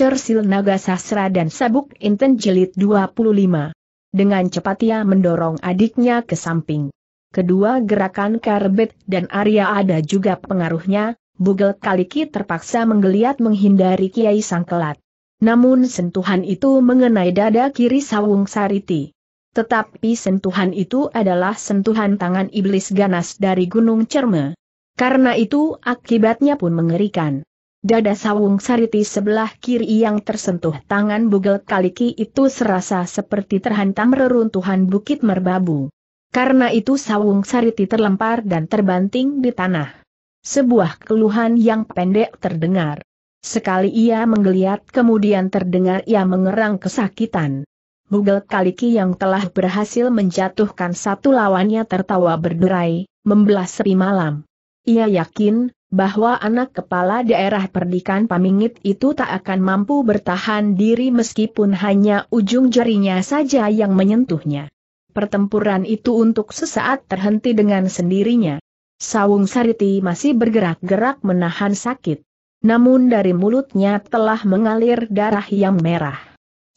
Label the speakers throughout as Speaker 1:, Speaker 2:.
Speaker 1: Cersil Naga Sasra dan Sabuk Inten Jelit 25. Dengan cepat ia mendorong adiknya ke samping. Kedua gerakan Karbet dan Arya ada juga pengaruhnya, Bugel Kaliki terpaksa menggeliat menghindari Kiai Sangkelat. Namun sentuhan itu mengenai dada kiri Sawung Sariti. Tetapi sentuhan itu adalah sentuhan tangan iblis ganas dari Gunung Cerme. Karena itu akibatnya pun mengerikan. Dada Sawung Sariti sebelah kiri yang tersentuh tangan bugel kaliki itu serasa seperti terhantam reruntuhan bukit merbabu. Karena itu Sawung Sariti terlempar dan terbanting di tanah. Sebuah keluhan yang pendek terdengar. Sekali ia menggeliat kemudian terdengar ia mengerang kesakitan. Bugel Kaliki yang telah berhasil menjatuhkan satu lawannya tertawa berderai, membelas sepi malam. Ia yakin, bahwa anak kepala daerah perdikan Pamingit itu tak akan mampu bertahan diri meskipun hanya ujung jarinya saja yang menyentuhnya. Pertempuran itu untuk sesaat terhenti dengan sendirinya. Sawung Sariti masih bergerak-gerak menahan sakit. Namun dari mulutnya telah mengalir darah yang merah.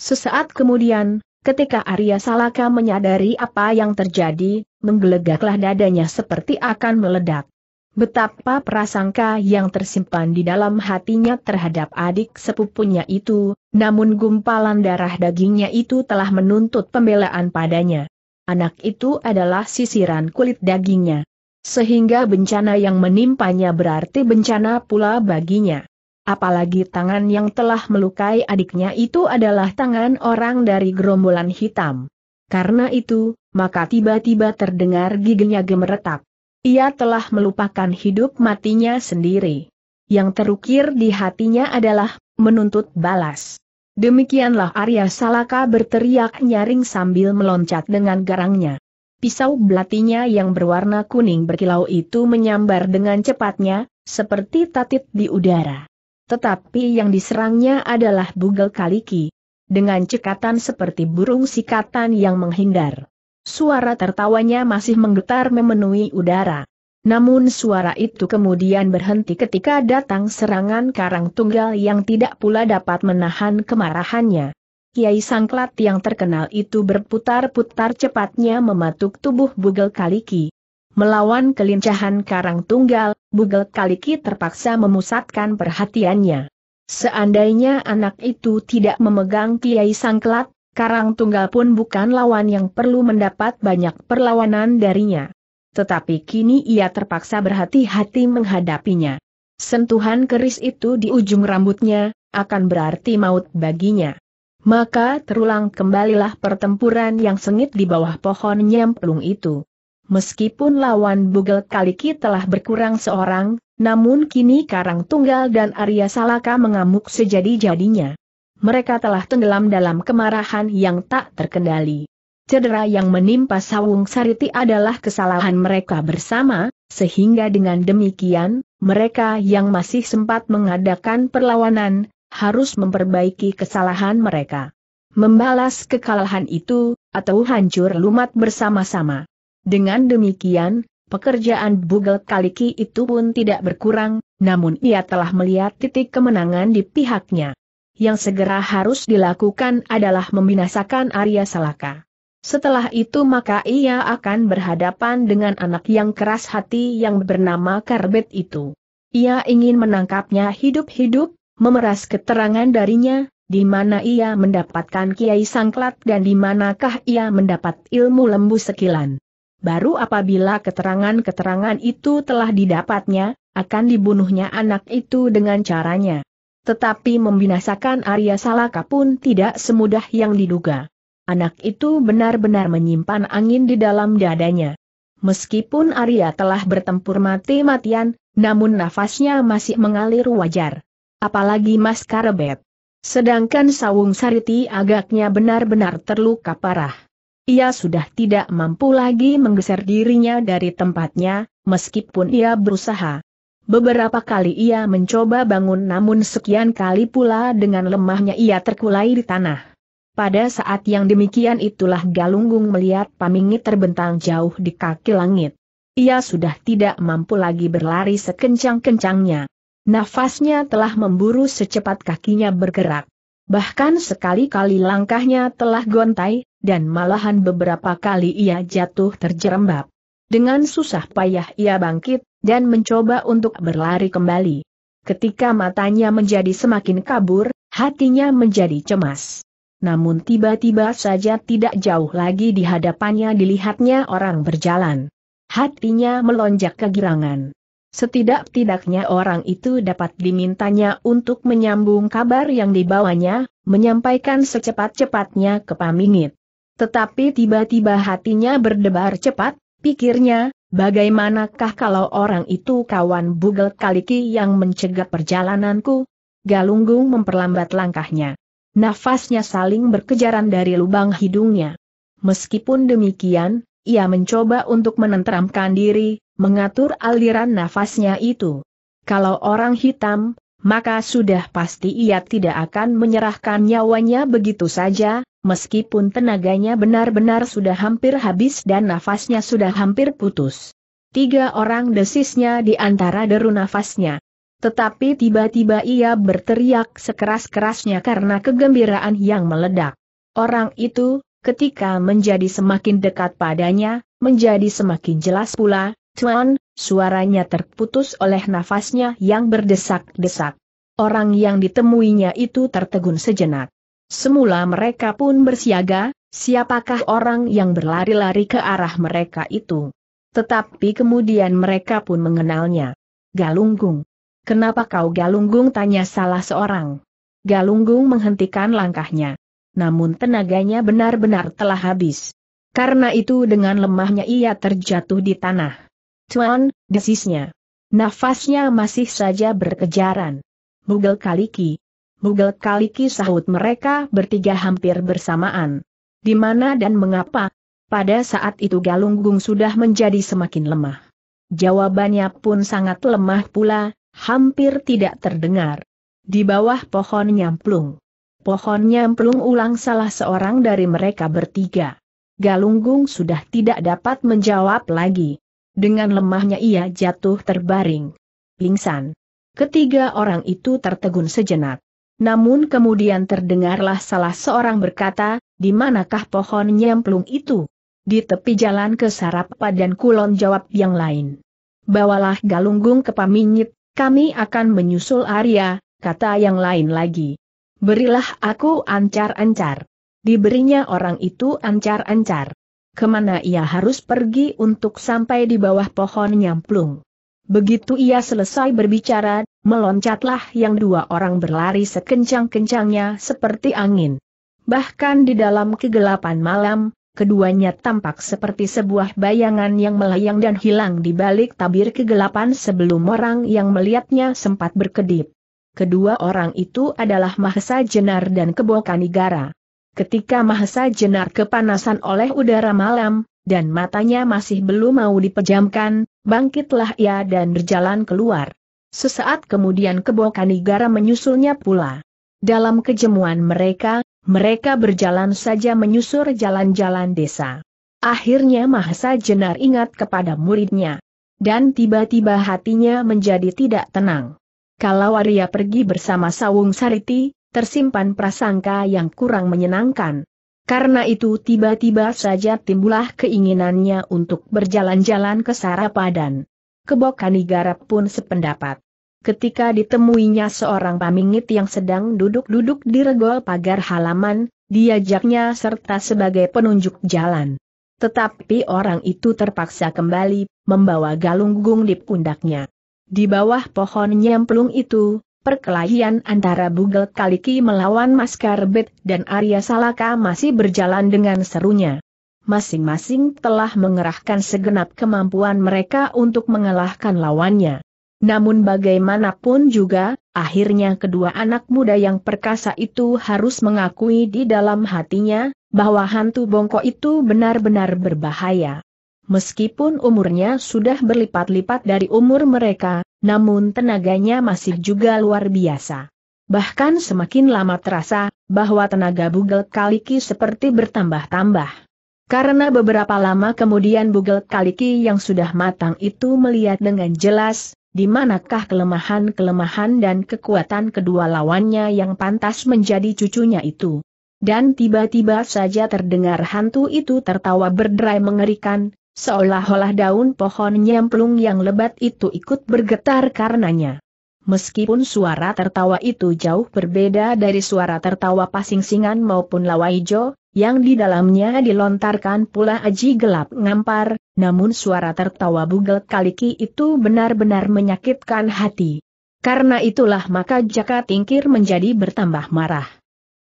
Speaker 1: Sesaat kemudian, ketika Arya Salaka menyadari apa yang terjadi, menggelegaklah dadanya seperti akan meledak. Betapa prasangka yang tersimpan di dalam hatinya terhadap adik sepupunya itu, namun gumpalan darah dagingnya itu telah menuntut pembelaan padanya. Anak itu adalah sisiran kulit dagingnya. Sehingga bencana yang menimpanya berarti bencana pula baginya. Apalagi tangan yang telah melukai adiknya itu adalah tangan orang dari gerombolan hitam. Karena itu, maka tiba-tiba terdengar giginya gemeretak. Ia telah melupakan hidup matinya sendiri. Yang terukir di hatinya adalah menuntut balas. Demikianlah Arya Salaka berteriak nyaring sambil meloncat dengan garangnya. Pisau belatinya yang berwarna kuning berkilau itu menyambar dengan cepatnya, seperti tatit di udara. Tetapi yang diserangnya adalah bugel kaliki. Dengan cekatan seperti burung sikatan yang menghindar. Suara tertawanya masih menggetar memenuhi udara. Namun suara itu kemudian berhenti ketika datang serangan karang tunggal yang tidak pula dapat menahan kemarahannya. Kiai Sangklat yang terkenal itu berputar-putar cepatnya mematuk tubuh Bugel Kaliki. Melawan kelincahan karang tunggal, Bugel Kaliki terpaksa memusatkan perhatiannya. Seandainya anak itu tidak memegang Kiai Sangklat, Karang Tunggal pun bukan lawan yang perlu mendapat banyak perlawanan darinya. Tetapi kini ia terpaksa berhati-hati menghadapinya. Sentuhan keris itu di ujung rambutnya, akan berarti maut baginya. Maka terulang kembalilah pertempuran yang sengit di bawah pohon nyemplung itu. Meskipun lawan Bugel Kaliki telah berkurang seorang, namun kini Karang Tunggal dan Arya Salaka mengamuk sejadi-jadinya mereka telah tenggelam dalam kemarahan yang tak terkendali. Cedera yang menimpa Sawung Sariti adalah kesalahan mereka bersama, sehingga dengan demikian, mereka yang masih sempat mengadakan perlawanan, harus memperbaiki kesalahan mereka. Membalas kekalahan itu, atau hancur lumat bersama-sama. Dengan demikian, pekerjaan Bugel Kaliki itu pun tidak berkurang, namun ia telah melihat titik kemenangan di pihaknya yang segera harus dilakukan adalah membinasakan Arya Salaka. Setelah itu maka ia akan berhadapan dengan anak yang keras hati yang bernama Karbet itu. Ia ingin menangkapnya hidup-hidup, memeras keterangan darinya, di mana ia mendapatkan Kiai Sangklat dan di manakah ia mendapat ilmu lembu sekilan. Baru apabila keterangan-keterangan itu telah didapatnya, akan dibunuhnya anak itu dengan caranya. Tetapi membinasakan Arya Salaka pun tidak semudah yang diduga. Anak itu benar-benar menyimpan angin di dalam dadanya. Meskipun Arya telah bertempur mati-matian, namun nafasnya masih mengalir wajar. Apalagi Mas Karebet. Sedangkan Sawung Sariti agaknya benar-benar terluka parah. Ia sudah tidak mampu lagi menggeser dirinya dari tempatnya, meskipun ia berusaha. Beberapa kali ia mencoba bangun namun sekian kali pula dengan lemahnya ia terkulai di tanah. Pada saat yang demikian itulah Galunggung melihat Pamingit terbentang jauh di kaki langit. Ia sudah tidak mampu lagi berlari sekencang-kencangnya. Nafasnya telah memburu secepat kakinya bergerak. Bahkan sekali-kali langkahnya telah gontai, dan malahan beberapa kali ia jatuh terjerembab. Dengan susah payah ia bangkit, dan mencoba untuk berlari kembali. Ketika matanya menjadi semakin kabur, hatinya menjadi cemas. Namun tiba-tiba saja tidak jauh lagi di hadapannya dilihatnya orang berjalan. Hatinya melonjak kegirangan. Setidak-tidaknya orang itu dapat dimintanya untuk menyambung kabar yang dibawanya, menyampaikan secepat-cepatnya ke Pamingit. Tetapi tiba-tiba hatinya berdebar cepat, Pikirnya, bagaimanakah kalau orang itu kawan Bugel Kaliki yang mencegat perjalananku? Galunggung memperlambat langkahnya. Nafasnya saling berkejaran dari lubang hidungnya. Meskipun demikian, ia mencoba untuk menenteramkan diri, mengatur aliran nafasnya itu. Kalau orang hitam, maka sudah pasti ia tidak akan menyerahkan nyawanya begitu saja, meskipun tenaganya benar-benar sudah hampir habis dan nafasnya sudah hampir putus. Tiga orang desisnya di antara deru nafasnya. Tetapi tiba-tiba ia berteriak sekeras-kerasnya karena kegembiraan yang meledak. Orang itu, ketika menjadi semakin dekat padanya, menjadi semakin jelas pula, Tuan, suaranya terputus oleh nafasnya yang berdesak-desak. Orang yang ditemuinya itu tertegun sejenak. Semula mereka pun bersiaga, siapakah orang yang berlari-lari ke arah mereka itu. Tetapi kemudian mereka pun mengenalnya. Galunggung. Kenapa kau Galunggung tanya salah seorang. Galunggung menghentikan langkahnya. Namun tenaganya benar-benar telah habis. Karena itu dengan lemahnya ia terjatuh di tanah. Tuan, desisnya. Nafasnya masih saja berkejaran. Bugel Kaliki, Mugel kaliki sahut mereka bertiga hampir bersamaan. Di mana dan mengapa? Pada saat itu Galunggung sudah menjadi semakin lemah. Jawabannya pun sangat lemah pula, hampir tidak terdengar. Di bawah pohon nyamplung. Pohon nyamplung ulang salah seorang dari mereka bertiga. Galunggung sudah tidak dapat menjawab lagi. Dengan lemahnya ia jatuh terbaring. Pingsan. Ketiga orang itu tertegun sejenak. Namun kemudian terdengarlah salah seorang berkata, di manakah pohon nyemplung itu? Di tepi jalan ke Sarapa dan Kulon jawab yang lain. Bawalah galunggung ke Paminyit, kami akan menyusul Arya, kata yang lain lagi. Berilah aku ancar-ancar. Diberinya orang itu ancar-ancar. Kemana ia harus pergi untuk sampai di bawah pohon nyamplung. Begitu ia selesai berbicara, meloncatlah yang dua orang berlari sekencang-kencangnya seperti angin. Bahkan di dalam kegelapan malam, keduanya tampak seperti sebuah bayangan yang melayang dan hilang di balik tabir kegelapan sebelum orang yang melihatnya sempat berkedip. Kedua orang itu adalah Mahesa Jenar dan Kebokan Kanigara. Ketika Mahesa Jenar kepanasan oleh udara malam, dan matanya masih belum mau dipejamkan, bangkitlah ia dan berjalan keluar. Sesaat kemudian Kebokanigara menyusulnya pula. Dalam kejemuan mereka, mereka berjalan saja menyusur jalan-jalan desa. Akhirnya Mahasa Jenar ingat kepada muridnya. Dan tiba-tiba hatinya menjadi tidak tenang. Kalau Arya pergi bersama Sawung Sariti, tersimpan prasangka yang kurang menyenangkan. Karena itu tiba-tiba saja timbullah keinginannya untuk berjalan-jalan ke Sarapadan. Kebokanigara pun sependapat ketika ditemuinya seorang pamingit yang sedang duduk-duduk di regol pagar halaman, diajaknya serta sebagai penunjuk jalan. Tetapi orang itu terpaksa kembali, membawa galunggung di pundaknya. Di bawah pohon nyemplung itu, perkelahian antara Bugel Kaliki melawan Maskarbet dan Arya Salaka masih berjalan dengan serunya. Masing-masing telah mengerahkan segenap kemampuan mereka untuk mengalahkan lawannya. Namun bagaimanapun juga, akhirnya kedua anak muda yang perkasa itu harus mengakui di dalam hatinya, bahwa hantu bongkok itu benar-benar berbahaya. Meskipun umurnya sudah berlipat-lipat dari umur mereka, namun tenaganya masih juga luar biasa. Bahkan semakin lama terasa, bahwa tenaga Bugel Kaliki seperti bertambah-tambah. Karena beberapa lama kemudian Bugel Kaliki yang sudah matang itu melihat dengan jelas, di manakah kelemahan-kelemahan dan kekuatan kedua lawannya yang pantas menjadi cucunya itu. Dan tiba-tiba saja terdengar hantu itu tertawa berderai mengerikan, seolah-olah daun pohon nyemplung yang lebat itu ikut bergetar karenanya. Meskipun suara tertawa itu jauh berbeda dari suara tertawa pasingsingan maupun lawaijo, yang di dalamnya dilontarkan pula aji gelap ngampar, namun suara tertawa bugel kaliki itu benar-benar menyakitkan hati. Karena itulah maka Jaka Tingkir menjadi bertambah marah.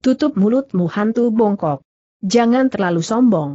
Speaker 1: Tutup mulutmu hantu bongkok. Jangan terlalu sombong.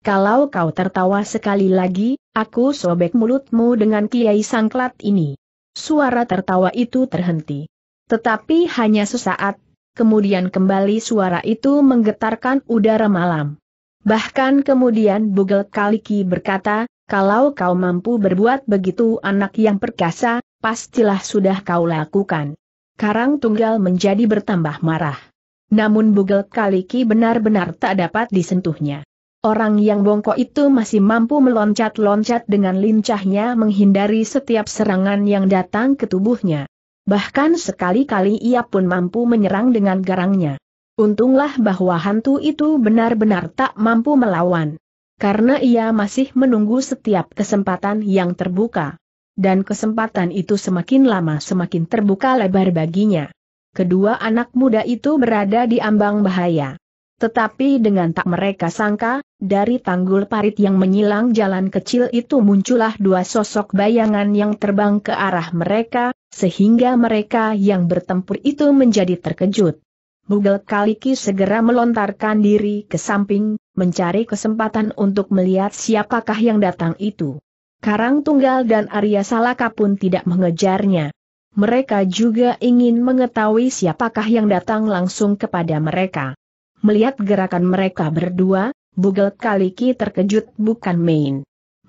Speaker 1: Kalau kau tertawa sekali lagi, aku sobek mulutmu dengan kiai sangklat ini. Suara tertawa itu terhenti. Tetapi hanya sesaat, kemudian kembali suara itu menggetarkan udara malam. Bahkan kemudian Bugel Kaliki berkata, kalau kau mampu berbuat begitu anak yang perkasa, pastilah sudah kau lakukan. Karang Tunggal menjadi bertambah marah. Namun Bugel Kaliki benar-benar tak dapat disentuhnya. Orang yang bongkok itu masih mampu meloncat-loncat dengan lincahnya menghindari setiap serangan yang datang ke tubuhnya bahkan sekali-kali ia pun mampu menyerang dengan garangnya. Untunglah bahwa hantu itu benar-benar tak mampu melawan. Karena ia masih menunggu setiap kesempatan yang terbuka. Dan kesempatan itu semakin lama semakin terbuka lebar baginya. Kedua anak muda itu berada di ambang bahaya. Tetapi dengan tak mereka sangka, dari tanggul parit yang menyilang jalan kecil itu muncullah dua sosok bayangan yang terbang ke arah mereka, sehingga mereka yang bertempur itu menjadi terkejut. Bugel Kaliki segera melontarkan diri ke samping, mencari kesempatan untuk melihat siapakah yang datang itu. Karang Tunggal dan Arya Salaka pun tidak mengejarnya. Mereka juga ingin mengetahui siapakah yang datang langsung kepada mereka. Melihat gerakan mereka berdua, Bugel Kaliki terkejut bukan main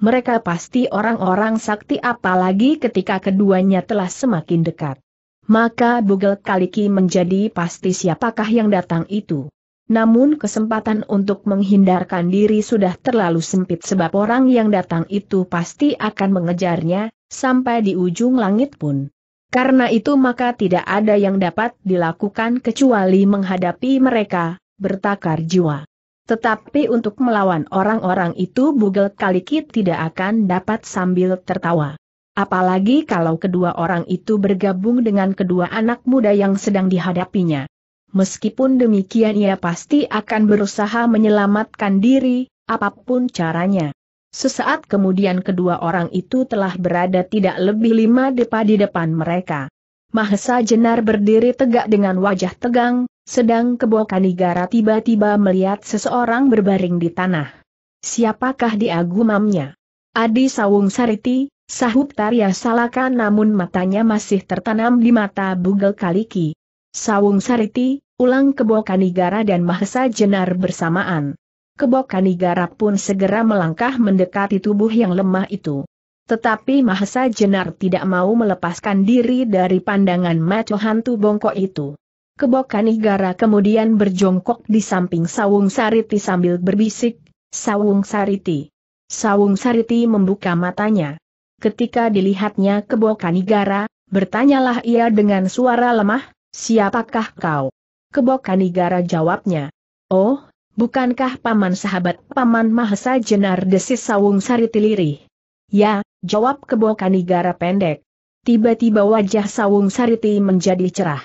Speaker 1: mereka pasti orang-orang sakti apalagi ketika keduanya telah semakin dekat. Maka Bugel Kaliki menjadi pasti siapakah yang datang itu. Namun kesempatan untuk menghindarkan diri sudah terlalu sempit sebab orang yang datang itu pasti akan mengejarnya, sampai di ujung langit pun. Karena itu maka tidak ada yang dapat dilakukan kecuali menghadapi mereka, bertakar jiwa. Tetapi untuk melawan orang-orang itu Bugel Kalikit tidak akan dapat sambil tertawa. Apalagi kalau kedua orang itu bergabung dengan kedua anak muda yang sedang dihadapinya. Meskipun demikian ia pasti akan berusaha menyelamatkan diri, apapun caranya. Sesaat kemudian kedua orang itu telah berada tidak lebih lima depa di depan mereka. Mahesa Jenar berdiri tegak dengan wajah tegang, sedang Kebo Kanigara tiba-tiba melihat seseorang berbaring di tanah. Siapakah dia gumamnya? Adi Sawung Sariti, sahut Tarya Salaka namun matanya masih tertanam di mata Bugel Kaliki. Sawung Sariti, ulang Kebo Kanigara dan Mahesa Jenar bersamaan. Kebo Kanigara pun segera melangkah mendekati tubuh yang lemah itu. Tetapi Mahesa Jenar tidak mau melepaskan diri dari pandangan maco hantu bongkok itu. Kebokan Igara kemudian berjongkok di samping Sawung Sariti sambil berbisik, Sawung Sariti. Sawung Sariti membuka matanya. Ketika dilihatnya Kebokan Igara, bertanyalah ia dengan suara lemah, siapakah kau? Kebokan Igara jawabnya. Oh, bukankah paman sahabat paman Mahesa Jenar desis Sawung Sariti lirih? Ya, jawab Kebokan Igara pendek. Tiba-tiba wajah Sawung Sariti menjadi cerah.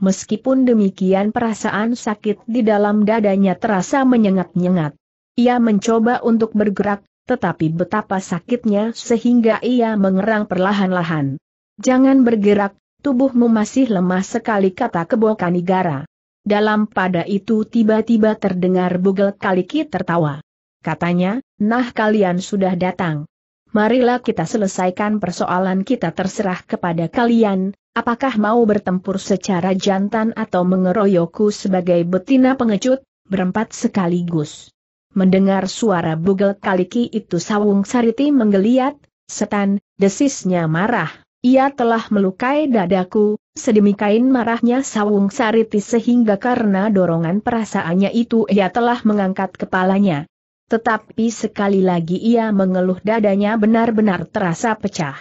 Speaker 1: Meskipun demikian perasaan sakit di dalam dadanya terasa menyengat-nyengat. Ia mencoba untuk bergerak, tetapi betapa sakitnya sehingga ia mengerang perlahan-lahan. Jangan bergerak, tubuhmu masih lemah sekali kata kebo negara. Dalam pada itu tiba-tiba terdengar bugel kaliki tertawa. Katanya, nah kalian sudah datang marilah kita selesaikan persoalan kita terserah kepada kalian, apakah mau bertempur secara jantan atau mengeroyokku sebagai betina pengecut, berempat sekaligus. Mendengar suara bugel kaliki itu Sawung Sariti menggeliat, setan, desisnya marah. Ia telah melukai dadaku, sedemikain marahnya Sawung Sariti sehingga karena dorongan perasaannya itu ia telah mengangkat kepalanya. Tetapi sekali lagi ia mengeluh dadanya benar-benar terasa pecah.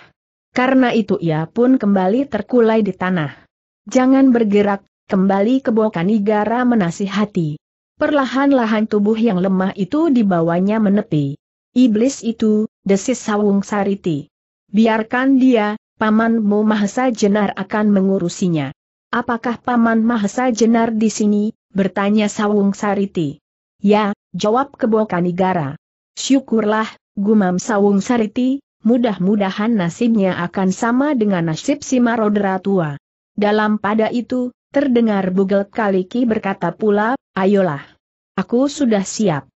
Speaker 1: Karena itu ia pun kembali terkulai di tanah. Jangan bergerak, kembali ke Bokanigara menasihati. Perlahan-lahan tubuh yang lemah itu dibawanya menepi. Iblis itu, desis Sawung Sariti. Biarkan dia, Paman Mu Mahesa Jenar akan mengurusinya. Apakah paman Mahesa Jenar di sini? bertanya Sawung Sariti. Ya, Jawab kebo Kanigara. Syukurlah, gumam Sawung Sariti, mudah-mudahan nasibnya akan sama dengan nasib si Marodera tua. Dalam pada itu, terdengar Bugel Kaliki berkata pula, ayolah. Aku sudah siap.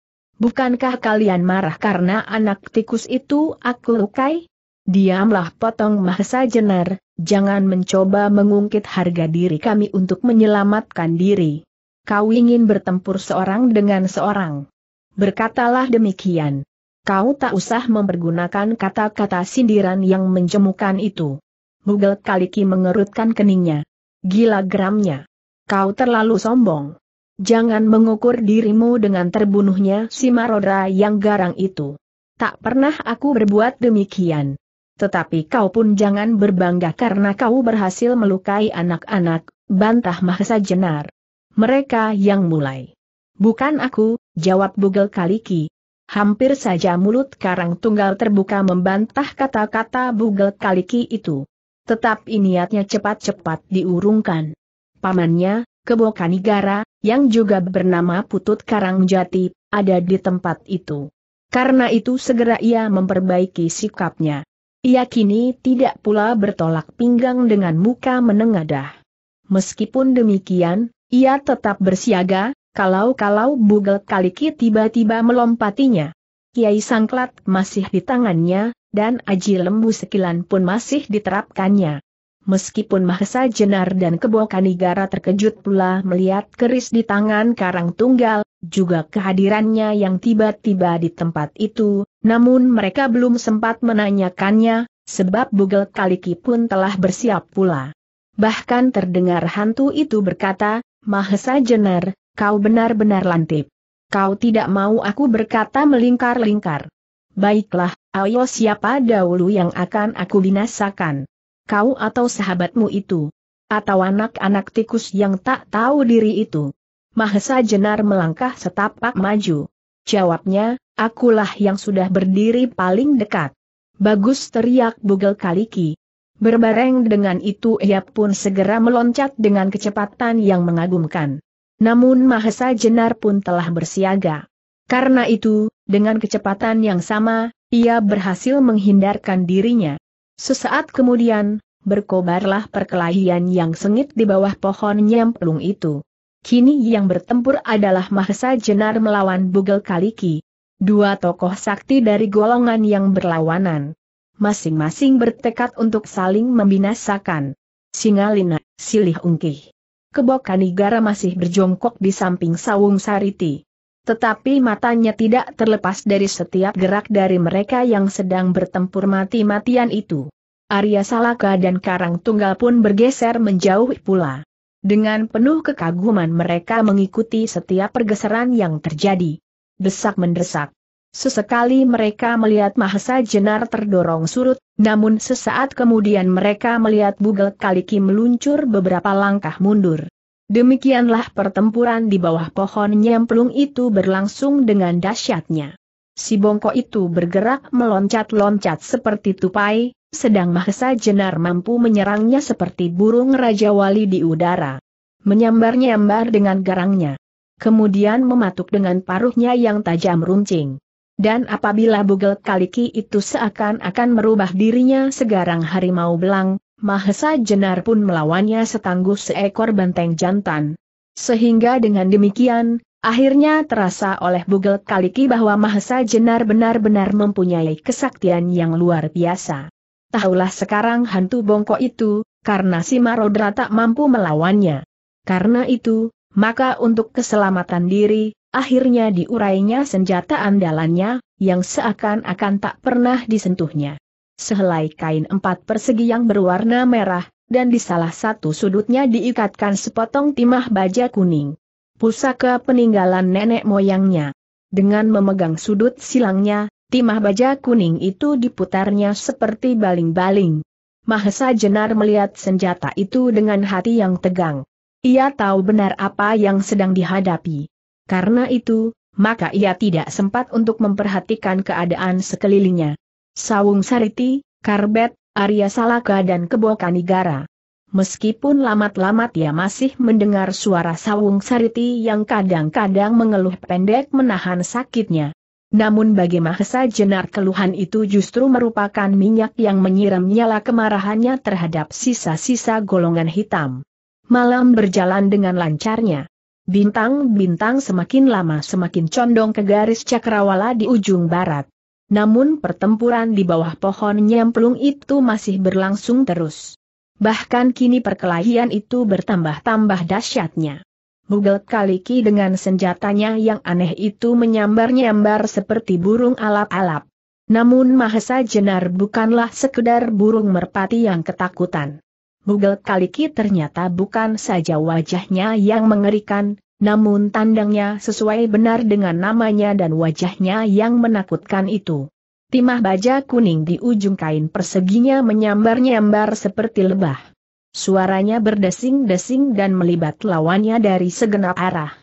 Speaker 1: Bukankah kalian marah karena anak tikus itu aku lukai? Diamlah potong Mahesa Jenar, jangan mencoba mengungkit harga diri kami untuk menyelamatkan diri kau ingin bertempur seorang dengan seorang. Berkatalah demikian. Kau tak usah mempergunakan kata-kata sindiran yang menjemukan itu. Bugel Kaliki mengerutkan keningnya. Gila geramnya. Kau terlalu sombong. Jangan mengukur dirimu dengan terbunuhnya si marodra yang garang itu. Tak pernah aku berbuat demikian. Tetapi kau pun jangan berbangga karena kau berhasil melukai anak-anak, bantah Mahesa Jenar. Mereka yang mulai. Bukan aku, jawab Bugel Kaliki. Hampir saja mulut Karang Tunggal terbuka membantah kata-kata Bugel Kaliki itu. Tetapi niatnya cepat-cepat diurungkan. Pamannya, Kebo Kanigara, yang juga bernama Putut Karang Jati, ada di tempat itu. Karena itu segera ia memperbaiki sikapnya. Ia kini tidak pula bertolak pinggang dengan muka menengadah. Meskipun demikian, ia tetap bersiaga, kalau-kalau bugel kaliki tiba-tiba melompatinya. Kiai Sangklat masih di tangannya, dan aji lembu sekilan pun masih diterapkannya. Meskipun Mahesa Jenar dan Kebo Kanigara terkejut pula melihat keris di tangan Karang Tunggal, juga kehadirannya yang tiba-tiba di tempat itu, namun mereka belum sempat menanyakannya, sebab Bugel Kaliki pun telah bersiap pula. Bahkan terdengar hantu itu berkata, Mahesa Jenar, kau benar-benar lantip. Kau tidak mau aku berkata melingkar-lingkar. Baiklah, ayo siapa dahulu yang akan aku binasakan? Kau atau sahabatmu itu? Atau anak-anak tikus yang tak tahu diri itu? Mahesa Jenar melangkah setapak maju. Jawabnya, akulah yang sudah berdiri paling dekat. Bagus teriak Bugel Kaliki, Berbareng dengan itu ia pun segera meloncat dengan kecepatan yang mengagumkan. Namun Mahesa Jenar pun telah bersiaga. Karena itu, dengan kecepatan yang sama, ia berhasil menghindarkan dirinya. Sesaat kemudian, berkobarlah perkelahian yang sengit di bawah pohon nyemplung itu. Kini yang bertempur adalah Mahesa Jenar melawan Bugel Kaliki. Dua tokoh sakti dari golongan yang berlawanan masing-masing bertekad untuk saling membinasakan. Singalina, Silih Ungkih. Kebokanigara masih berjongkok di samping Sawung Sariti. Tetapi matanya tidak terlepas dari setiap gerak dari mereka yang sedang bertempur mati-matian itu. Arya Salaka dan Karang Tunggal pun bergeser menjauh pula. Dengan penuh kekaguman mereka mengikuti setiap pergeseran yang terjadi. Desak mendesak. Sesekali mereka melihat Mahesa Jenar terdorong surut, namun sesaat kemudian mereka melihat Bugel Kaliki meluncur beberapa langkah mundur. Demikianlah pertempuran di bawah pohon nyemplung itu berlangsung dengan dahsyatnya. Si bongko itu bergerak meloncat-loncat seperti tupai, sedang Mahesa Jenar mampu menyerangnya seperti burung Raja Wali di udara. Menyambar-nyambar dengan garangnya. Kemudian mematuk dengan paruhnya yang tajam runcing. Dan apabila bugel kaliki itu seakan-akan merubah dirinya segarang harimau belang, Mahesa Jenar pun melawannya setangguh seekor benteng jantan. Sehingga dengan demikian, akhirnya terasa oleh Bugel Kaliki bahwa Mahesa Jenar benar-benar mempunyai kesaktian yang luar biasa. Tahulah sekarang hantu bongkok itu, karena si Marodra tak mampu melawannya. Karena itu, maka untuk keselamatan diri, akhirnya diurainya senjata andalannya, yang seakan-akan tak pernah disentuhnya. Sehelai kain empat persegi yang berwarna merah, dan di salah satu sudutnya diikatkan sepotong timah baja kuning. Pusaka peninggalan nenek moyangnya. Dengan memegang sudut silangnya, timah baja kuning itu diputarnya seperti baling-baling. Mahesa Jenar melihat senjata itu dengan hati yang tegang. Ia tahu benar apa yang sedang dihadapi. Karena itu, maka ia tidak sempat untuk memperhatikan keadaan sekelilingnya. Sawung Sariti, Karbet, Arya Salaka dan Kebo Kanigara. Meskipun lamat-lamat ia masih mendengar suara Sawung Sariti yang kadang-kadang mengeluh pendek menahan sakitnya. Namun bagi Mahesa Jenar keluhan itu justru merupakan minyak yang menyiram nyala kemarahannya terhadap sisa-sisa golongan hitam. Malam berjalan dengan lancarnya. Bintang-bintang semakin lama semakin condong ke garis cakrawala di ujung barat. Namun pertempuran di bawah pohon nyemplung itu masih berlangsung terus. Bahkan kini perkelahian itu bertambah-tambah dahsyatnya. Bugel Kaliki dengan senjatanya yang aneh itu menyambar-nyambar seperti burung alap-alap. Namun Mahesa Jenar bukanlah sekedar burung merpati yang ketakutan. Bugel Kaliki ternyata bukan saja wajahnya yang mengerikan, namun tandangnya sesuai benar dengan namanya dan wajahnya yang menakutkan itu. Timah baja kuning di ujung kain perseginya menyambar-nyambar seperti lebah. Suaranya berdesing-desing dan melibat lawannya dari segenap arah.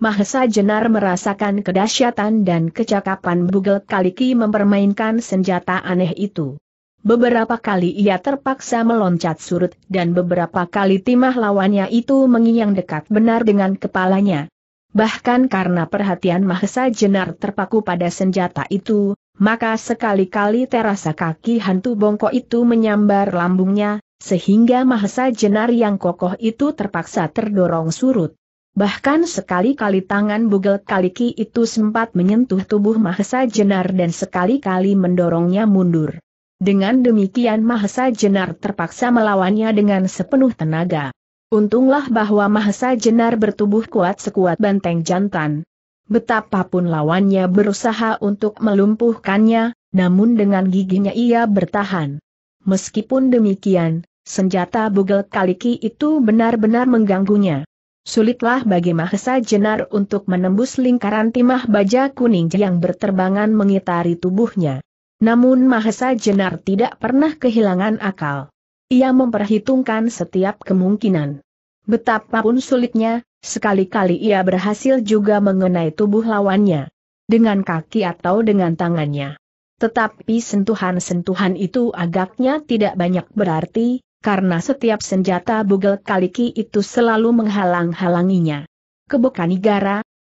Speaker 1: Mahesa Jenar merasakan kedahsyatan dan kecakapan Bugel Kaliki mempermainkan senjata aneh itu. Beberapa kali ia terpaksa meloncat surut dan beberapa kali timah lawannya itu menginyang dekat benar dengan kepalanya. Bahkan karena perhatian Mahesa Jenar terpaku pada senjata itu, maka sekali-kali terasa kaki hantu bongkok itu menyambar lambungnya, sehingga Mahesa Jenar yang kokoh itu terpaksa terdorong surut. Bahkan sekali-kali tangan bugel kaliki itu sempat menyentuh tubuh Mahesa Jenar dan sekali-kali mendorongnya mundur. Dengan demikian Mahesa Jenar terpaksa melawannya dengan sepenuh tenaga. Untunglah bahwa Mahesa Jenar bertubuh kuat sekuat banteng jantan. Betapapun lawannya berusaha untuk melumpuhkannya, namun dengan giginya ia bertahan. Meskipun demikian, senjata bugel kaliki itu benar-benar mengganggunya. Sulitlah bagi Mahesa Jenar untuk menembus lingkaran timah baja kuning yang berterbangan mengitari tubuhnya. Namun Mahesa Jenar tidak pernah kehilangan akal. Ia memperhitungkan setiap kemungkinan. Betapapun sulitnya, sekali-kali ia berhasil juga mengenai tubuh lawannya. Dengan kaki atau dengan tangannya. Tetapi sentuhan-sentuhan itu agaknya tidak banyak berarti, karena setiap senjata bugel kaliki itu selalu menghalang-halanginya. Kebukan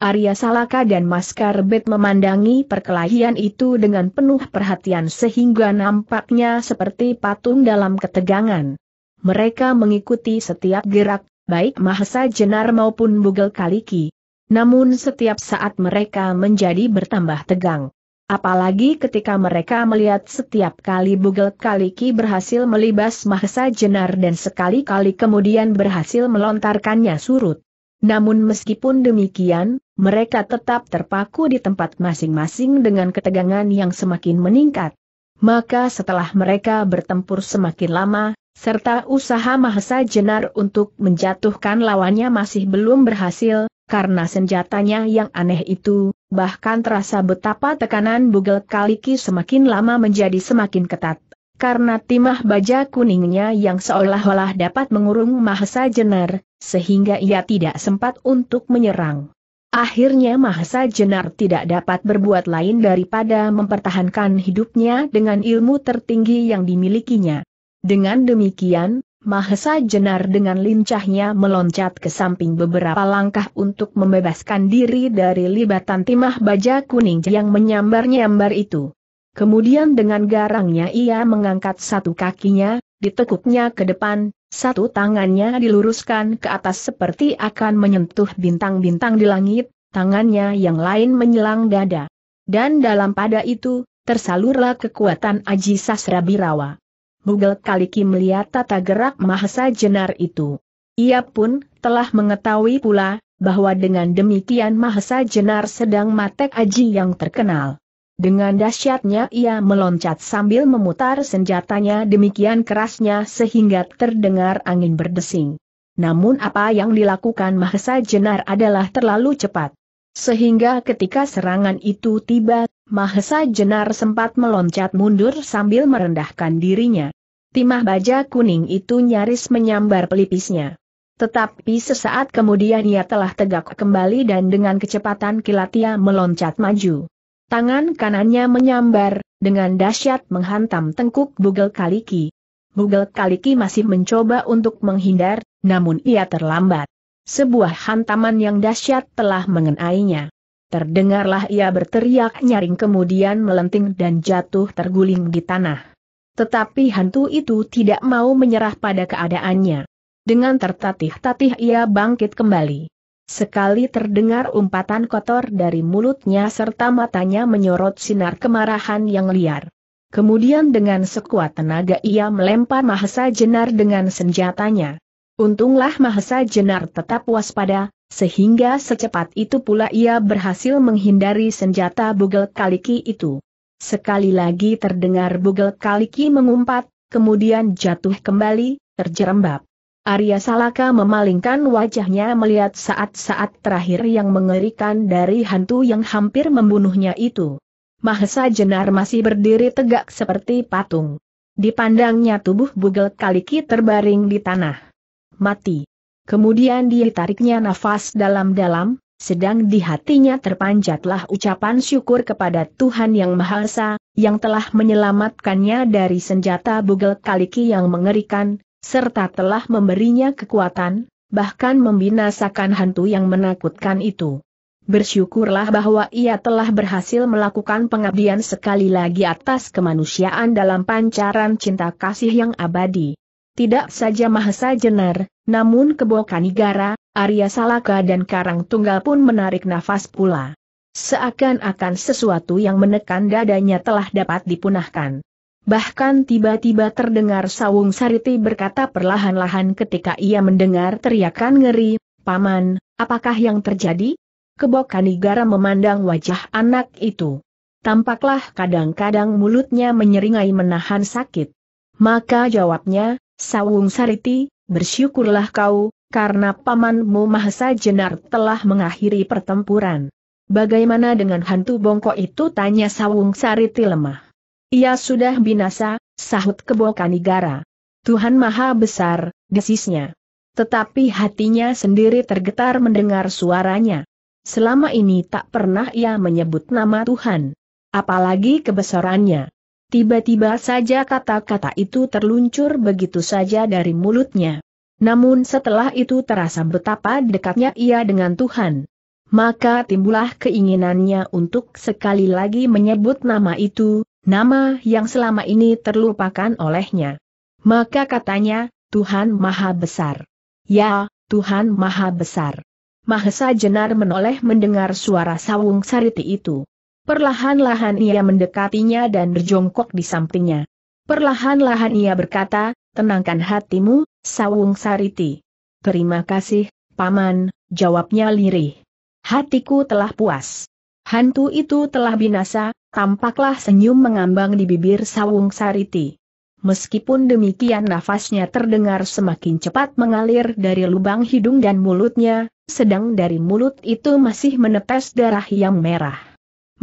Speaker 1: Arya Salaka dan Mas Karbet memandangi perkelahian itu dengan penuh perhatian sehingga nampaknya seperti patung dalam ketegangan. Mereka mengikuti setiap gerak, baik Mahesa Jenar maupun Bugel Kaliki. Namun setiap saat mereka menjadi bertambah tegang. Apalagi ketika mereka melihat setiap kali Bugel Kaliki berhasil melibas Mahesa Jenar dan sekali-kali kemudian berhasil melontarkannya surut. Namun meskipun demikian, mereka tetap terpaku di tempat masing-masing dengan ketegangan yang semakin meningkat. Maka setelah mereka bertempur semakin lama, serta usaha Mahesa Jenar untuk menjatuhkan lawannya masih belum berhasil, karena senjatanya yang aneh itu, bahkan terasa betapa tekanan bugel kaliki semakin lama menjadi semakin ketat karena timah baja kuningnya yang seolah-olah dapat mengurung Mahesa Jenar, sehingga ia tidak sempat untuk menyerang. Akhirnya Mahesa Jenar tidak dapat berbuat lain daripada mempertahankan hidupnya dengan ilmu tertinggi yang dimilikinya. Dengan demikian, Mahesa Jenar dengan lincahnya meloncat ke samping beberapa langkah untuk membebaskan diri dari libatan timah baja kuning yang menyambar-nyambar itu. Kemudian dengan garangnya ia mengangkat satu kakinya, ditekuknya ke depan, satu tangannya diluruskan ke atas seperti akan menyentuh bintang-bintang di langit, tangannya yang lain menyelang dada. Dan dalam pada itu, tersalurlah kekuatan Aji Birawa. Mugel Kaliki melihat tata gerak Mahasa Jenar itu. Ia pun telah mengetahui pula, bahwa dengan demikian Mahasa Jenar sedang matek Aji yang terkenal. Dengan dahsyatnya ia meloncat sambil memutar senjatanya demikian kerasnya sehingga terdengar angin berdesing. Namun apa yang dilakukan Mahesa Jenar adalah terlalu cepat. Sehingga ketika serangan itu tiba, Mahesa Jenar sempat meloncat mundur sambil merendahkan dirinya. Timah baja kuning itu nyaris menyambar pelipisnya. Tetapi sesaat kemudian ia telah tegak kembali dan dengan kecepatan kilat ia meloncat maju. Tangan kanannya menyambar, dengan dahsyat menghantam tengkuk Bugel Kaliki. Bugel Kaliki masih mencoba untuk menghindar, namun ia terlambat. Sebuah hantaman yang dahsyat telah mengenainya. Terdengarlah ia berteriak nyaring kemudian melenting dan jatuh terguling di tanah. Tetapi hantu itu tidak mau menyerah pada keadaannya. Dengan tertatih-tatih ia bangkit kembali. Sekali terdengar umpatan kotor dari mulutnya serta matanya menyorot sinar kemarahan yang liar. Kemudian dengan sekuat tenaga ia melempar Mahesa Jenar dengan senjatanya. Untunglah Mahesa Jenar tetap waspada, sehingga secepat itu pula ia berhasil menghindari senjata bugel kaliki itu. Sekali lagi terdengar bugel kaliki mengumpat, kemudian jatuh kembali, terjerembab. Arya Salaka memalingkan wajahnya melihat saat-saat terakhir yang mengerikan dari hantu yang hampir membunuhnya itu. Mahesa Jenar masih berdiri tegak seperti patung. Dipandangnya tubuh bugel kaliki terbaring di tanah. Mati. Kemudian dia tariknya nafas dalam-dalam, sedang di hatinya terpanjatlah ucapan syukur kepada Tuhan Yang Maha Esa, yang telah menyelamatkannya dari senjata bugel kaliki yang mengerikan, serta telah memberinya kekuatan, bahkan membinasakan hantu yang menakutkan itu. Bersyukurlah bahwa ia telah berhasil melakukan pengabdian sekali lagi atas kemanusiaan dalam pancaran cinta kasih yang abadi. Tidak saja Mahesa Jenar, namun Kebo Kanigara, Arya Salaka dan Karang Tunggal pun menarik nafas pula. Seakan-akan sesuatu yang menekan dadanya telah dapat dipunahkan. Bahkan tiba-tiba terdengar Sawung Sariti berkata perlahan-lahan ketika ia mendengar teriakan ngeri, Paman, apakah yang terjadi? Kebokanigara Kanigara memandang wajah anak itu. Tampaklah kadang-kadang mulutnya menyeringai menahan sakit. Maka jawabnya, Sawung Sariti, bersyukurlah kau, karena pamanmu Mahasa Jenar telah mengakhiri pertempuran. Bagaimana dengan hantu bongkok itu tanya Sawung Sariti lemah. Ia sudah binasa, sahut kebo Kanigara. Tuhan Maha Besar, desisnya. Tetapi hatinya sendiri tergetar mendengar suaranya. Selama ini tak pernah ia menyebut nama Tuhan. Apalagi kebesarannya. Tiba-tiba saja kata-kata itu terluncur begitu saja dari mulutnya. Namun setelah itu terasa betapa dekatnya ia dengan Tuhan. Maka timbullah keinginannya untuk sekali lagi menyebut nama itu, nama yang selama ini terlupakan olehnya. Maka katanya, Tuhan Maha Besar. Ya, Tuhan Maha Besar. Mahesa Jenar menoleh mendengar suara sawung sariti itu. Perlahan-lahan ia mendekatinya dan berjongkok di sampingnya. Perlahan-lahan ia berkata, tenangkan hatimu, sawung sariti. Terima kasih, Paman, jawabnya lirih. Hatiku telah puas. Hantu itu telah binasa, Tampaklah senyum mengambang di bibir Sawung Sariti. Meskipun demikian nafasnya terdengar semakin cepat mengalir dari lubang hidung dan mulutnya, sedang dari mulut itu masih menetes darah yang merah.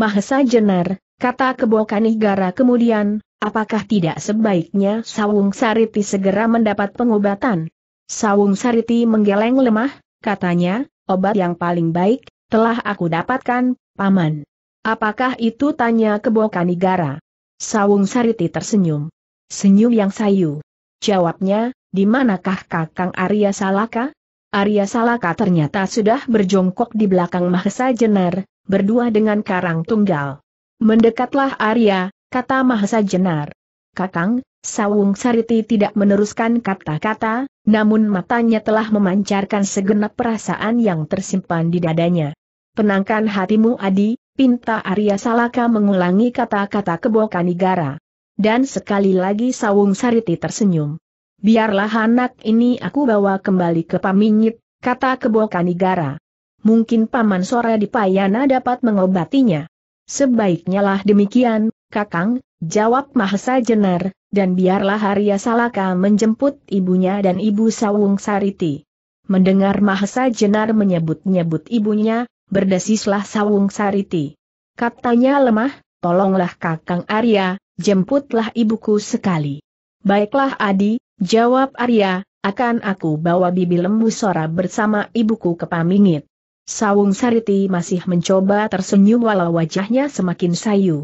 Speaker 1: Mahesa Jenar, kata Kebokan Igara kemudian, apakah tidak sebaiknya Sawung Sariti segera mendapat pengobatan? Sawung Sariti menggeleng lemah, katanya, obat yang paling baik, telah aku dapatkan, Paman. Apakah itu tanya Kebokanigara? Sawung Sariti tersenyum. Senyum yang sayu. Jawabnya, di manakah Kakang Arya Salaka? Arya Salaka ternyata sudah berjongkok di belakang Mahesa Jenar, berdua dengan Karang Tunggal. Mendekatlah Arya, kata Mahesa Jenar. Kakang, Sawung Sariti tidak meneruskan kata-kata, namun matanya telah memancarkan segenap perasaan yang tersimpan di dadanya. Penangkan hatimu Adi, pinta Arya Salaka mengulangi kata-kata keboka negara. Dan sekali lagi Sawung Sariti tersenyum. Biarlah anak ini aku bawa kembali ke Pamingit, kata keboka negara. Mungkin Paman Sora di Payana dapat mengobatinya. Sebaiknya lah demikian, Kakang, jawab Mahesa Jenar, dan biarlah Arya Salaka menjemput ibunya dan ibu Sawung Sariti. Mendengar Mahesa Jenar menyebut-nyebut ibunya, berdesislah Sawung Sariti. Katanya lemah, tolonglah Kakang Arya, jemputlah ibuku sekali. Baiklah Adi, jawab Arya, akan aku bawa bibi lembu Sora bersama ibuku ke Pamingit. Sawung Sariti masih mencoba tersenyum walau wajahnya semakin sayu.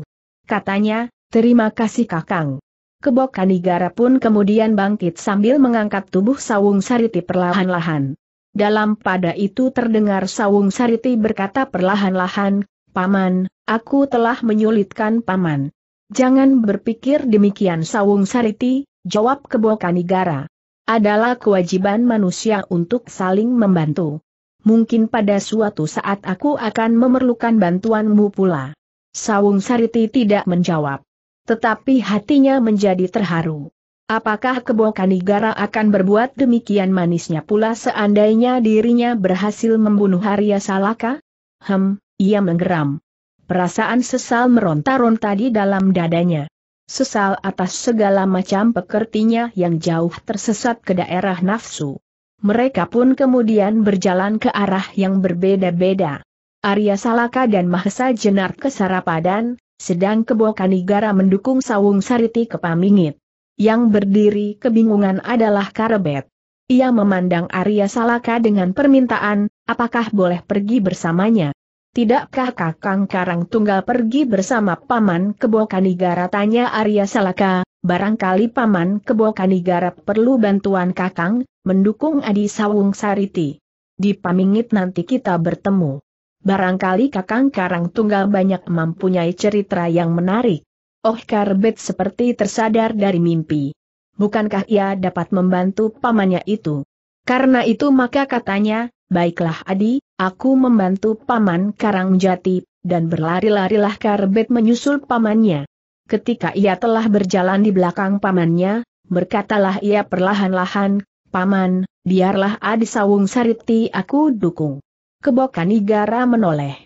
Speaker 1: Katanya, terima kasih Kakang. Kebokanigara pun kemudian bangkit sambil mengangkat tubuh Sawung Sariti perlahan-lahan. Dalam pada itu terdengar Sawung Sariti berkata perlahan-lahan, Paman, aku telah menyulitkan Paman. Jangan berpikir demikian Sawung Sariti, jawab Kebokanigara. Adalah kewajiban manusia untuk saling membantu. Mungkin pada suatu saat aku akan memerlukan bantuanmu pula. Sawung Sariti tidak menjawab. Tetapi hatinya menjadi terharu. Apakah Kebo Kanigara akan berbuat demikian manisnya pula seandainya dirinya berhasil membunuh Arya Salaka? Hem, ia menggeram. Perasaan sesal meronta-ronta di dalam dadanya. Sesal atas segala macam pekertinya yang jauh tersesat ke daerah nafsu. Mereka pun kemudian berjalan ke arah yang berbeda-beda. Arya Salaka dan Mahesa Jenar ke sedang Kebo Kanigara mendukung Sawung Sariti ke Pamingit. Yang berdiri kebingungan adalah Karebet. Ia memandang Arya Salaka dengan permintaan, apakah boleh pergi bersamanya? Tidakkah Kakang Karang Tunggal pergi bersama Paman Kebokanigara? Tanya Arya Salaka, barangkali Paman Kebokanigara perlu bantuan Kakang, mendukung Adi Sawung Sariti. Di Pamingit nanti kita bertemu. Barangkali Kakang Karang Tunggal banyak mempunyai cerita yang menarik. Oh Karbet seperti tersadar dari mimpi. Bukankah ia dapat membantu pamannya itu? Karena itu maka katanya, baiklah Adi, aku membantu paman Karangjati, dan berlari-larilah Karbet menyusul pamannya. Ketika ia telah berjalan di belakang pamannya, berkatalah ia perlahan-lahan, Paman, biarlah Adi Sawung Sariti aku dukung. Kebokan Igara menoleh.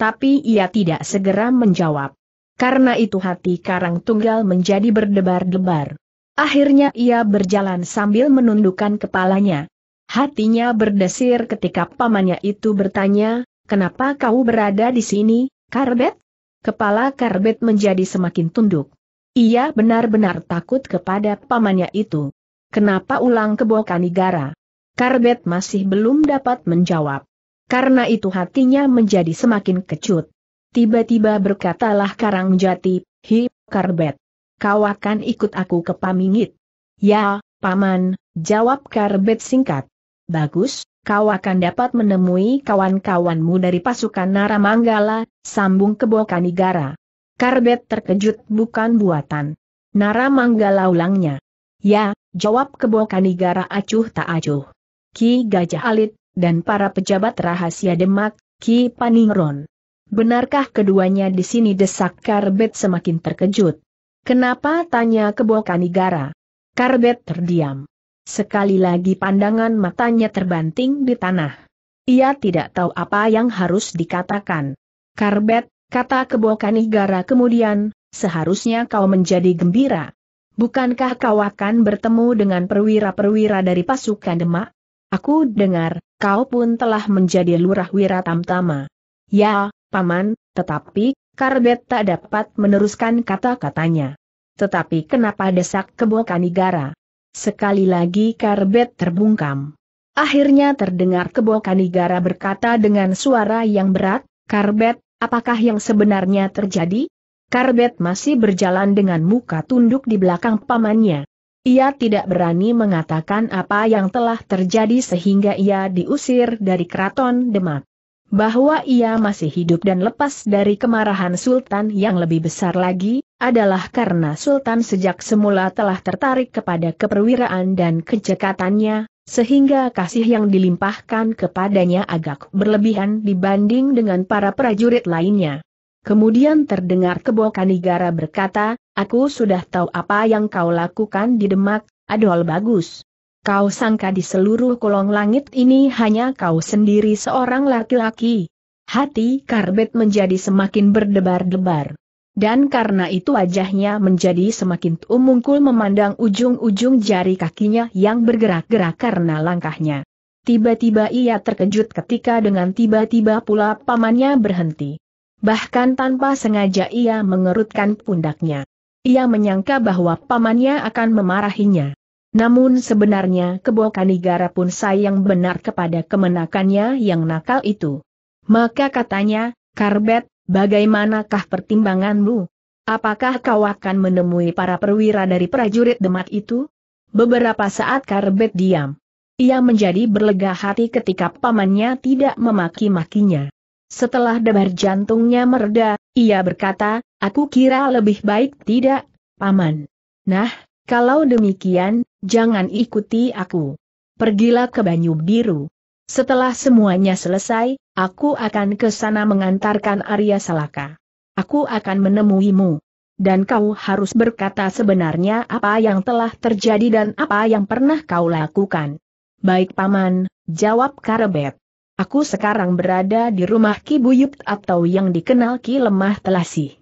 Speaker 1: Tapi ia tidak segera menjawab. Karena itu hati Karang Tunggal menjadi berdebar-debar. Akhirnya ia berjalan sambil menundukkan kepalanya. Hatinya berdesir ketika pamannya itu bertanya, kenapa kau berada di sini, Karbet? Kepala Karbet menjadi semakin tunduk. Ia benar-benar takut kepada pamannya itu. Kenapa ulang Kebokanigara? Karbet masih belum dapat menjawab. Karena itu hatinya menjadi semakin kecut. Tiba-tiba berkatalah Karang Karangjati, Hi, Karbet. Kau akan ikut aku ke Pamingit. Ya, Paman, jawab Karbet singkat. Bagus, kau akan dapat menemui kawan-kawanmu dari pasukan Nara Manggala, sambung ke Bokanigara. Karbet terkejut bukan buatan. Nara Manggala ulangnya. Ya, jawab ke Bokanigara acuh tak acuh. Ki Gajah Alit, dan para pejabat rahasia Demak, Ki Paningron. Benarkah keduanya di sini desak Karbet semakin terkejut? Kenapa tanya kebo Kanigara? Karbet terdiam. Sekali lagi pandangan matanya terbanting di tanah. Ia tidak tahu apa yang harus dikatakan. Karbet, kata kebo Kanigara kemudian, seharusnya kau menjadi gembira. Bukankah kau akan bertemu dengan perwira-perwira dari pasukan Demak? Aku dengar, kau pun telah menjadi lurah wira tamtama. Ya, Paman, tetapi, Karbet tak dapat meneruskan kata-katanya. Tetapi kenapa desak Kebokanigara? Sekali lagi Karbet terbungkam. Akhirnya terdengar Kebokanigara berkata dengan suara yang berat, Karbet, apakah yang sebenarnya terjadi? Karbet masih berjalan dengan muka tunduk di belakang pamannya. Ia tidak berani mengatakan apa yang telah terjadi sehingga ia diusir dari keraton Demak bahwa ia masih hidup dan lepas dari kemarahan Sultan yang lebih besar lagi, adalah karena Sultan sejak semula telah tertarik kepada keperwiraan dan kecekatannya, sehingga kasih yang dilimpahkan kepadanya agak berlebihan dibanding dengan para prajurit lainnya. Kemudian terdengar Kebokanigara berkata, aku sudah tahu apa yang kau lakukan di Demak, Adol bagus. Kau sangka di seluruh kolong langit ini hanya kau sendiri seorang laki-laki. Hati Karbet menjadi semakin berdebar-debar. Dan karena itu wajahnya menjadi semakin tumungkul memandang ujung-ujung jari kakinya yang bergerak-gerak karena langkahnya. Tiba-tiba ia terkejut ketika dengan tiba-tiba pula pamannya berhenti. Bahkan tanpa sengaja ia mengerutkan pundaknya. Ia menyangka bahwa pamannya akan memarahinya. Namun sebenarnya Kebo Kanigara pun sayang benar kepada kemenakannya yang nakal itu. Maka katanya, Karbet, bagaimanakah pertimbanganmu? Apakah kau akan menemui para perwira dari prajurit Demak itu? Beberapa saat Karbet diam. Ia menjadi berlega hati ketika pamannya tidak memaki-makinya. Setelah debar jantungnya mereda, ia berkata, aku kira lebih baik tidak, paman. Nah, kalau demikian, jangan ikuti aku. Pergilah ke Banyu Biru. Setelah semuanya selesai, aku akan ke sana mengantarkan Arya Salaka. Aku akan menemuimu. Dan kau harus berkata sebenarnya apa yang telah terjadi dan apa yang pernah kau lakukan. Baik paman, jawab Karebet. Aku sekarang berada di rumah Ki Buyut atau yang dikenal Ki Lemah Telasih.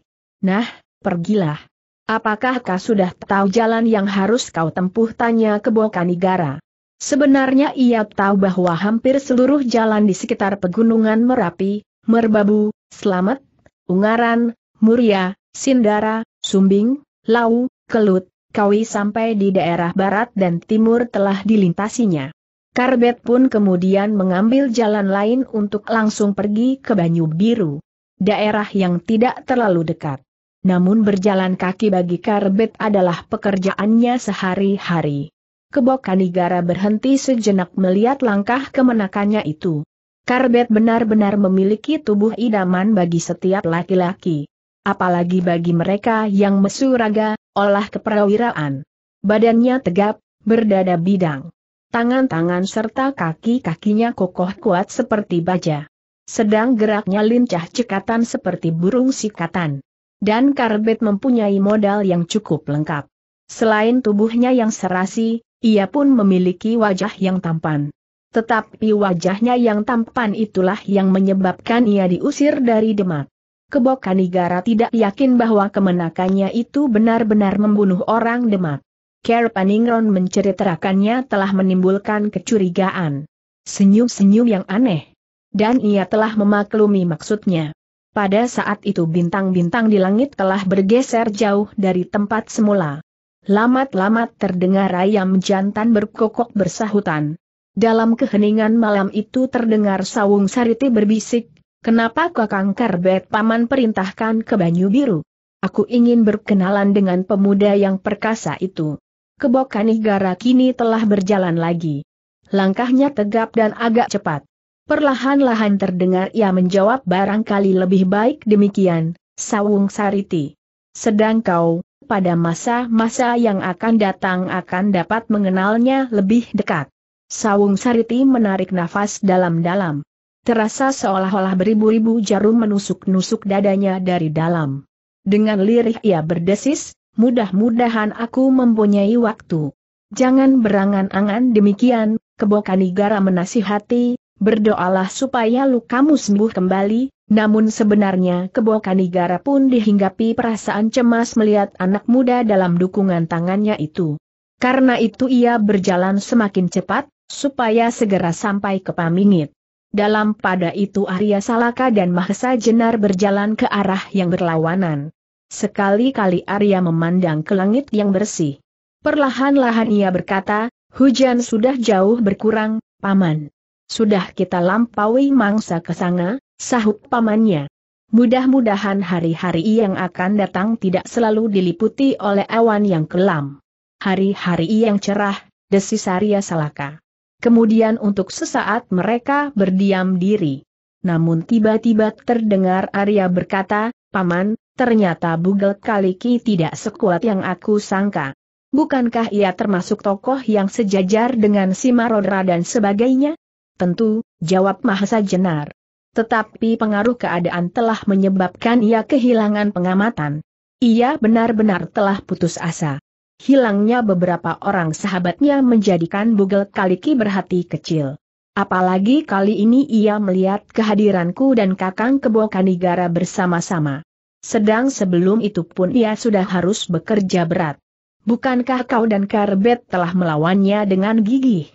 Speaker 1: Nah, pergilah. Apakah kau sudah tahu jalan yang harus kau tempuh? Tanya Kebo Kanigara. Sebenarnya ia tahu bahwa hampir seluruh jalan di sekitar pegunungan Merapi, Merbabu, Slamet, Ungaran, Muria, Sindara, Sumbing, Lau, Kelut, Kawi sampai di daerah barat dan timur telah dilintasinya. Karbet pun kemudian mengambil jalan lain untuk langsung pergi ke Banyu Biru. Daerah yang tidak terlalu dekat namun berjalan kaki bagi Karbet adalah pekerjaannya sehari-hari. Kebokanigara negara berhenti sejenak melihat langkah kemenakannya itu. Karbet benar-benar memiliki tubuh idaman bagi setiap laki-laki. Apalagi bagi mereka yang mesuraga, olah keperawiraan. Badannya tegap, berdada bidang. Tangan-tangan serta kaki-kakinya kokoh kuat seperti baja. Sedang geraknya lincah cekatan seperti burung sikatan. Dan Karbet mempunyai modal yang cukup lengkap. Selain tubuhnya yang serasi, ia pun memiliki wajah yang tampan. Tetapi wajahnya yang tampan itulah yang menyebabkan ia diusir dari Demak. Kebokanigara tidak yakin bahwa kemenakannya itu benar-benar membunuh orang Demak. Kerpaningron menceritakannya telah menimbulkan kecurigaan. Senyum-senyum yang aneh. Dan ia telah memaklumi maksudnya. Pada saat itu bintang-bintang di langit telah bergeser jauh dari tempat semula. Lamat-lamat terdengar ayam jantan berkokok bersahutan. Dalam keheningan malam itu terdengar sawung sariti berbisik, Kenapa Kakang Karbet Paman perintahkan ke Banyu Biru? Aku ingin berkenalan dengan pemuda yang perkasa itu. Kebokan Gara kini telah berjalan lagi. Langkahnya tegap dan agak cepat. Perlahan-lahan terdengar ia menjawab barangkali lebih baik demikian, Sawung Sariti. Sedang kau, pada masa-masa yang akan datang akan dapat mengenalnya lebih dekat. Sawung Sariti menarik nafas dalam-dalam. Terasa seolah-olah beribu-ribu jarum menusuk-nusuk dadanya dari dalam. Dengan lirih ia berdesis, mudah-mudahan aku mempunyai waktu. Jangan berangan-angan demikian, kebokanigara menasihati, Berdoalah supaya lukamu sembuh kembali, namun sebenarnya Kebokanigara pun dihinggapi perasaan cemas melihat anak muda dalam dukungan tangannya itu. Karena itu ia berjalan semakin cepat, supaya segera sampai ke Pamingit. Dalam pada itu Arya Salaka dan Mahesa Jenar berjalan ke arah yang berlawanan. Sekali-kali Arya memandang ke langit yang bersih. Perlahan-lahan ia berkata, hujan sudah jauh berkurang, Paman. Sudah kita lampaui mangsa kesanga, sahut pamannya. Mudah-mudahan hari-hari yang akan datang tidak selalu diliputi oleh awan yang kelam. Hari-hari yang cerah, desis Arya Salaka. Kemudian untuk sesaat mereka berdiam diri. Namun tiba-tiba terdengar Arya berkata, Paman, ternyata Bugel Kaliki tidak sekuat yang aku sangka. Bukankah ia termasuk tokoh yang sejajar dengan Simarodra dan sebagainya? Tentu, jawab Mahesa Jenar. Tetapi pengaruh keadaan telah menyebabkan ia kehilangan pengamatan. Ia benar-benar telah putus asa. Hilangnya beberapa orang sahabatnya menjadikan Bugel Kaliki berhati kecil. Apalagi kali ini ia melihat kehadiranku dan Kakang Kebo Kanigara bersama-sama. Sedang sebelum itu pun ia sudah harus bekerja berat. Bukankah kau dan Karbet telah melawannya dengan gigih?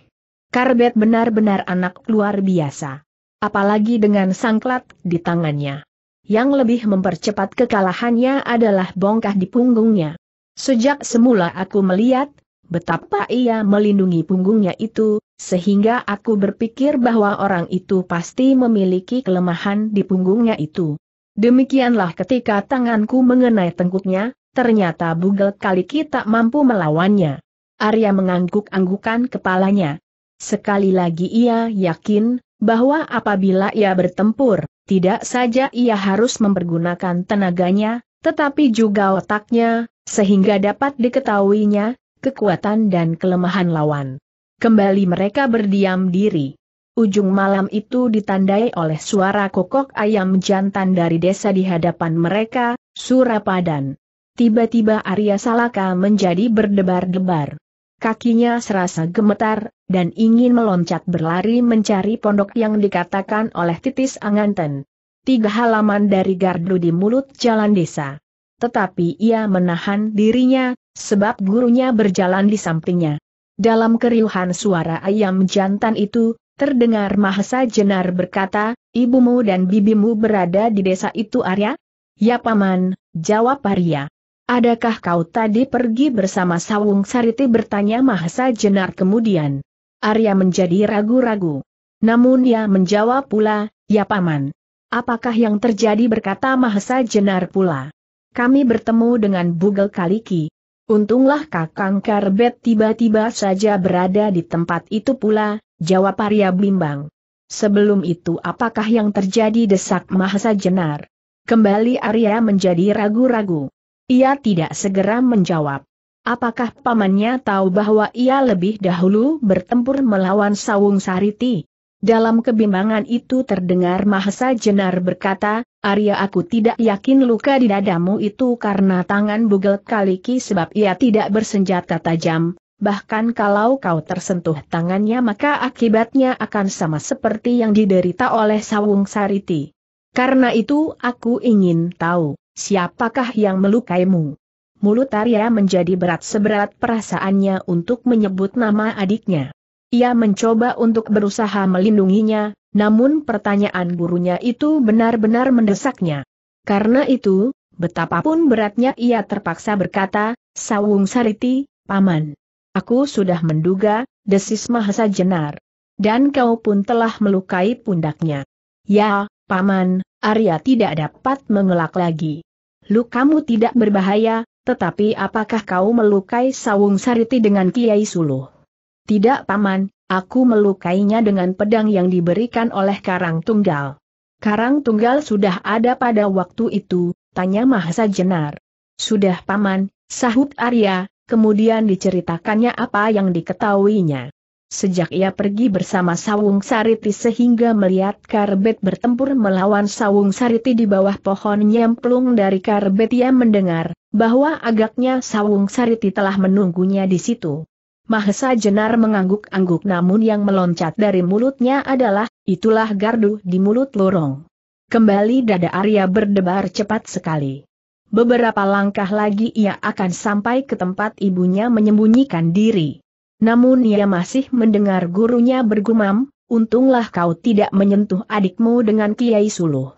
Speaker 1: Karbet benar-benar anak luar biasa. Apalagi dengan sangklat di tangannya. Yang lebih mempercepat kekalahannya adalah bongkah di punggungnya. Sejak semula aku melihat, betapa ia melindungi punggungnya itu, sehingga aku berpikir bahwa orang itu pasti memiliki kelemahan di punggungnya itu. Demikianlah ketika tanganku mengenai tengkuknya, ternyata bugel kali kita mampu melawannya. Arya mengangguk-anggukan kepalanya, Sekali lagi ia yakin, bahwa apabila ia bertempur, tidak saja ia harus mempergunakan tenaganya, tetapi juga otaknya, sehingga dapat diketahuinya, kekuatan dan kelemahan lawan. Kembali mereka berdiam diri. Ujung malam itu ditandai oleh suara kokok ayam jantan dari desa di hadapan mereka, Surapadan. Tiba-tiba Arya Salaka menjadi berdebar-debar. Kakinya serasa gemetar, dan ingin meloncat berlari mencari pondok yang dikatakan oleh Titis Anganten. Tiga halaman dari gardu di mulut jalan desa. Tetapi ia menahan dirinya, sebab gurunya berjalan di sampingnya. Dalam keriuhan suara ayam jantan itu, terdengar Mahasa Jenar berkata, Ibumu dan bibimu berada di desa itu Arya? Ya paman, jawab Arya. Adakah kau tadi pergi bersama Sawung Sariti bertanya Mahesa Jenar kemudian. Arya menjadi ragu-ragu. Namun ia menjawab pula, ya paman. Apakah yang terjadi berkata Mahesa Jenar pula. Kami bertemu dengan Bugel Kaliki. Untunglah kakang Karbet tiba-tiba saja berada di tempat itu pula, jawab Arya bimbang. Sebelum itu apakah yang terjadi desak Mahesa Jenar? Kembali Arya menjadi ragu-ragu. Ia tidak segera menjawab. Apakah pamannya tahu bahwa ia lebih dahulu bertempur melawan Sawung Sariti? Dalam kebimbangan itu terdengar Mahesa Jenar berkata, Arya aku tidak yakin luka di dadamu itu karena tangan bugel kaliki sebab ia tidak bersenjata tajam, bahkan kalau kau tersentuh tangannya maka akibatnya akan sama seperti yang diderita oleh Sawung Sariti. Karena itu aku ingin tahu. Siapakah yang melukaimu? Mulut Arya menjadi berat seberat perasaannya untuk menyebut nama adiknya. Ia mencoba untuk berusaha melindunginya, namun pertanyaan gurunya itu benar-benar mendesaknya. Karena itu, betapapun beratnya ia terpaksa berkata, Sawung Sariti, Paman. Aku sudah menduga, desis Mahasa Jenar. Dan kau pun telah melukai pundaknya. Ya, Paman, Arya tidak dapat mengelak lagi. Lukamu tidak berbahaya, tetapi apakah kau melukai Sawung Sariti dengan Kiai Suluh? Tidak paman, aku melukainya dengan pedang yang diberikan oleh Karang Tunggal. Karang Tunggal sudah ada pada waktu itu, tanya Mahasa Jenar. Sudah paman, sahut Arya, kemudian diceritakannya apa yang diketahuinya. Sejak ia pergi bersama Sawung Sariti sehingga melihat Karbet bertempur melawan Sawung Sariti di bawah pohon nyemplung dari Karbet ia mendengar, bahwa agaknya Sawung Sariti telah menunggunya di situ. Mahesa Jenar mengangguk-angguk namun yang meloncat dari mulutnya adalah, itulah gardu di mulut lorong. Kembali dada Arya berdebar cepat sekali. Beberapa langkah lagi ia akan sampai ke tempat ibunya menyembunyikan diri. Namun ia masih mendengar gurunya bergumam, untunglah kau tidak menyentuh adikmu dengan Kiai Suluh.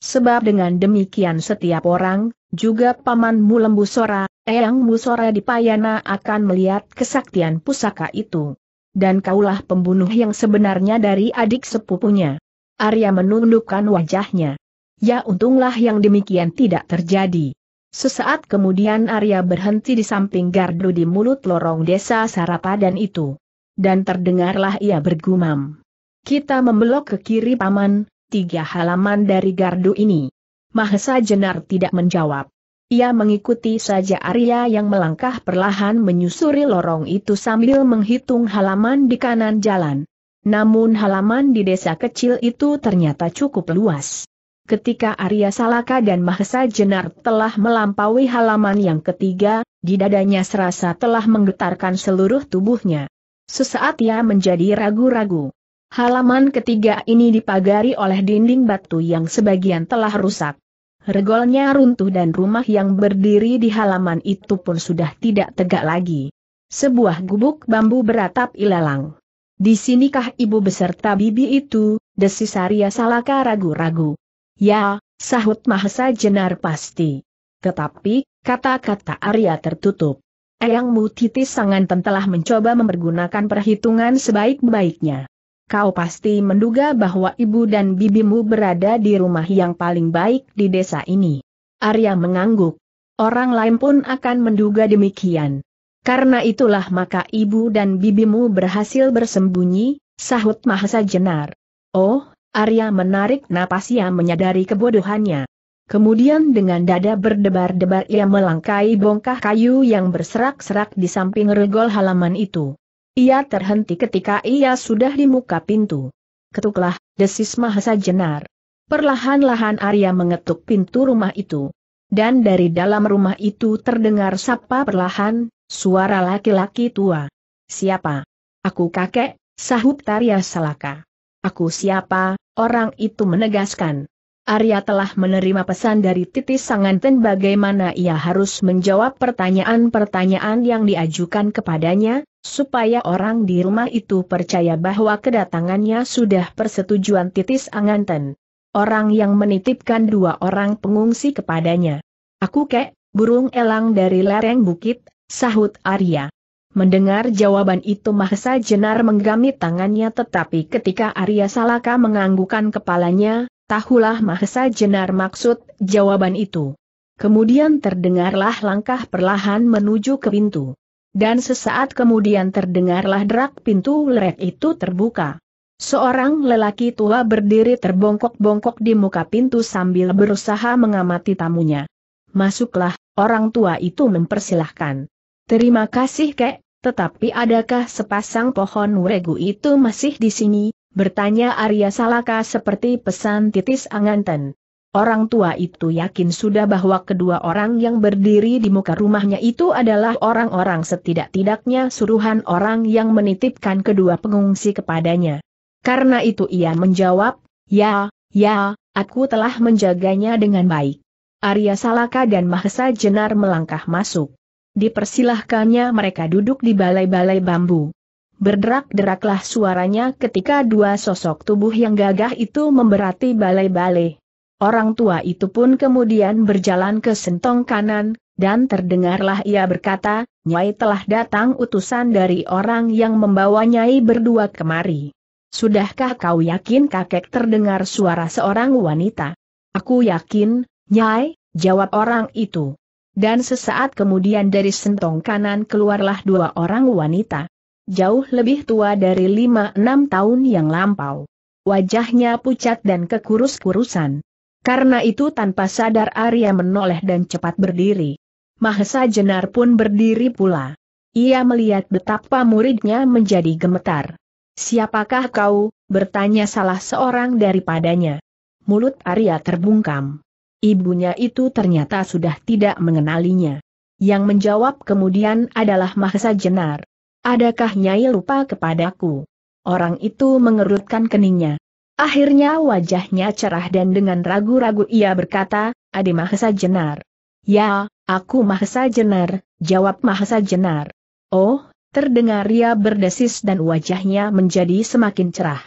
Speaker 1: Sebab dengan demikian setiap orang, juga pamanmu Lembu Sora, Eyang Musora di Payana akan melihat kesaktian pusaka itu. Dan kaulah pembunuh yang sebenarnya dari adik sepupunya. Arya menundukkan wajahnya. Ya untunglah yang demikian tidak terjadi. Sesaat kemudian Arya berhenti di samping gardu di mulut lorong desa Sarapadan itu. Dan terdengarlah ia bergumam. Kita membelok ke kiri paman, tiga halaman dari gardu ini. Mahesa Jenar tidak menjawab. Ia mengikuti saja Arya yang melangkah perlahan menyusuri lorong itu sambil menghitung halaman di kanan jalan. Namun halaman di desa kecil itu ternyata cukup luas ketika Arya Salaka dan Mahesa Jenar telah melampaui halaman yang ketiga, di dadanya serasa telah menggetarkan seluruh tubuhnya. Sesaat ia menjadi ragu-ragu. Halaman ketiga ini dipagari oleh dinding batu yang sebagian telah rusak. Regolnya runtuh dan rumah yang berdiri di halaman itu pun sudah tidak tegak lagi. Sebuah gubuk bambu beratap ilalang. Di sinikah ibu beserta bibi itu, desis Arya Salaka ragu-ragu. Ya, sahut Mahesa Jenar pasti. Tetapi, kata-kata Arya tertutup. Eyang titis Sanganten telah mencoba mempergunakan perhitungan sebaik-baiknya. Kau pasti menduga bahwa ibu dan bibimu berada di rumah yang paling baik di desa ini. Arya mengangguk. Orang lain pun akan menduga demikian. Karena itulah maka ibu dan bibimu berhasil bersembunyi, sahut Mahesa Jenar. Oh, Arya menarik napas ia menyadari kebodohannya. Kemudian dengan dada berdebar-debar ia melangkai bongkah kayu yang berserak-serak di samping regol halaman itu. Ia terhenti ketika ia sudah di muka pintu. Ketuklah, desis Mahesa Jenar. Perlahan-lahan Arya mengetuk pintu rumah itu. Dan dari dalam rumah itu terdengar sapa perlahan, suara laki-laki tua. Siapa? Aku kakek, sahut Tarya Salaka. Aku siapa, Orang itu menegaskan. Arya telah menerima pesan dari Titis Sanganten bagaimana ia harus menjawab pertanyaan-pertanyaan yang diajukan kepadanya, supaya orang di rumah itu percaya bahwa kedatangannya sudah persetujuan Titis Anganten. Orang yang menitipkan dua orang pengungsi kepadanya. Aku kek, burung elang dari lereng bukit, sahut Arya. Mendengar jawaban itu Mahesa Jenar menggami tangannya tetapi ketika Arya Salaka menganggukan kepalanya, tahulah Mahesa Jenar maksud jawaban itu. Kemudian terdengarlah langkah perlahan menuju ke pintu. Dan sesaat kemudian terdengarlah derak pintu lerek itu terbuka. Seorang lelaki tua berdiri terbongkok-bongkok di muka pintu sambil berusaha mengamati tamunya. Masuklah, orang tua itu mempersilahkan. Terima kasih kek, tetapi adakah sepasang pohon wregu itu masih di sini? Bertanya Arya Salaka seperti pesan titis anganten. Orang tua itu yakin sudah bahwa kedua orang yang berdiri di muka rumahnya itu adalah orang-orang setidak-tidaknya suruhan orang yang menitipkan kedua pengungsi kepadanya. Karena itu ia menjawab, ya, ya, aku telah menjaganya dengan baik. Arya Salaka dan Mahesa Jenar melangkah masuk dipersilahkannya mereka duduk di balai-balai bambu. Berderak-deraklah suaranya ketika dua sosok tubuh yang gagah itu memberati balai-balai. Orang tua itu pun kemudian berjalan ke sentong kanan, dan terdengarlah ia berkata, Nyai telah datang utusan dari orang yang membawa Nyai berdua kemari. Sudahkah kau yakin kakek terdengar suara seorang wanita? Aku yakin, Nyai, jawab orang itu dan sesaat kemudian dari sentong kanan keluarlah dua orang wanita. Jauh lebih tua dari lima enam tahun yang lampau. Wajahnya pucat dan kekurus-kurusan. Karena itu tanpa sadar Arya menoleh dan cepat berdiri. Mahesa Jenar pun berdiri pula. Ia melihat betapa muridnya menjadi gemetar. Siapakah kau? bertanya salah seorang daripadanya. Mulut Arya terbungkam ibunya itu ternyata sudah tidak mengenalinya. Yang menjawab kemudian adalah Mahesa Jenar. Adakah Nyai lupa kepadaku? Orang itu mengerutkan keningnya. Akhirnya wajahnya cerah dan dengan ragu-ragu ia berkata, Adi Mahesa Jenar. Ya, aku Mahesa Jenar, jawab Mahesa Jenar. Oh, terdengar ia berdesis dan wajahnya menjadi semakin cerah.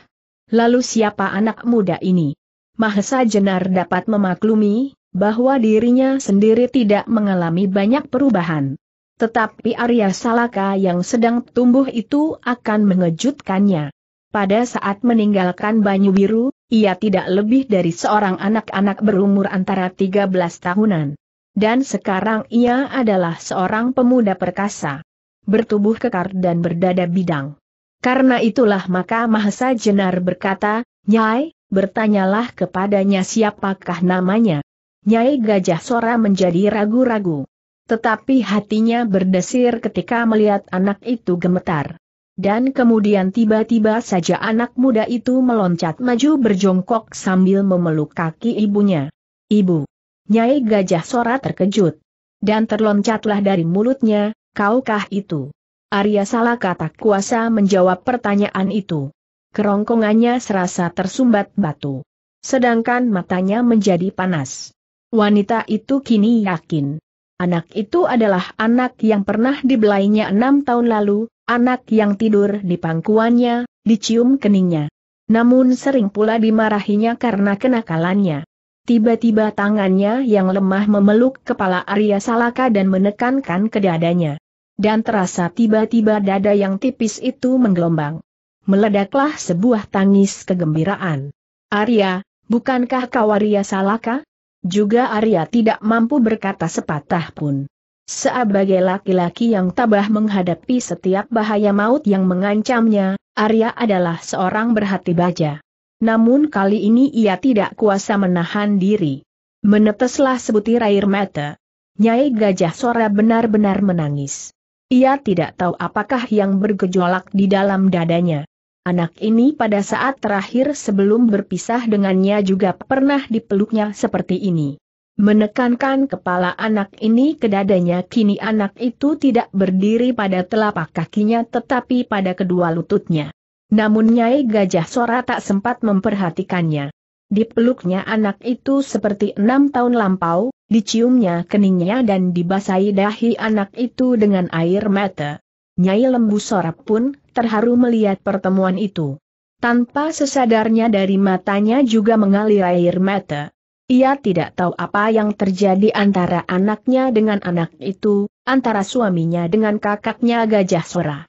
Speaker 1: Lalu siapa anak muda ini? Mahesa Jenar dapat memaklumi, bahwa dirinya sendiri tidak mengalami banyak perubahan. Tetapi Arya Salaka yang sedang tumbuh itu akan mengejutkannya. Pada saat meninggalkan Banyu Biru, ia tidak lebih dari seorang anak-anak berumur antara 13 tahunan. Dan sekarang ia adalah seorang pemuda perkasa. Bertubuh kekar dan berdada bidang. Karena itulah maka Mahesa Jenar berkata, Nyai, bertanyalah kepadanya siapakah namanya. Nyai Gajah Sora menjadi ragu-ragu. Tetapi hatinya berdesir ketika melihat anak itu gemetar. Dan kemudian tiba-tiba saja anak muda itu meloncat maju berjongkok sambil memeluk kaki ibunya. Ibu. Nyai Gajah Sora terkejut. Dan terloncatlah dari mulutnya, kaukah itu? Arya salah kata kuasa menjawab pertanyaan itu kerongkongannya serasa tersumbat batu. Sedangkan matanya menjadi panas. Wanita itu kini yakin. Anak itu adalah anak yang pernah dibelainya enam tahun lalu, anak yang tidur di pangkuannya, dicium keningnya. Namun sering pula dimarahinya karena kenakalannya. Tiba-tiba tangannya yang lemah memeluk kepala Arya Salaka dan menekankan ke dadanya. Dan terasa tiba-tiba dada yang tipis itu menggelombang. Meledaklah sebuah tangis kegembiraan. Arya, bukankah kau Arya Salaka? Juga Arya tidak mampu berkata sepatah pun. Sebagai laki-laki yang tabah menghadapi setiap bahaya maut yang mengancamnya, Arya adalah seorang berhati baja. Namun kali ini ia tidak kuasa menahan diri. Meneteslah sebutir air mata. Nyai Gajah Sora benar-benar menangis. Ia tidak tahu apakah yang bergejolak di dalam dadanya. Anak ini pada saat terakhir sebelum berpisah dengannya juga pernah dipeluknya seperti ini. Menekankan kepala anak ini ke dadanya kini anak itu tidak berdiri pada telapak kakinya tetapi pada kedua lututnya. Namun Nyai Gajah Sora tak sempat memperhatikannya. Dipeluknya anak itu seperti enam tahun lampau, diciumnya keningnya dan dibasahi dahi anak itu dengan air mata. Nyai Lembu Sorap pun terharu melihat pertemuan itu. Tanpa sesadarnya dari matanya juga mengalir air mata. Ia tidak tahu apa yang terjadi antara anaknya dengan anak itu, antara suaminya dengan kakaknya Gajah Sora.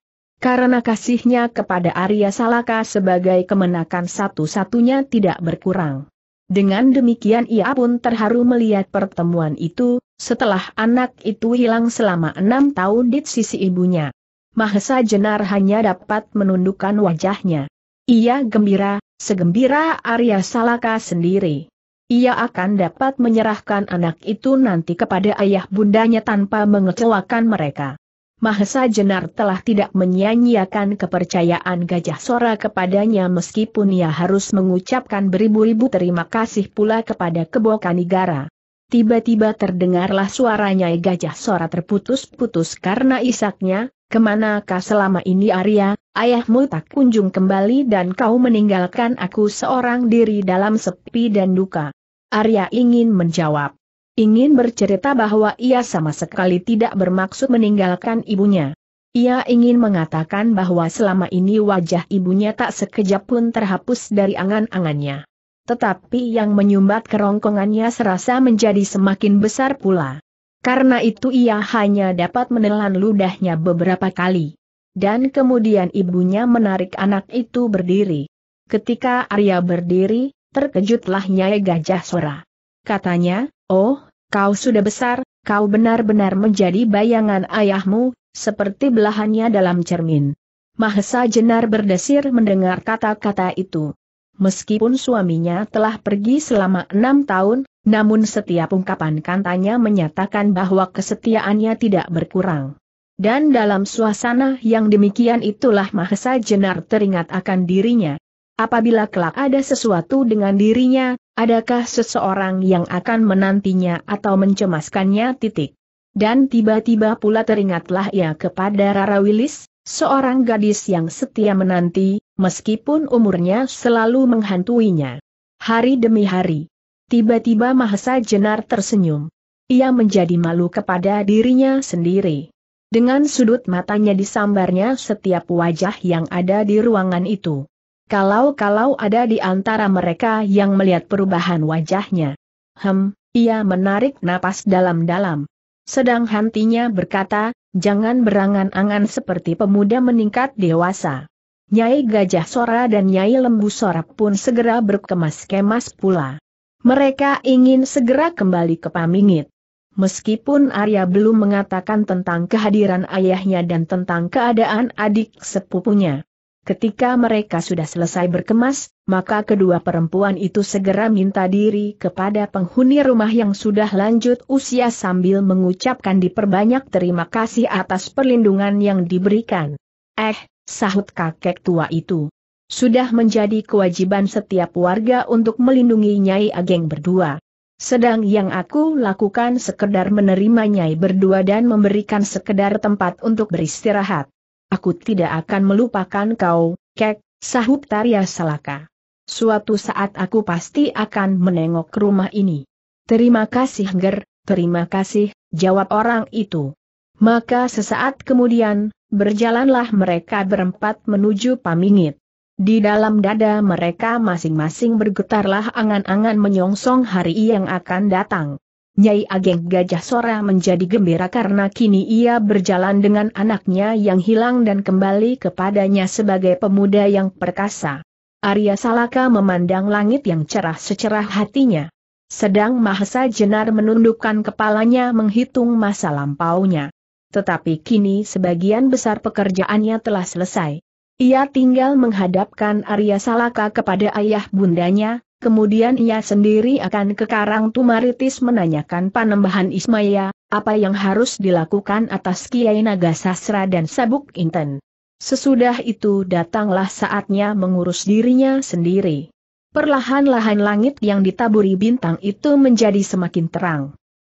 Speaker 1: Karena kasihnya kepada Arya Salaka sebagai kemenakan satu-satunya tidak berkurang. Dengan demikian ia pun terharu melihat pertemuan itu, setelah anak itu hilang selama enam tahun di sisi ibunya. Mahesa Jenar hanya dapat menundukkan wajahnya. Ia gembira, segembira Arya Salaka sendiri. Ia akan dapat menyerahkan anak itu nanti kepada ayah bundanya tanpa mengecewakan mereka. Mahesa Jenar telah tidak menyanyiakan kepercayaan Gajah Sora kepadanya meskipun ia harus mengucapkan beribu-ribu terima kasih pula kepada kebo Kanigara. Tiba-tiba terdengarlah suaranya Gajah Sora terputus-putus karena isaknya, Kemana kah selama ini Arya, ayahmu tak kunjung kembali dan kau meninggalkan aku seorang diri dalam sepi dan duka? Arya ingin menjawab. Ingin bercerita bahwa ia sama sekali tidak bermaksud meninggalkan ibunya. Ia ingin mengatakan bahwa selama ini wajah ibunya tak sekejap pun terhapus dari angan-angannya. Tetapi yang menyumbat kerongkongannya serasa menjadi semakin besar pula. Karena itu ia hanya dapat menelan ludahnya beberapa kali. Dan kemudian ibunya menarik anak itu berdiri. Ketika Arya berdiri, terkejutlah Nyai Gajah Sora. Katanya, oh, kau sudah besar, kau benar-benar menjadi bayangan ayahmu, seperti belahannya dalam cermin. Mahesa Jenar berdesir mendengar kata-kata itu. Meskipun suaminya telah pergi selama enam tahun, namun setiap ungkapan kantanya menyatakan bahwa kesetiaannya tidak berkurang. Dan dalam suasana yang demikian itulah Mahesa Jenar teringat akan dirinya. Apabila kelak ada sesuatu dengan dirinya, adakah seseorang yang akan menantinya atau mencemaskannya titik. Dan tiba-tiba pula teringatlah ia kepada Rara Wilis, seorang gadis yang setia menanti, meskipun umurnya selalu menghantuinya. Hari demi hari, Tiba-tiba Mahesa Jenar tersenyum. Ia menjadi malu kepada dirinya sendiri. Dengan sudut matanya disambarnya setiap wajah yang ada di ruangan itu. Kalau-kalau ada di antara mereka yang melihat perubahan wajahnya. Hem, ia menarik napas dalam-dalam. Sedang hantinya berkata, jangan berangan-angan seperti pemuda meningkat dewasa. Nyai Gajah Sora dan Nyai Lembu Sora pun segera berkemas-kemas pula. Mereka ingin segera kembali ke Pamingit. Meskipun Arya belum mengatakan tentang kehadiran ayahnya dan tentang keadaan adik sepupunya. Ketika mereka sudah selesai berkemas, maka kedua perempuan itu segera minta diri kepada penghuni rumah yang sudah lanjut usia sambil mengucapkan diperbanyak terima kasih atas perlindungan yang diberikan. Eh, sahut kakek tua itu. Sudah menjadi kewajiban setiap warga untuk melindungi Nyai Ageng berdua. Sedang yang aku lakukan sekedar menerima Nyai berdua dan memberikan sekedar tempat untuk beristirahat. Aku tidak akan melupakan kau, kek, sahut Tarya Salaka. Suatu saat aku pasti akan menengok rumah ini. Terima kasih Ger, terima kasih, jawab orang itu. Maka sesaat kemudian, berjalanlah mereka berempat menuju Pamingit. Di dalam dada mereka masing-masing bergetarlah angan-angan menyongsong hari yang akan datang. Nyai Ageng Gajah Sora menjadi gembira karena kini ia berjalan dengan anaknya yang hilang dan kembali kepadanya sebagai pemuda yang perkasa. Arya Salaka memandang langit yang cerah secerah hatinya. Sedang Mahesa Jenar menundukkan kepalanya menghitung masa lampaunya. Tetapi kini sebagian besar pekerjaannya telah selesai. Ia tinggal menghadapkan Arya Salaka kepada ayah bundanya, kemudian ia sendiri akan ke Karang Tumaritis menanyakan panembahan Ismaya, apa yang harus dilakukan atas Kiai Naga Sasra dan Sabuk Inten. Sesudah itu datanglah saatnya mengurus dirinya sendiri. Perlahan-lahan langit yang ditaburi bintang itu menjadi semakin terang.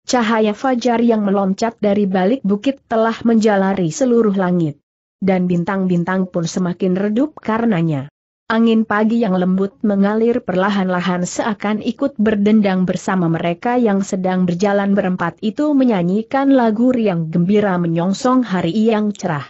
Speaker 1: Cahaya fajar yang meloncat dari balik bukit telah menjalari seluruh langit dan bintang-bintang pun semakin redup karenanya. Angin pagi yang lembut mengalir perlahan-lahan seakan ikut berdendang bersama mereka yang sedang berjalan berempat itu menyanyikan lagu yang gembira menyongsong hari yang cerah.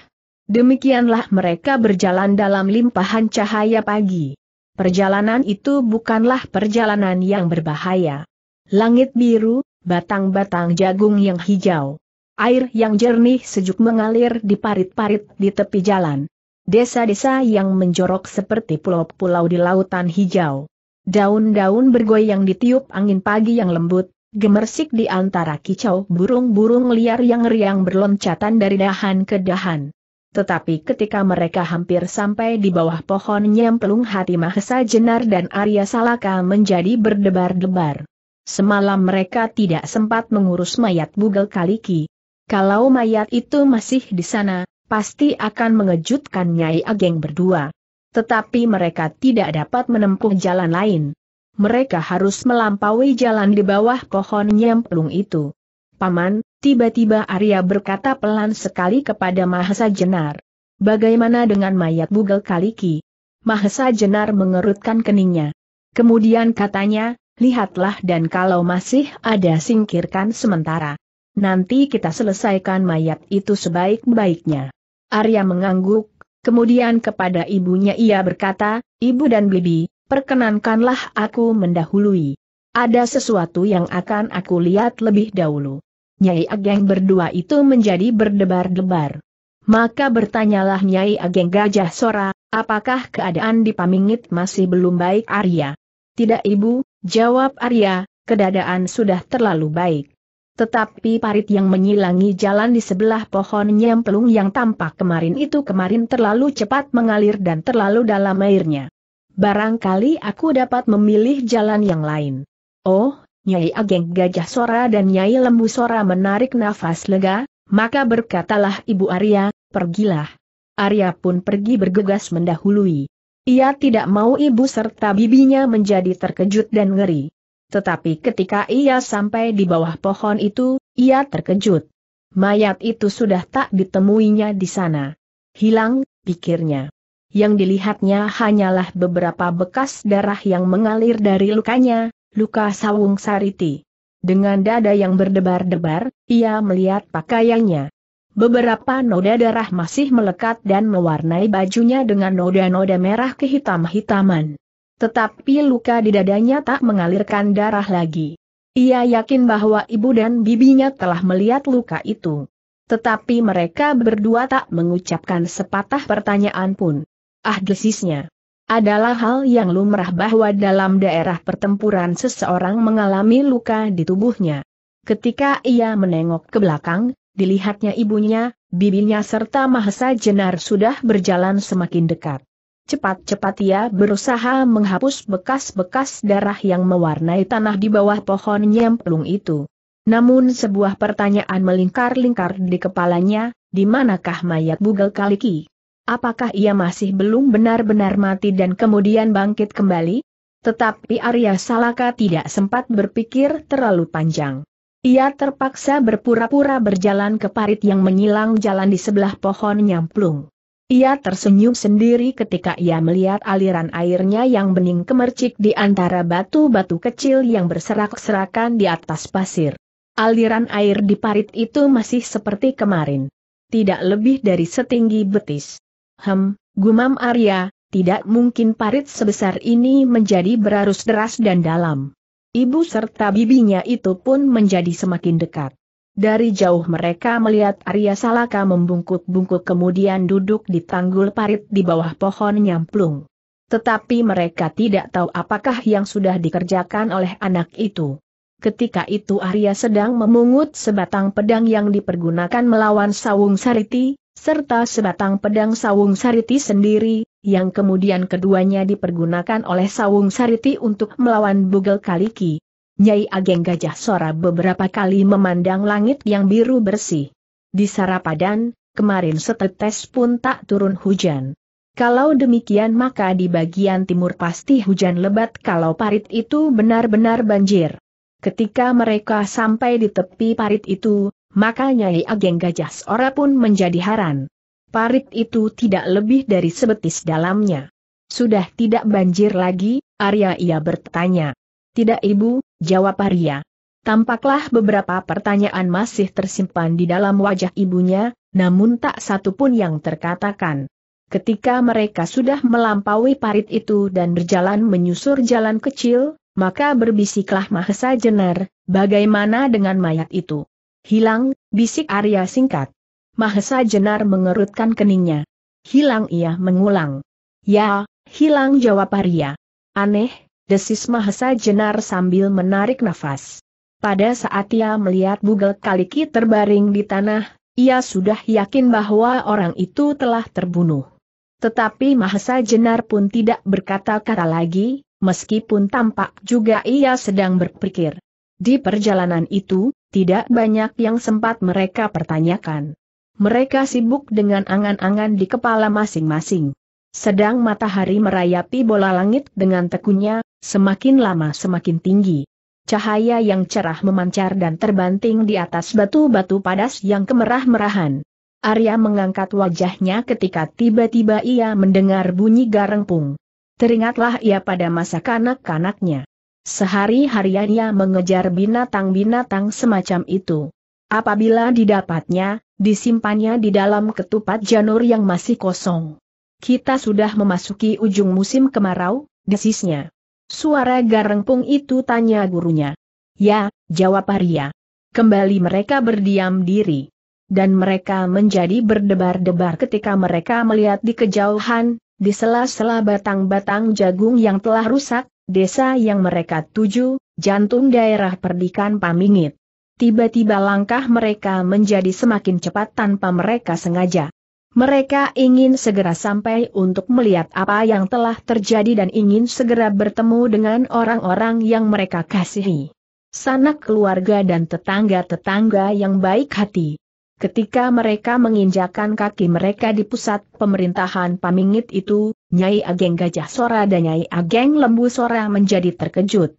Speaker 1: Demikianlah mereka berjalan dalam limpahan cahaya pagi. Perjalanan itu bukanlah perjalanan yang berbahaya. Langit biru, batang-batang jagung yang hijau, Air yang jernih sejuk mengalir di parit-parit di tepi jalan. Desa-desa yang menjorok seperti pulau-pulau di lautan hijau. Daun-daun bergoyang ditiup angin pagi yang lembut, gemersik di antara kicau burung-burung liar yang riang berloncatan dari dahan ke dahan. Tetapi ketika mereka hampir sampai di bawah pohon nyemplung hati Mahesa Jenar dan Arya Salaka menjadi berdebar-debar. Semalam mereka tidak sempat mengurus mayat Bugel Kaliki, kalau mayat itu masih di sana, pasti akan mengejutkan Nyai Ageng berdua. Tetapi mereka tidak dapat menempuh jalan lain. Mereka harus melampaui jalan di bawah pohon nyemplung itu. Paman, tiba-tiba Arya berkata pelan sekali kepada Mahesa Jenar. Bagaimana dengan mayat Bugel Kaliki? Mahesa Jenar mengerutkan keningnya. Kemudian katanya, lihatlah dan kalau masih ada singkirkan sementara nanti kita selesaikan mayat itu sebaik-baiknya. Arya mengangguk, kemudian kepada ibunya ia berkata, Ibu dan Bibi, perkenankanlah aku mendahului. Ada sesuatu yang akan aku lihat lebih dahulu. Nyai Ageng berdua itu menjadi berdebar-debar. Maka bertanyalah Nyai Ageng Gajah Sora, apakah keadaan di Pamingit masih belum baik Arya? Tidak ibu, jawab Arya, keadaan sudah terlalu baik. Tetapi parit yang menyilangi jalan di sebelah pohon nyemplung yang tampak kemarin itu kemarin terlalu cepat mengalir dan terlalu dalam airnya. Barangkali aku dapat memilih jalan yang lain. Oh, Nyai Ageng Gajah Sora dan Nyai Lembu Sora menarik nafas lega, maka berkatalah Ibu Arya, pergilah. Arya pun pergi bergegas mendahului. Ia tidak mau ibu serta bibinya menjadi terkejut dan ngeri. Tetapi ketika ia sampai di bawah pohon itu, ia terkejut. Mayat itu sudah tak ditemuinya di sana. Hilang, pikirnya. Yang dilihatnya hanyalah beberapa bekas darah yang mengalir dari lukanya, luka Sawung Sariti. Dengan dada yang berdebar-debar, ia melihat pakaiannya. Beberapa noda darah masih melekat dan mewarnai bajunya dengan noda-noda merah kehitam-hitaman. Tetapi luka di dadanya tak mengalirkan darah lagi. Ia yakin bahwa ibu dan bibinya telah melihat luka itu. Tetapi mereka berdua tak mengucapkan sepatah pertanyaan pun. Ah desisnya. Adalah hal yang lumrah bahwa dalam daerah pertempuran seseorang mengalami luka di tubuhnya. Ketika ia menengok ke belakang, dilihatnya ibunya, bibinya serta Mahesa Jenar sudah berjalan semakin dekat. Cepat-cepat ia berusaha menghapus bekas-bekas darah yang mewarnai tanah di bawah pohon nyemplung itu. Namun sebuah pertanyaan melingkar-lingkar di kepalanya, di manakah mayat Bugel Kaliki? Apakah ia masih belum benar-benar mati dan kemudian bangkit kembali? Tetapi Arya Salaka tidak sempat berpikir terlalu panjang. Ia terpaksa berpura-pura berjalan ke parit yang menyilang jalan di sebelah pohon nyamplung. Ia tersenyum sendiri ketika ia melihat aliran airnya yang bening kemercik di antara batu-batu kecil yang berserak-serakan di atas pasir. Aliran air di parit itu masih seperti kemarin. Tidak lebih dari setinggi betis. Hem, gumam Arya, tidak mungkin parit sebesar ini menjadi berarus deras dan dalam. Ibu serta bibinya itu pun menjadi semakin dekat. Dari jauh mereka melihat Arya Salaka membungkuk-bungkuk kemudian duduk di tanggul parit di bawah pohon nyamplung. Tetapi mereka tidak tahu apakah yang sudah dikerjakan oleh anak itu. Ketika itu Arya sedang memungut sebatang pedang yang dipergunakan melawan Sawung Sariti, serta sebatang pedang Sawung Sariti sendiri, yang kemudian keduanya dipergunakan oleh Sawung Sariti untuk melawan Bugel Kaliki. Nyai Ageng Gajah Sora beberapa kali memandang langit yang biru bersih. Di Sarapadan, kemarin setetes pun tak turun hujan. Kalau demikian maka di bagian timur pasti hujan lebat kalau parit itu benar-benar banjir. Ketika mereka sampai di tepi parit itu, maka Nyai Ageng Gajah Sora pun menjadi haran. Parit itu tidak lebih dari sebetis dalamnya. Sudah tidak banjir lagi, Arya ia bertanya. Tidak ibu, jawab Arya. Tampaklah beberapa pertanyaan masih tersimpan di dalam wajah ibunya, namun tak satu pun yang terkatakan. Ketika mereka sudah melampaui parit itu dan berjalan menyusur jalan kecil, maka berbisiklah Mahesa Jenar, bagaimana dengan mayat itu? Hilang, bisik Arya singkat. Mahesa Jenar mengerutkan keningnya. Hilang ia mengulang. Ya, hilang jawab Arya. Aneh, desis Mahesa Jenar sambil menarik nafas. Pada saat ia melihat Bugel Kaliki terbaring di tanah, ia sudah yakin bahwa orang itu telah terbunuh. Tetapi Mahesa Jenar pun tidak berkata-kata lagi, meskipun tampak juga ia sedang berpikir. Di perjalanan itu, tidak banyak yang sempat mereka pertanyakan. Mereka sibuk dengan angan-angan di kepala masing-masing. Sedang matahari merayapi bola langit dengan tekunnya, semakin lama semakin tinggi. Cahaya yang cerah memancar dan terbanting di atas batu-batu padas yang kemerah-merahan. Arya mengangkat wajahnya ketika tiba-tiba ia mendengar bunyi garengpung. Teringatlah ia pada masa kanak-kanaknya. Sehari-harian ia mengejar binatang-binatang semacam itu. Apabila didapatnya, disimpannya di dalam ketupat janur yang masih kosong. Kita sudah memasuki ujung musim kemarau, desisnya. Suara garengpung itu tanya gurunya. Ya, jawab Arya. Kembali mereka berdiam diri. Dan mereka menjadi berdebar-debar ketika mereka melihat di kejauhan, di sela-sela batang-batang jagung yang telah rusak, desa yang mereka tuju, jantung daerah perdikan pamingit. Tiba-tiba langkah mereka menjadi semakin cepat tanpa mereka sengaja. Mereka ingin segera sampai untuk melihat apa yang telah terjadi dan ingin segera bertemu dengan orang-orang yang mereka kasihi. Sanak keluarga dan tetangga-tetangga yang baik hati. Ketika mereka menginjakan kaki mereka di pusat pemerintahan Pamingit itu, Nyai Ageng Gajah Sora dan Nyai Ageng Lembu Sora menjadi terkejut.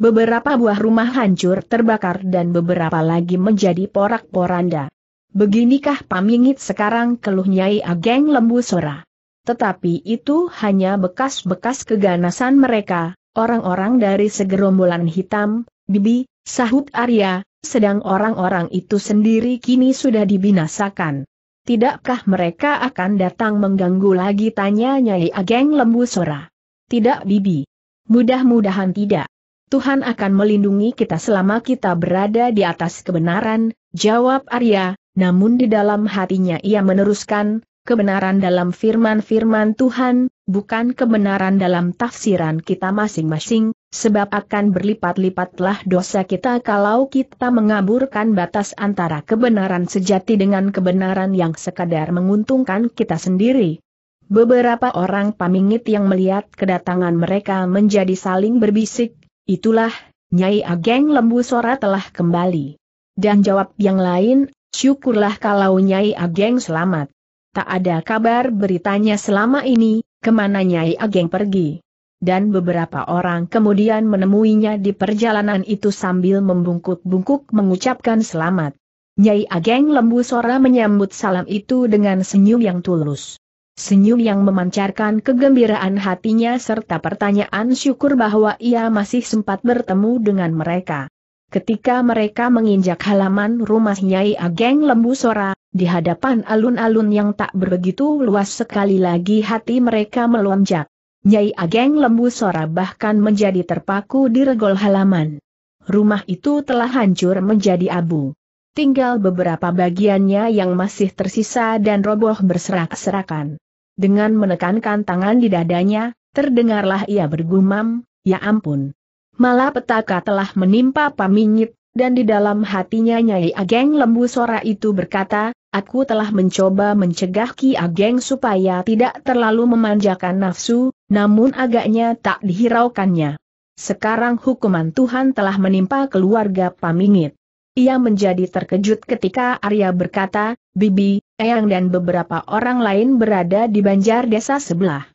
Speaker 1: Beberapa buah rumah hancur terbakar dan beberapa lagi menjadi porak-poranda. Beginikah pamingit sekarang keluh Nyai Ageng Lembu Sora. Tetapi itu hanya bekas-bekas keganasan mereka, orang-orang dari segerombolan hitam, bibi, sahut Arya, sedang orang-orang itu sendiri kini sudah dibinasakan. Tidakkah mereka akan datang mengganggu lagi tanya Nyai Ageng Lembu Sora? Tidak bibi. Mudah-mudahan tidak. Tuhan akan melindungi kita selama kita berada di atas kebenaran, jawab Arya, namun di dalam hatinya ia meneruskan, kebenaran dalam firman-firman Tuhan, bukan kebenaran dalam tafsiran kita masing-masing, sebab akan berlipat-lipatlah dosa kita kalau kita mengaburkan batas antara kebenaran sejati dengan kebenaran yang sekadar menguntungkan kita sendiri. Beberapa orang pamingit yang melihat kedatangan mereka menjadi saling berbisik, itulah, Nyai Ageng Lembu Sora telah kembali. Dan jawab yang lain Syukurlah kalau Nyai Ageng selamat. Tak ada kabar beritanya selama ini, kemana Nyai Ageng pergi. Dan beberapa orang kemudian menemuinya di perjalanan itu sambil membungkuk-bungkuk mengucapkan selamat. Nyai Ageng Lembu Sora menyambut salam itu dengan senyum yang tulus. Senyum yang memancarkan kegembiraan hatinya serta pertanyaan syukur bahwa ia masih sempat bertemu dengan mereka. Ketika mereka menginjak halaman rumah Nyai Ageng Lembu Sora, di hadapan alun-alun yang tak begitu luas sekali lagi hati mereka melonjak. Nyai Ageng Lembu Sora bahkan menjadi terpaku di regol halaman. Rumah itu telah hancur menjadi abu. Tinggal beberapa bagiannya yang masih tersisa dan roboh berserak-serakan. Dengan menekankan tangan di dadanya, terdengarlah ia bergumam, Ya ampun, Malah petaka telah menimpa Pamingit, dan di dalam hatinya Nyai Ageng Lembu Sora itu berkata, Aku telah mencoba mencegah Ki Ageng supaya tidak terlalu memanjakan nafsu, namun agaknya tak dihiraukannya. Sekarang hukuman Tuhan telah menimpa keluarga Pamingit. Ia menjadi terkejut ketika Arya berkata, Bibi, Eyang dan beberapa orang lain berada di banjar desa sebelah.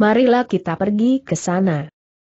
Speaker 1: Marilah kita pergi ke sana.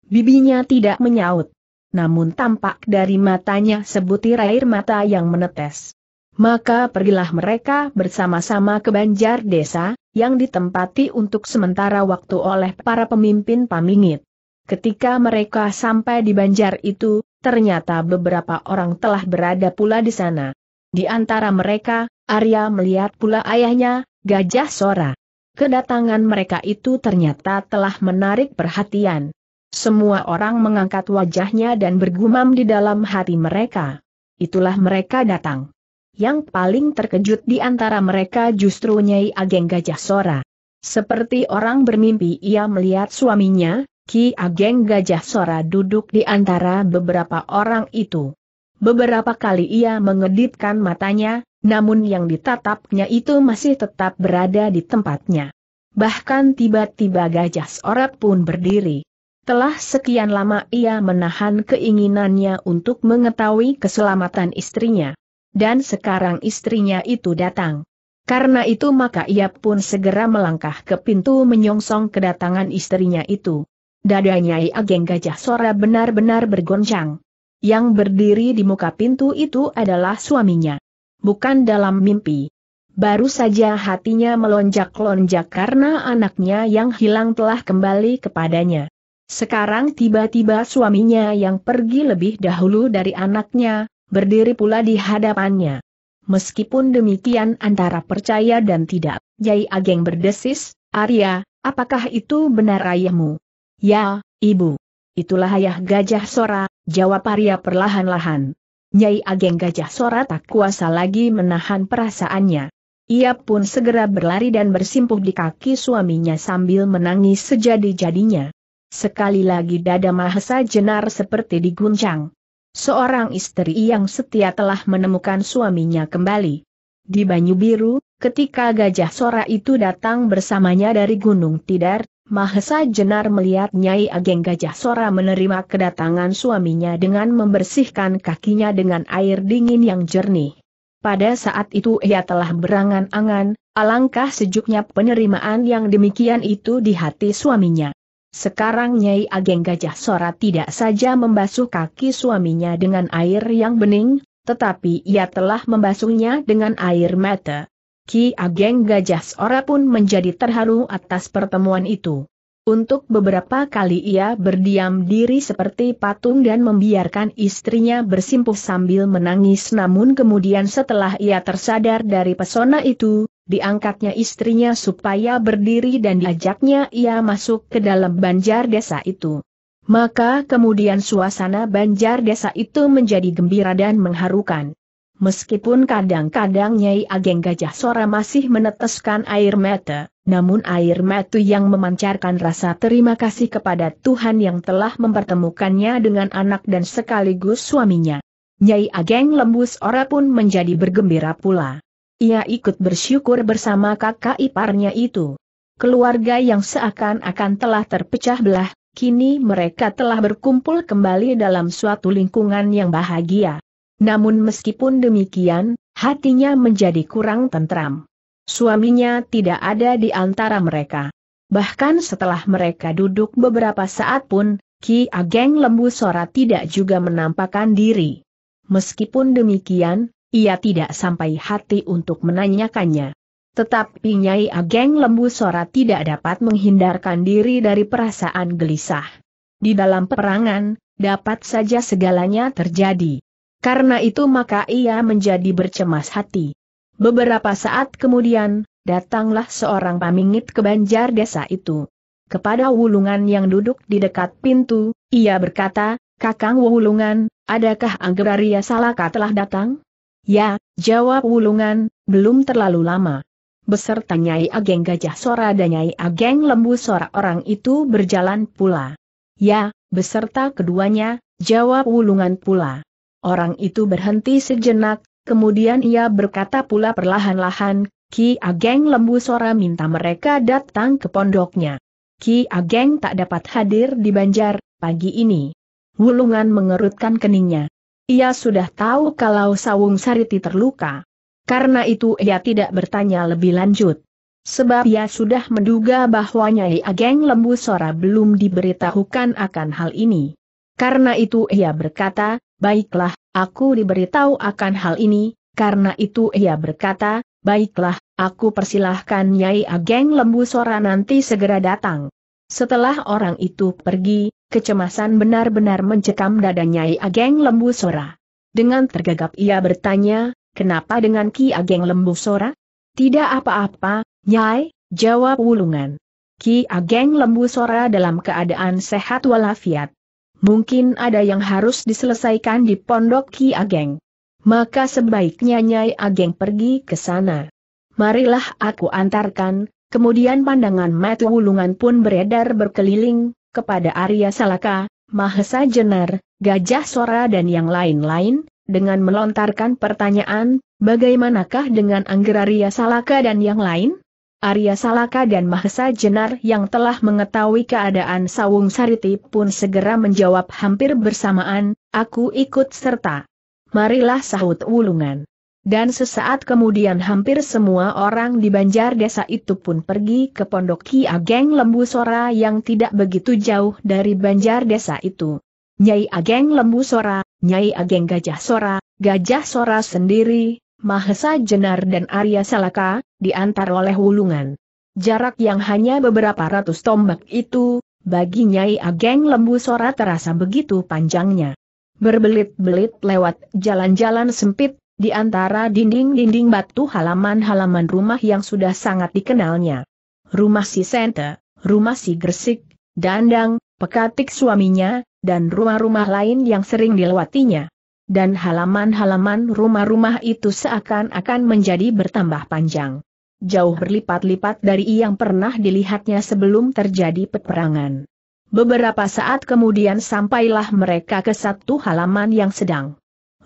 Speaker 1: Bibinya tidak menyaut. Namun tampak dari matanya sebutir air mata yang menetes. Maka pergilah mereka bersama-sama ke banjar desa, yang ditempati untuk sementara waktu oleh para pemimpin pamingit. Ketika mereka sampai di banjar itu, ternyata beberapa orang telah berada pula di sana. Di antara mereka, Arya melihat pula ayahnya, Gajah Sora. Kedatangan mereka itu ternyata telah menarik perhatian. Semua orang mengangkat wajahnya dan bergumam di dalam hati mereka. Itulah mereka datang. Yang paling terkejut di antara mereka justru Nyai Ageng Gajah Sora. Seperti orang bermimpi ia melihat suaminya, Ki Ageng Gajah Sora duduk di antara beberapa orang itu. Beberapa kali ia mengedipkan matanya, namun yang ditatapnya itu masih tetap berada di tempatnya. Bahkan tiba-tiba Gajah Sora pun berdiri. Telah sekian lama ia menahan keinginannya untuk mengetahui keselamatan istrinya. Dan sekarang istrinya itu datang. Karena itu maka ia pun segera melangkah ke pintu menyongsong kedatangan istrinya itu. Dadanya Ageng Gajah Sora benar-benar bergoncang. Yang berdiri di muka pintu itu adalah suaminya. Bukan dalam mimpi. Baru saja hatinya melonjak-lonjak karena anaknya yang hilang telah kembali kepadanya. Sekarang tiba-tiba suaminya yang pergi lebih dahulu dari anaknya, berdiri pula di hadapannya. Meskipun demikian antara percaya dan tidak, Jai Ageng berdesis, Arya, apakah itu benar ayahmu? Ya, ibu. Itulah ayah gajah Sora, jawab Arya perlahan-lahan. Nyai Ageng gajah Sora tak kuasa lagi menahan perasaannya. Ia pun segera berlari dan bersimpuh di kaki suaminya sambil menangis sejadi-jadinya. Sekali lagi dada Mahesa jenar seperti diguncang. Seorang istri yang setia telah menemukan suaminya kembali. Di Banyu Biru, ketika gajah sora itu datang bersamanya dari Gunung Tidar, Mahesa Jenar melihat Nyai Ageng Gajah Sora menerima kedatangan suaminya dengan membersihkan kakinya dengan air dingin yang jernih. Pada saat itu ia telah berangan-angan, alangkah sejuknya penerimaan yang demikian itu di hati suaminya. Sekarang Nyai Ageng Gajah Sora tidak saja membasuh kaki suaminya dengan air yang bening, tetapi ia telah membasuhnya dengan air mata. Ki Ageng Gajah Sora pun menjadi terharu atas pertemuan itu. Untuk beberapa kali ia berdiam diri seperti patung dan membiarkan istrinya bersimpuh sambil menangis namun kemudian setelah ia tersadar dari pesona itu, diangkatnya istrinya supaya berdiri dan diajaknya ia masuk ke dalam banjar desa itu. Maka kemudian suasana banjar desa itu menjadi gembira dan mengharukan. Meskipun kadang-kadang Nyai Ageng Gajah Sora masih meneteskan air mata, namun air mata yang memancarkan rasa terima kasih kepada Tuhan yang telah mempertemukannya dengan anak dan sekaligus suaminya. Nyai Ageng Lembus Ora pun menjadi bergembira pula. Ia ikut bersyukur bersama kakak iparnya itu. Keluarga yang seakan-akan telah terpecah belah, kini mereka telah berkumpul kembali dalam suatu lingkungan yang bahagia. Namun meskipun demikian, hatinya menjadi kurang tentram. Suaminya tidak ada di antara mereka. Bahkan setelah mereka duduk beberapa saat pun, Ki Ageng Lembu Sora tidak juga menampakkan diri. Meskipun demikian, ia tidak sampai hati untuk menanyakannya. Tetapi Nyai Ageng Lembu Sora tidak dapat menghindarkan diri dari perasaan gelisah. Di dalam perangan, dapat saja segalanya terjadi. Karena itu maka ia menjadi bercemas hati. Beberapa saat kemudian, datanglah seorang pamingit ke banjar desa itu. Kepada Wulungan yang duduk di dekat pintu, ia berkata, Kakang Wulungan, adakah Anggraria Salaka telah datang? Ya, jawab Wulungan, belum terlalu lama. Beserta Nyai Ageng Gajah Sora dan Nyai Ageng Lembu Sora orang itu berjalan pula. Ya, beserta keduanya, jawab Wulungan pula. Orang itu berhenti sejenak, kemudian ia berkata pula perlahan-lahan, Ki Ageng Lembu Sora minta mereka datang ke pondoknya. Ki Ageng tak dapat hadir di Banjar, pagi ini. Wulungan mengerutkan keningnya. Ia sudah tahu kalau Sawung Sariti terluka. Karena itu ia tidak bertanya lebih lanjut. Sebab ia sudah menduga bahwa Nyai Ageng Lembu Sora belum diberitahukan akan hal ini. Karena itu ia berkata, baiklah, aku diberitahu akan hal ini, karena itu ia berkata, baiklah, aku persilahkan Nyai Ageng Lembu Sora nanti segera datang. Setelah orang itu pergi, kecemasan benar-benar mencekam dada Nyai Ageng Lembu Sora. Dengan tergagap ia bertanya, kenapa dengan Ki Ageng Lembu Sora? Tidak apa-apa, Nyai, jawab Wulungan. Ki Ageng Lembu Sora dalam keadaan sehat walafiat. Mungkin ada yang harus diselesaikan di pondok Ki Ageng. Maka sebaiknya Nyai Ageng pergi ke sana. Marilah aku antarkan, Kemudian pandangan Matu wulungan pun beredar berkeliling, kepada Arya Salaka, Mahesa Jenar, Gajah Sora dan yang lain-lain, dengan melontarkan pertanyaan, bagaimanakah dengan Angger Arya Salaka dan yang lain? Arya Salaka dan Mahesa Jenar yang telah mengetahui keadaan Sawung Sariti pun segera menjawab hampir bersamaan, aku ikut serta. Marilah sahut Wulungan. Dan sesaat kemudian hampir semua orang di banjar desa itu pun pergi ke pondok Ki Ageng Lembu Sora yang tidak begitu jauh dari banjar desa itu. Nyai Ageng Lembu Sora, Nyai Ageng Gajah Sora, Gajah Sora sendiri, Mahesa Jenar dan Arya Salaka, diantar oleh wulungan. Jarak yang hanya beberapa ratus tombak itu, bagi Nyai Ageng Lembu Sora terasa begitu panjangnya. Berbelit-belit lewat jalan-jalan sempit di antara dinding-dinding batu halaman-halaman rumah yang sudah sangat dikenalnya. Rumah si Sente, rumah si Gresik, Dandang, Pekatik suaminya, dan rumah-rumah lain yang sering dilewatinya. Dan halaman-halaman rumah-rumah itu seakan-akan menjadi bertambah panjang. Jauh berlipat-lipat dari yang pernah dilihatnya sebelum terjadi peperangan. Beberapa saat kemudian sampailah mereka ke satu halaman yang sedang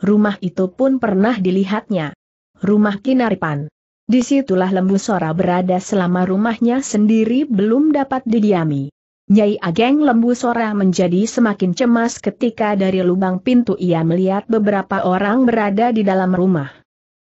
Speaker 1: rumah itu pun pernah dilihatnya. Rumah Kinaripan. Disitulah Lembu Sora berada selama rumahnya sendiri belum dapat didiami. Nyai Ageng Lembu Sora menjadi semakin cemas ketika dari lubang pintu ia melihat beberapa orang berada di dalam rumah.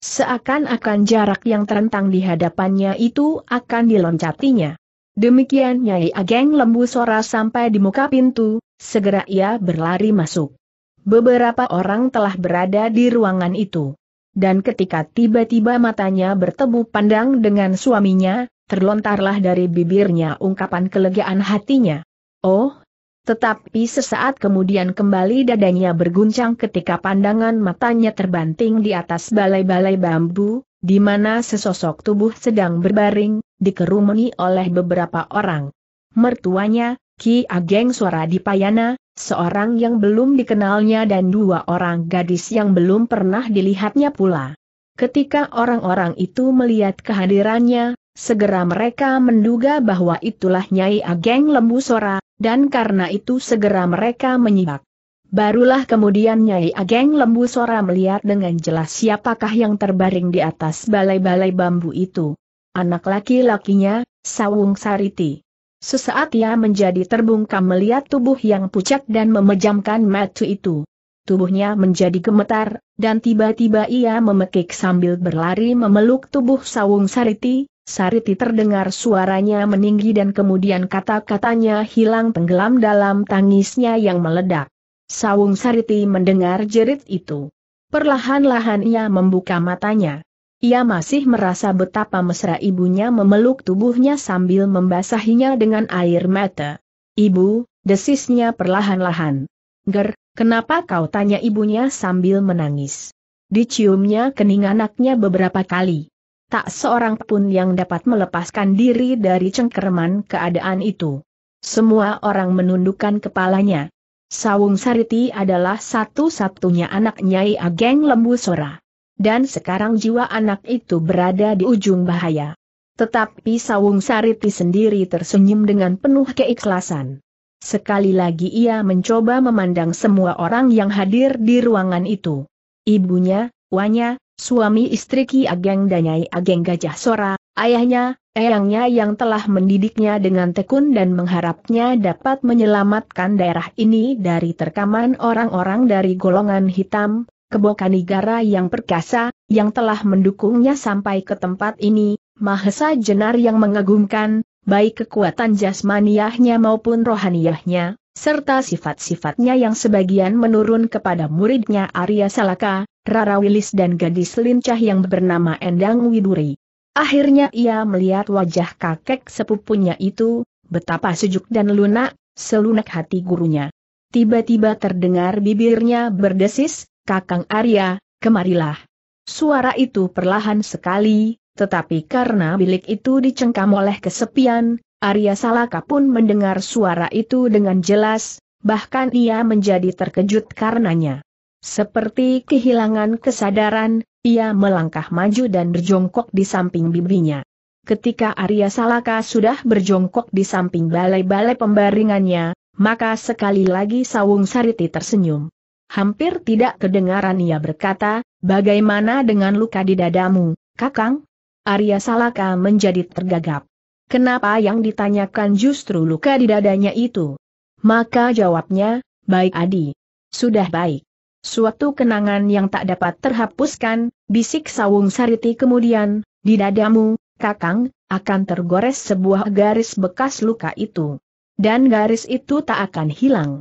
Speaker 1: Seakan-akan jarak yang terentang di hadapannya itu akan diloncatinya. Demikian Nyai Ageng Lembu Sora sampai di muka pintu, segera ia berlari masuk. Beberapa orang telah berada di ruangan itu. Dan ketika tiba-tiba matanya bertemu pandang dengan suaminya, terlontarlah dari bibirnya ungkapan kelegaan hatinya. Oh, tetapi sesaat kemudian kembali dadanya berguncang ketika pandangan matanya terbanting di atas balai-balai bambu, di mana sesosok tubuh sedang berbaring, dikerumuni oleh beberapa orang. Mertuanya, Ki Ageng Suara Dipayana, Seorang yang belum dikenalnya dan dua orang gadis yang belum pernah dilihatnya pula. Ketika orang-orang itu melihat kehadirannya, segera mereka menduga bahwa itulah Nyai Ageng Lembu Sora, dan karena itu segera mereka menyibak. Barulah kemudian Nyai Ageng Lembu Sora melihat dengan jelas siapakah yang terbaring di atas balai-balai bambu itu. Anak laki-lakinya, Sawung Sariti. Sesaat ia menjadi terbungkam melihat tubuh yang pucat dan memejamkan mata itu. Tubuhnya menjadi gemetar, dan tiba-tiba ia memekik sambil berlari memeluk tubuh Sawung Sariti, Sariti terdengar suaranya meninggi dan kemudian kata-katanya hilang tenggelam dalam tangisnya yang meledak. Sawung Sariti mendengar jerit itu. Perlahan-lahan ia membuka matanya. Ia masih merasa betapa mesra ibunya memeluk tubuhnya sambil membasahinya dengan air mata. Ibu, desisnya perlahan-lahan. Ger, kenapa kau tanya ibunya sambil menangis? Diciumnya kening anaknya beberapa kali. Tak seorang pun yang dapat melepaskan diri dari cengkerman keadaan itu. Semua orang menundukkan kepalanya. Sawung Sariti adalah satu-satunya anak Nyai Ageng Lembu Sora dan sekarang jiwa anak itu berada di ujung bahaya. Tetapi Sawung Sariti sendiri tersenyum dengan penuh keikhlasan. Sekali lagi ia mencoba memandang semua orang yang hadir di ruangan itu. Ibunya, Wanya, suami istri Ki Ageng Danyai Ageng Gajah Sora, ayahnya, eyangnya yang telah mendidiknya dengan tekun dan mengharapnya dapat menyelamatkan daerah ini dari terkaman orang-orang dari golongan hitam, Kebokanigara yang perkasa, yang telah mendukungnya sampai ke tempat ini, Mahesa Jenar yang mengagumkan, baik kekuatan jasmaniahnya maupun rohaniahnya, serta sifat-sifatnya yang sebagian menurun kepada muridnya Arya Salaka, Rara Wilis dan gadis lincah yang bernama Endang Widuri. Akhirnya ia melihat wajah kakek sepupunya itu, betapa sejuk dan lunak, selunak hati gurunya. Tiba-tiba terdengar bibirnya berdesis, Kakang Arya, kemarilah. Suara itu perlahan sekali, tetapi karena bilik itu dicengkam oleh kesepian, Arya Salaka pun mendengar suara itu dengan jelas, bahkan ia menjadi terkejut karenanya. Seperti kehilangan kesadaran, ia melangkah maju dan berjongkok di samping bibirnya. Ketika Arya Salaka sudah berjongkok di samping balai-balai pembaringannya, maka sekali lagi Sawung Sariti tersenyum hampir tidak kedengaran ia berkata, bagaimana dengan luka di dadamu, kakang? Arya Salaka menjadi tergagap. Kenapa yang ditanyakan justru luka di dadanya itu? Maka jawabnya, baik Adi. Sudah baik. Suatu kenangan yang tak dapat terhapuskan, bisik Sawung Sariti kemudian, di dadamu, kakang, akan tergores sebuah garis bekas luka itu. Dan garis itu tak akan hilang.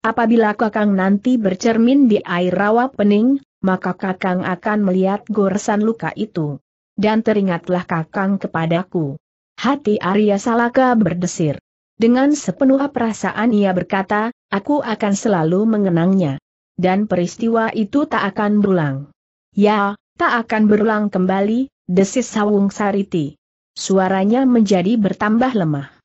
Speaker 1: Apabila Kakang nanti bercermin di air rawa pening, maka Kakang akan melihat goresan luka itu. Dan teringatlah Kakang kepadaku. Hati Arya Salaka berdesir. Dengan sepenuh perasaan ia berkata, aku akan selalu mengenangnya. Dan peristiwa itu tak akan berulang. Ya, tak akan berulang kembali, desis Sawung Sariti. Suaranya menjadi bertambah lemah.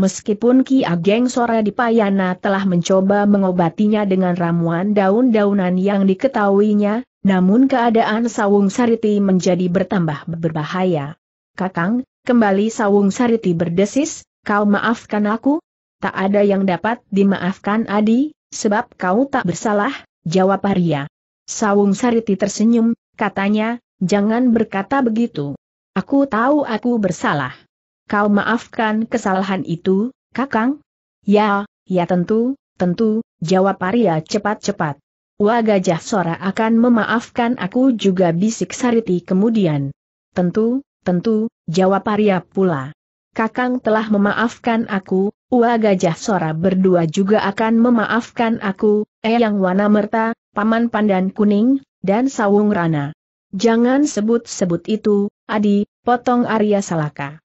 Speaker 1: Meskipun Ki Ageng Sora di Payana telah mencoba mengobatinya dengan ramuan daun-daunan yang diketahuinya, namun keadaan Sawung Sariti menjadi bertambah berbahaya. Kakang, kembali Sawung Sariti berdesis, kau maafkan aku? Tak ada yang dapat dimaafkan Adi, sebab kau tak bersalah, jawab Arya. Sawung Sariti tersenyum, katanya, jangan berkata begitu. Aku tahu aku bersalah. Kau maafkan kesalahan itu, Kakang? Ya, ya tentu, tentu, jawab Arya cepat-cepat. Wah Gajah Sora akan memaafkan aku juga bisik Sariti kemudian. Tentu, tentu, jawab Arya pula. Kakang telah memaafkan aku, Wah Gajah Sora berdua juga akan memaafkan aku, Eyang Wana Merta, Paman Pandan Kuning, dan Sawung Rana. Jangan sebut-sebut itu, Adi, potong Arya Salaka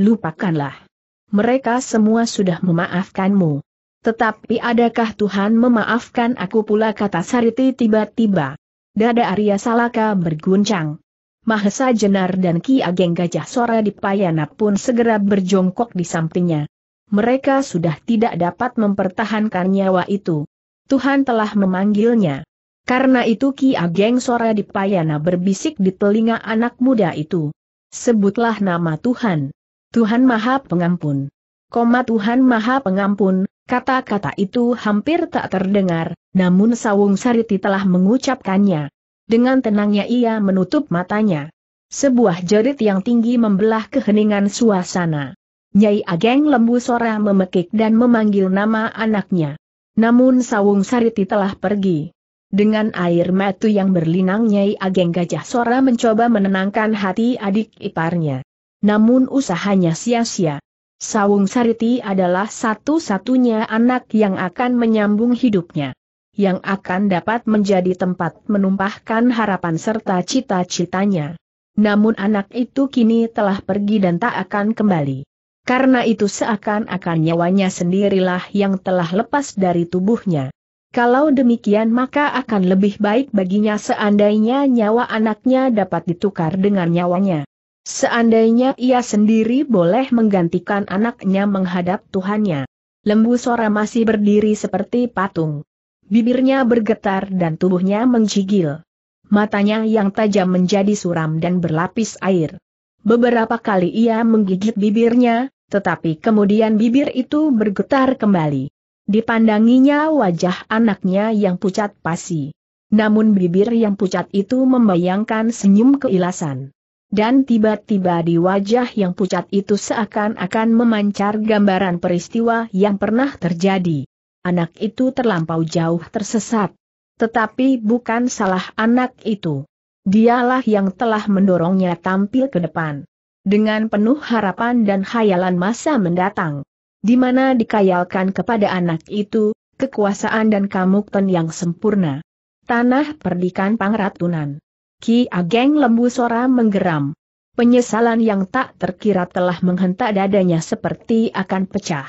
Speaker 1: lupakanlah. Mereka semua sudah memaafkanmu. Tetapi adakah Tuhan memaafkan aku pula kata Sariti tiba-tiba. Dada Arya Salaka berguncang. Mahesa Jenar dan Ki Ageng Gajah Sora di Payana pun segera berjongkok di sampingnya. Mereka sudah tidak dapat mempertahankan nyawa itu. Tuhan telah memanggilnya. Karena itu Ki Ageng Sora di Payana berbisik di telinga anak muda itu. Sebutlah nama Tuhan. Tuhan Maha Pengampun. Koma Tuhan Maha Pengampun, kata-kata itu hampir tak terdengar, namun Sawung Sariti telah mengucapkannya. Dengan tenangnya ia menutup matanya. Sebuah jerit yang tinggi membelah keheningan suasana. Nyai Ageng Lembu Sora memekik dan memanggil nama anaknya. Namun Sawung Sariti telah pergi. Dengan air mata yang berlinang Nyai Ageng Gajah Sora mencoba menenangkan hati adik iparnya. Namun usahanya sia-sia. Sawung Sariti adalah satu-satunya anak yang akan menyambung hidupnya. Yang akan dapat menjadi tempat menumpahkan harapan serta cita-citanya. Namun anak itu kini telah pergi dan tak akan kembali. Karena itu seakan-akan nyawanya sendirilah yang telah lepas dari tubuhnya. Kalau demikian maka akan lebih baik baginya seandainya nyawa anaknya dapat ditukar dengan nyawanya. Seandainya ia sendiri boleh menggantikan anaknya menghadap Tuhannya. Lembu Sora masih berdiri seperti patung. Bibirnya bergetar dan tubuhnya menggigil. Matanya yang tajam menjadi suram dan berlapis air. Beberapa kali ia menggigit bibirnya, tetapi kemudian bibir itu bergetar kembali. Dipandanginya wajah anaknya yang pucat pasi. Namun bibir yang pucat itu membayangkan senyum keilasan dan tiba-tiba di wajah yang pucat itu seakan-akan memancar gambaran peristiwa yang pernah terjadi. Anak itu terlampau jauh tersesat. Tetapi bukan salah anak itu. Dialah yang telah mendorongnya tampil ke depan. Dengan penuh harapan dan khayalan masa mendatang. Di mana dikayalkan kepada anak itu, kekuasaan dan kamukten yang sempurna. Tanah perdikan pangratunan Ki Ageng Lembu Sora menggeram. Penyesalan yang tak terkira telah menghentak dadanya seperti akan pecah.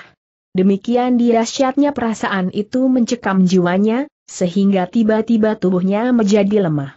Speaker 1: Demikian dirasyatnya perasaan itu mencekam jiwanya, sehingga tiba-tiba tubuhnya menjadi lemah.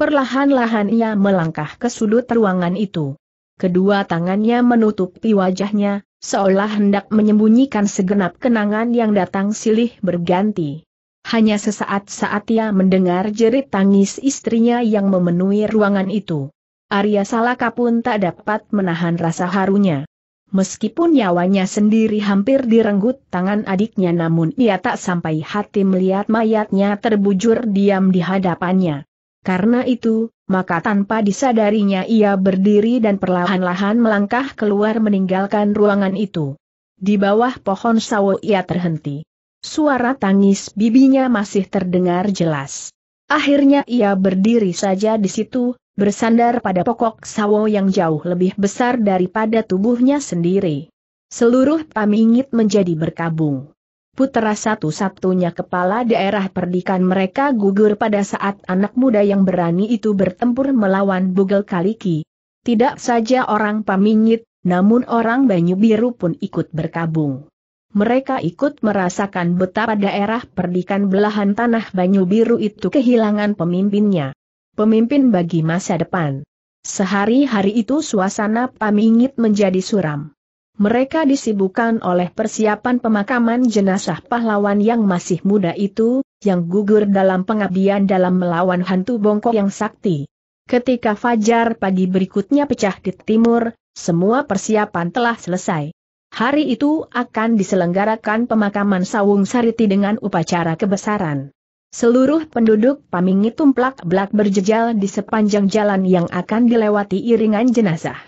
Speaker 1: Perlahan-lahan ia melangkah ke sudut ruangan itu. Kedua tangannya menutupi wajahnya, seolah hendak menyembunyikan segenap kenangan yang datang silih berganti. Hanya sesaat saat ia mendengar jerit tangis istrinya yang memenuhi ruangan itu. Arya Salaka pun tak dapat menahan rasa harunya. Meskipun nyawanya sendiri hampir direnggut tangan adiknya namun ia tak sampai hati melihat mayatnya terbujur diam di hadapannya. Karena itu, maka tanpa disadarinya ia berdiri dan perlahan-lahan melangkah keluar meninggalkan ruangan itu. Di bawah pohon sawo ia terhenti. Suara tangis bibinya masih terdengar jelas. Akhirnya ia berdiri saja di situ, bersandar pada pokok sawo yang jauh lebih besar daripada tubuhnya sendiri. Seluruh pamingit menjadi berkabung. Putera satu-satunya kepala daerah perdikan mereka gugur pada saat anak muda yang berani itu bertempur melawan Bugel Kaliki. Tidak saja orang pamingit, namun orang Banyu Biru pun ikut berkabung mereka ikut merasakan betapa daerah perdikan belahan tanah Banyu Biru itu kehilangan pemimpinnya. Pemimpin bagi masa depan. Sehari-hari itu suasana pamingit menjadi suram. Mereka disibukkan oleh persiapan pemakaman jenazah pahlawan yang masih muda itu, yang gugur dalam pengabdian dalam melawan hantu bongkok yang sakti. Ketika fajar pagi berikutnya pecah di timur, semua persiapan telah selesai. Hari itu akan diselenggarakan pemakaman Sawung Sariti dengan upacara kebesaran. Seluruh penduduk Pamingi tumplak blak berjejal di sepanjang jalan yang akan dilewati iringan jenazah.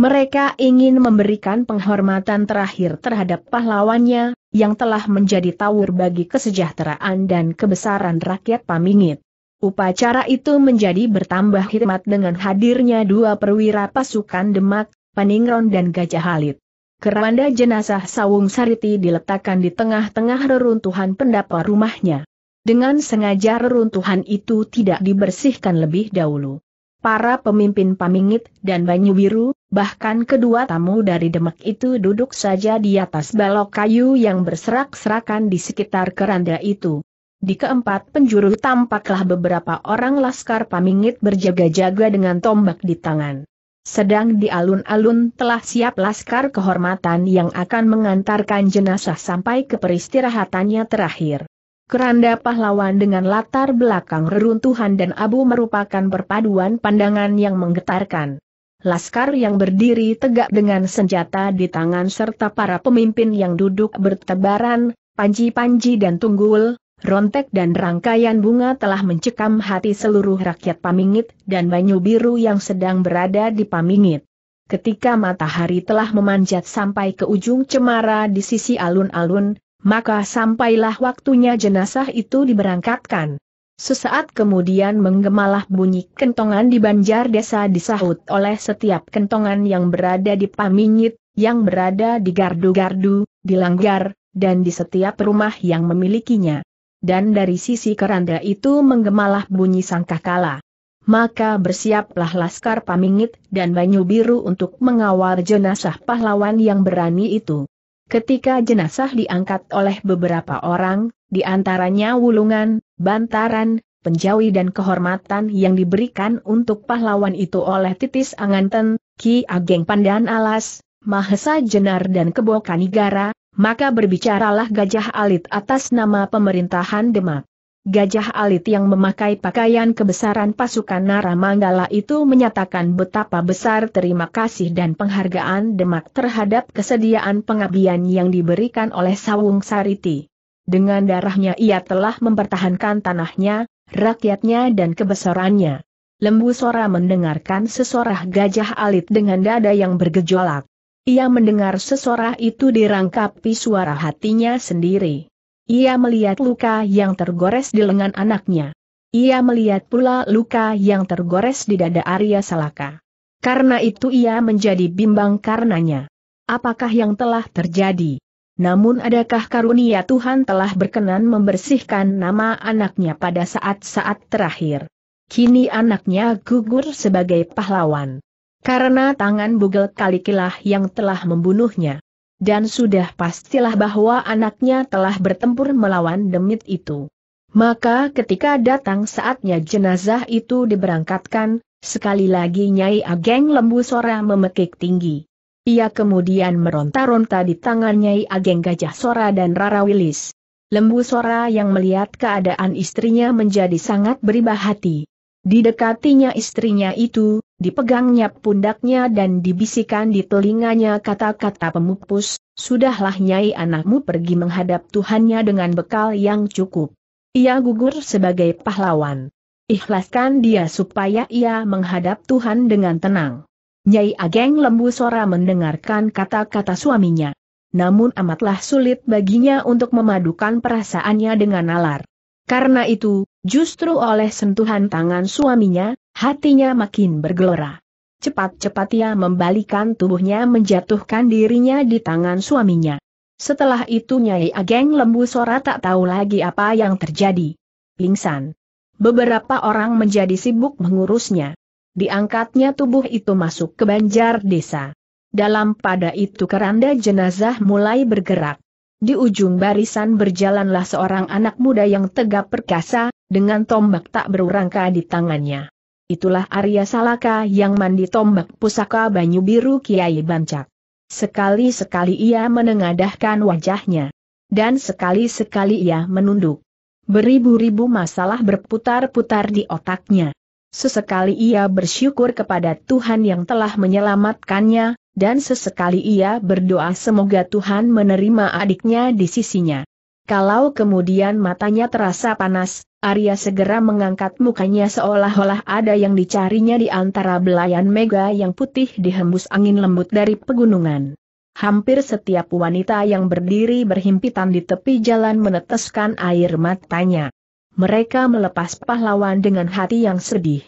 Speaker 1: Mereka ingin memberikan penghormatan terakhir terhadap pahlawannya, yang telah menjadi tawur bagi kesejahteraan dan kebesaran rakyat Pamingit. Upacara itu menjadi bertambah hikmat dengan hadirnya dua perwira pasukan Demak, Paningron dan Gajah Halit. Keranda jenazah Sawung Sariti diletakkan di tengah-tengah reruntuhan pendapa rumahnya. Dengan sengaja reruntuhan itu tidak dibersihkan lebih dahulu. Para pemimpin Pamingit dan Banyu Biru, bahkan kedua tamu dari Demak itu duduk saja di atas balok kayu yang berserak-serakan di sekitar keranda itu. Di keempat penjuru tampaklah beberapa orang laskar Pamingit berjaga-jaga dengan tombak di tangan. Sedang di alun-alun telah siap laskar kehormatan yang akan mengantarkan jenazah sampai ke peristirahatannya terakhir. Keranda pahlawan dengan latar belakang reruntuhan dan abu merupakan perpaduan pandangan yang menggetarkan. Laskar yang berdiri tegak dengan senjata di tangan serta para pemimpin yang duduk bertebaran, panji-panji dan tunggul, Rontek dan rangkaian bunga telah mencekam hati seluruh rakyat Pamingit dan Banyu Biru yang sedang berada di Pamingit. Ketika matahari telah memanjat sampai ke ujung cemara di sisi alun-alun, maka sampailah waktunya jenazah itu diberangkatkan. Sesaat kemudian menggemalah bunyi kentongan di banjar desa disahut oleh setiap kentongan yang berada di Pamingit, yang berada di gardu-gardu, di langgar, dan di setiap rumah yang memilikinya dan dari sisi keranda itu menggemalah bunyi sangkakala. Maka bersiaplah Laskar Pamingit dan Banyu Biru untuk mengawal jenazah pahlawan yang berani itu. Ketika jenazah diangkat oleh beberapa orang, di antaranya Wulungan, Bantaran, Penjawi dan kehormatan yang diberikan untuk pahlawan itu oleh Titis Anganten, Ki Ageng Pandan Alas, Mahesa Jenar dan Kebo Kanigara, maka berbicaralah Gajah Alit atas nama pemerintahan Demak. Gajah Alit yang memakai pakaian kebesaran pasukan Nara Manggala itu menyatakan betapa besar terima kasih dan penghargaan Demak terhadap kesediaan pengabdian yang diberikan oleh Sawung Sariti. Dengan darahnya ia telah mempertahankan tanahnya, rakyatnya dan kebesarannya. Lembu Sora mendengarkan sesorah Gajah Alit dengan dada yang bergejolak. Ia mendengar sesorah itu dirangkapi suara hatinya sendiri. Ia melihat luka yang tergores di lengan anaknya. Ia melihat pula luka yang tergores di dada Arya Salaka. Karena itu ia menjadi bimbang karenanya. Apakah yang telah terjadi? Namun adakah karunia Tuhan telah berkenan membersihkan nama anaknya pada saat-saat terakhir? Kini anaknya gugur sebagai pahlawan. Karena tangan bugel kalikilah yang telah membunuhnya. Dan sudah pastilah bahwa anaknya telah bertempur melawan demit itu. Maka ketika datang saatnya jenazah itu diberangkatkan, sekali lagi Nyai Ageng Lembu Sora memekik tinggi. Ia kemudian meronta-ronta di tangan Nyai Ageng Gajah Sora dan Rara Wilis. Lembu Sora yang melihat keadaan istrinya menjadi sangat beribah hati. Didekatinya istrinya itu, dipegangnya pundaknya dan dibisikan di telinganya kata-kata pemupus, Sudahlah Nyai anakmu pergi menghadap Tuhannya dengan bekal yang cukup. Ia gugur sebagai pahlawan. Ikhlaskan dia supaya ia menghadap Tuhan dengan tenang. Nyai Ageng Lembu Sora mendengarkan kata-kata suaminya. Namun amatlah sulit baginya untuk memadukan perasaannya dengan nalar. Karena itu, justru oleh sentuhan tangan suaminya, Hatinya makin bergelora. Cepat-cepat ia membalikan tubuhnya menjatuhkan dirinya di tangan suaminya. Setelah itu Nyai Ageng Lembu Sora tak tahu lagi apa yang terjadi. Pingsan. Beberapa orang menjadi sibuk mengurusnya. Diangkatnya tubuh itu masuk ke banjar desa. Dalam pada itu keranda jenazah mulai bergerak. Di ujung barisan berjalanlah seorang anak muda yang tegap perkasa, dengan tombak tak berurangka di tangannya itulah Arya Salaka yang mandi tombak pusaka Banyu Biru Kiai Bancak. Sekali-sekali ia menengadahkan wajahnya. Dan sekali-sekali ia menunduk. Beribu-ribu masalah berputar-putar di otaknya. Sesekali ia bersyukur kepada Tuhan yang telah menyelamatkannya, dan sesekali ia berdoa semoga Tuhan menerima adiknya di sisinya. Kalau kemudian matanya terasa panas, Arya segera mengangkat mukanya seolah-olah ada yang dicarinya di antara belayan mega yang putih dihembus angin lembut dari pegunungan. Hampir setiap wanita yang berdiri berhimpitan di tepi jalan meneteskan air matanya. Mereka melepas pahlawan dengan hati yang sedih.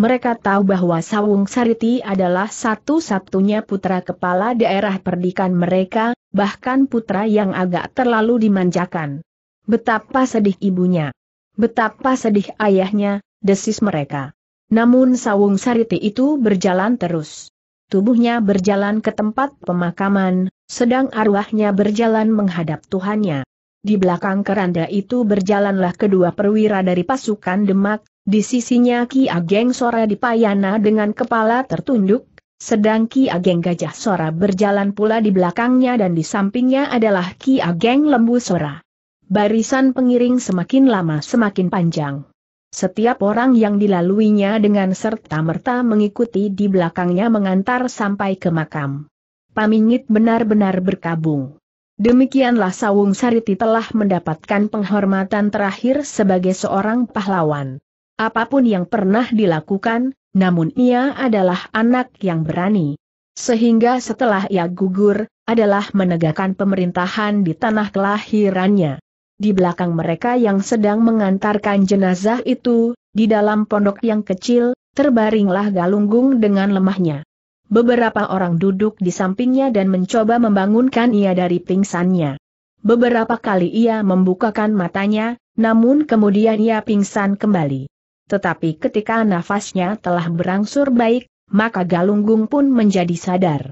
Speaker 1: Mereka tahu bahwa Sawung Sariti adalah satu-satunya putra kepala daerah perdikan mereka, bahkan putra yang agak terlalu dimanjakan. Betapa sedih ibunya. Betapa sedih ayahnya, desis mereka. Namun sawung sariti itu berjalan terus. Tubuhnya berjalan ke tempat pemakaman, sedang arwahnya berjalan menghadap Tuhannya. Di belakang keranda itu berjalanlah kedua perwira dari pasukan Demak, di sisinya Ki Ageng Sora Dipayana dengan kepala tertunduk, sedang Ki Ageng Gajah Sora berjalan pula di belakangnya dan di sampingnya adalah Ki Ageng Lembu Sora. Barisan pengiring semakin lama semakin panjang. Setiap orang yang dilaluinya dengan serta-merta mengikuti di belakangnya mengantar sampai ke makam. Pamingit benar-benar berkabung. Demikianlah Sawung Sariti telah mendapatkan penghormatan terakhir sebagai seorang pahlawan. Apapun yang pernah dilakukan, namun ia adalah anak yang berani. Sehingga setelah ia gugur, adalah menegakkan pemerintahan di tanah kelahirannya. Di belakang mereka yang sedang mengantarkan jenazah itu, di dalam pondok yang kecil, terbaringlah Galunggung dengan lemahnya. Beberapa orang duduk di sampingnya dan mencoba membangunkan ia dari pingsannya. Beberapa kali ia membukakan matanya, namun kemudian ia pingsan kembali. Tetapi ketika nafasnya telah berangsur baik, maka Galunggung pun menjadi sadar.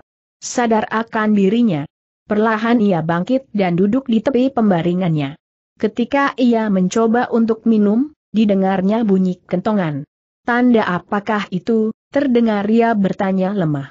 Speaker 1: Sadar akan dirinya. Perlahan ia bangkit dan duduk di tepi pembaringannya. Ketika ia mencoba untuk minum, didengarnya bunyi kentongan. Tanda apakah itu, terdengar ia bertanya lemah.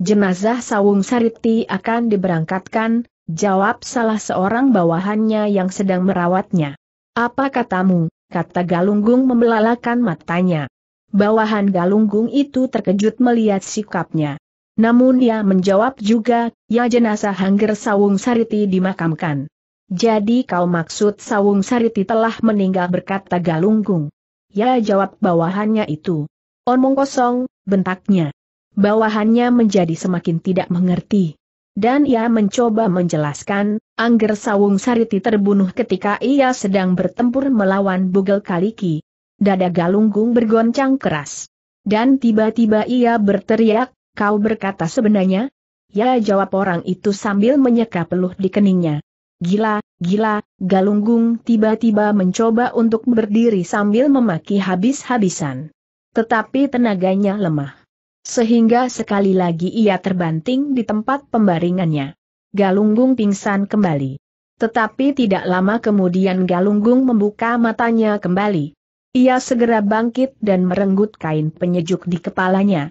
Speaker 1: Jenazah Sawung Sariti akan diberangkatkan, jawab salah seorang bawahannya yang sedang merawatnya. Apa katamu, kata Galunggung membelalakan matanya. Bawahan Galunggung itu terkejut melihat sikapnya. Namun ia menjawab juga, ya jenazah Hangger Sawung Sariti dimakamkan. Jadi kau maksud Sawung Sariti telah meninggal berkata Galunggung. Ya jawab bawahannya itu. Omong kosong, bentaknya. Bawahannya menjadi semakin tidak mengerti. Dan ia mencoba menjelaskan, Angger Sawung Sariti terbunuh ketika ia sedang bertempur melawan Bugel Kaliki. Dada Galunggung bergoncang keras. Dan tiba-tiba ia berteriak, kau berkata sebenarnya? Ya jawab orang itu sambil menyeka peluh di keningnya. Gila, gila, Galunggung tiba-tiba mencoba untuk berdiri sambil memaki habis-habisan. Tetapi tenaganya lemah. Sehingga sekali lagi ia terbanting di tempat pembaringannya. Galunggung pingsan kembali. Tetapi tidak lama kemudian Galunggung membuka matanya kembali. Ia segera bangkit dan merenggut kain penyejuk di kepalanya.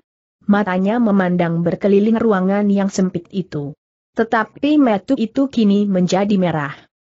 Speaker 1: Matanya memandang berkeliling ruangan yang sempit itu. Tetapi metu itu kini menjadi merah.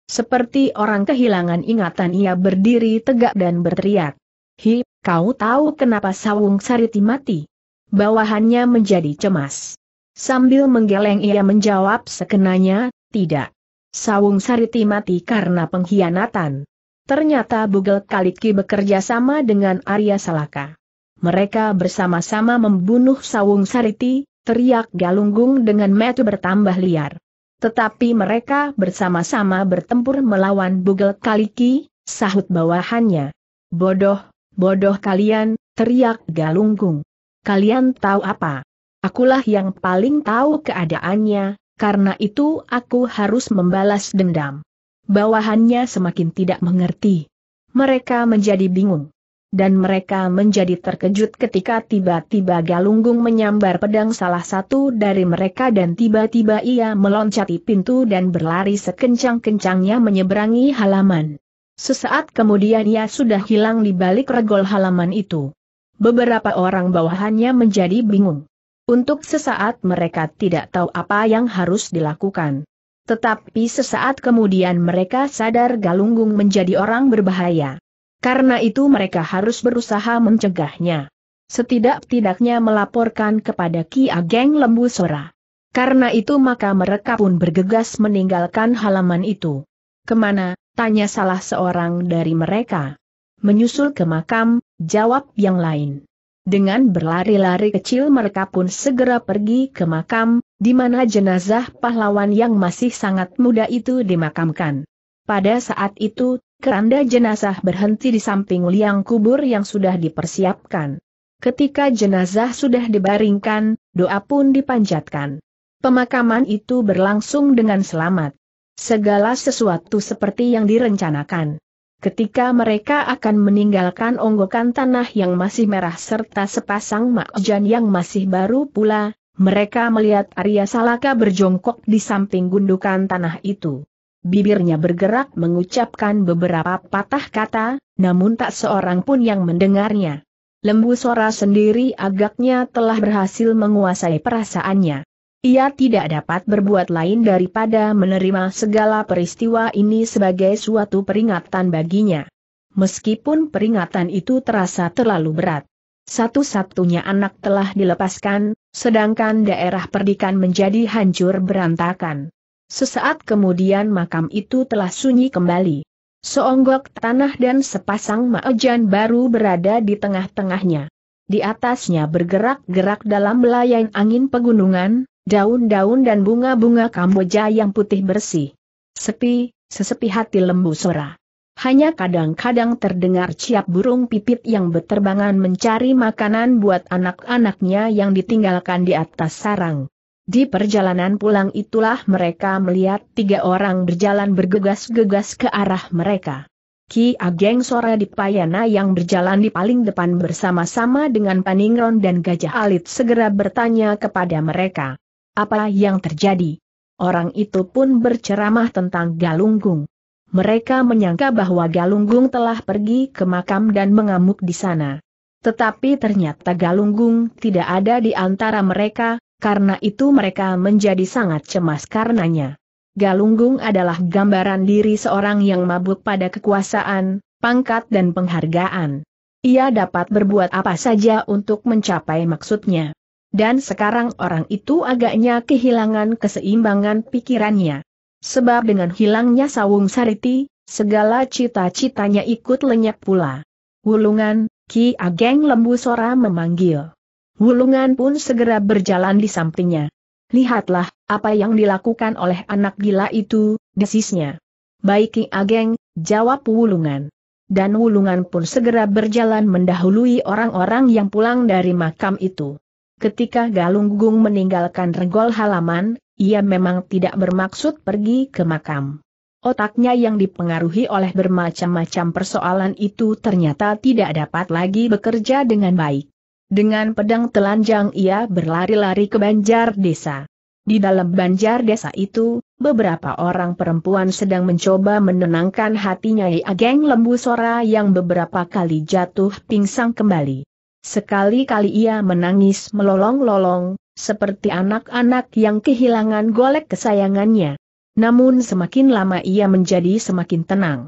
Speaker 1: Seperti orang kehilangan ingatan ia berdiri tegak dan berteriak. Hi, kau tahu kenapa Sawung Sariti mati? Bawahannya menjadi cemas. Sambil menggeleng ia menjawab sekenanya, tidak. Sawung Sariti mati karena pengkhianatan. Ternyata Bugel Kaliki bekerja sama dengan Arya Salaka. Mereka bersama-sama membunuh Sawung Sariti, teriak Galunggung dengan metu bertambah liar. Tetapi mereka bersama-sama bertempur melawan Bugel Kaliki, sahut bawahannya. Bodoh, bodoh kalian, teriak Galunggung. Kalian tahu apa? Akulah yang paling tahu keadaannya, karena itu aku harus membalas dendam. Bawahannya semakin tidak mengerti. Mereka menjadi bingung. Dan mereka menjadi terkejut ketika tiba-tiba Galunggung menyambar pedang salah satu dari mereka dan tiba-tiba ia meloncati pintu dan berlari sekencang-kencangnya menyeberangi halaman. Sesaat kemudian ia sudah hilang di balik regol halaman itu. Beberapa orang bawahannya menjadi bingung. Untuk sesaat mereka tidak tahu apa yang harus dilakukan. Tetapi sesaat kemudian mereka sadar Galunggung menjadi orang berbahaya. Karena itu mereka harus berusaha mencegahnya. Setidak-tidaknya melaporkan kepada Ki Ageng Lembu Sora. Karena itu maka mereka pun bergegas meninggalkan halaman itu. Kemana, tanya salah seorang dari mereka. Menyusul ke makam, jawab yang lain. Dengan berlari-lari kecil mereka pun segera pergi ke makam, di mana jenazah pahlawan yang masih sangat muda itu dimakamkan. Pada saat itu, keranda jenazah berhenti di samping liang kubur yang sudah dipersiapkan. Ketika jenazah sudah dibaringkan, doa pun dipanjatkan. Pemakaman itu berlangsung dengan selamat. Segala sesuatu seperti yang direncanakan ketika mereka akan meninggalkan onggokan tanah yang masih merah serta sepasang makjan yang masih baru pula, mereka melihat Arya Salaka berjongkok di samping gundukan tanah itu. Bibirnya bergerak mengucapkan beberapa patah kata, namun tak seorang pun yang mendengarnya. Lembu Sora sendiri agaknya telah berhasil menguasai perasaannya. Ia tidak dapat berbuat lain daripada menerima segala peristiwa ini sebagai suatu peringatan baginya. Meskipun peringatan itu terasa terlalu berat. Satu-satunya anak telah dilepaskan, sedangkan daerah perdikan menjadi hancur berantakan. Sesaat kemudian makam itu telah sunyi kembali. Seonggok tanah dan sepasang maejan baru berada di tengah-tengahnya. Di atasnya bergerak-gerak dalam melayani angin pegunungan, daun-daun dan bunga-bunga kamboja yang putih bersih. Sepi, sesepi hati lembu sora. Hanya kadang-kadang terdengar ciap burung pipit yang beterbangan mencari makanan buat anak-anaknya yang ditinggalkan di atas sarang. Di perjalanan pulang itulah mereka melihat tiga orang berjalan bergegas-gegas ke arah mereka. Ki Ageng Sora di Payana yang berjalan di paling depan bersama-sama dengan Paningron dan Gajah Alit segera bertanya kepada mereka. Apa yang terjadi? Orang itu pun berceramah tentang Galunggung. Mereka menyangka bahwa Galunggung telah pergi ke makam dan mengamuk di sana. Tetapi ternyata Galunggung tidak ada di antara mereka, karena itu mereka menjadi sangat cemas karenanya. Galunggung adalah gambaran diri seorang yang mabuk pada kekuasaan, pangkat dan penghargaan. Ia dapat berbuat apa saja untuk mencapai maksudnya. Dan sekarang orang itu agaknya kehilangan keseimbangan pikirannya. Sebab dengan hilangnya sawung sariti, segala cita-citanya ikut lenyap pula. Wulungan, Ki Ageng Lembu Sora memanggil. Wulungan pun segera berjalan di sampingnya. Lihatlah, apa yang dilakukan oleh anak gila itu, desisnya. Baik Ki Ageng, jawab Wulungan. Dan Wulungan pun segera berjalan mendahului orang-orang yang pulang dari makam itu. Ketika Galunggung meninggalkan regol halaman, ia memang tidak bermaksud pergi ke makam. Otaknya yang dipengaruhi oleh bermacam-macam persoalan itu ternyata tidak dapat lagi bekerja dengan baik. Dengan pedang telanjang ia berlari-lari ke banjar desa. Di dalam banjar desa itu, beberapa orang perempuan sedang mencoba menenangkan hatinya Ageng Lembu Sora yang beberapa kali jatuh pingsan kembali. Sekali-kali ia menangis melolong-lolong, seperti anak-anak yang kehilangan golek kesayangannya. Namun semakin lama ia menjadi semakin tenang.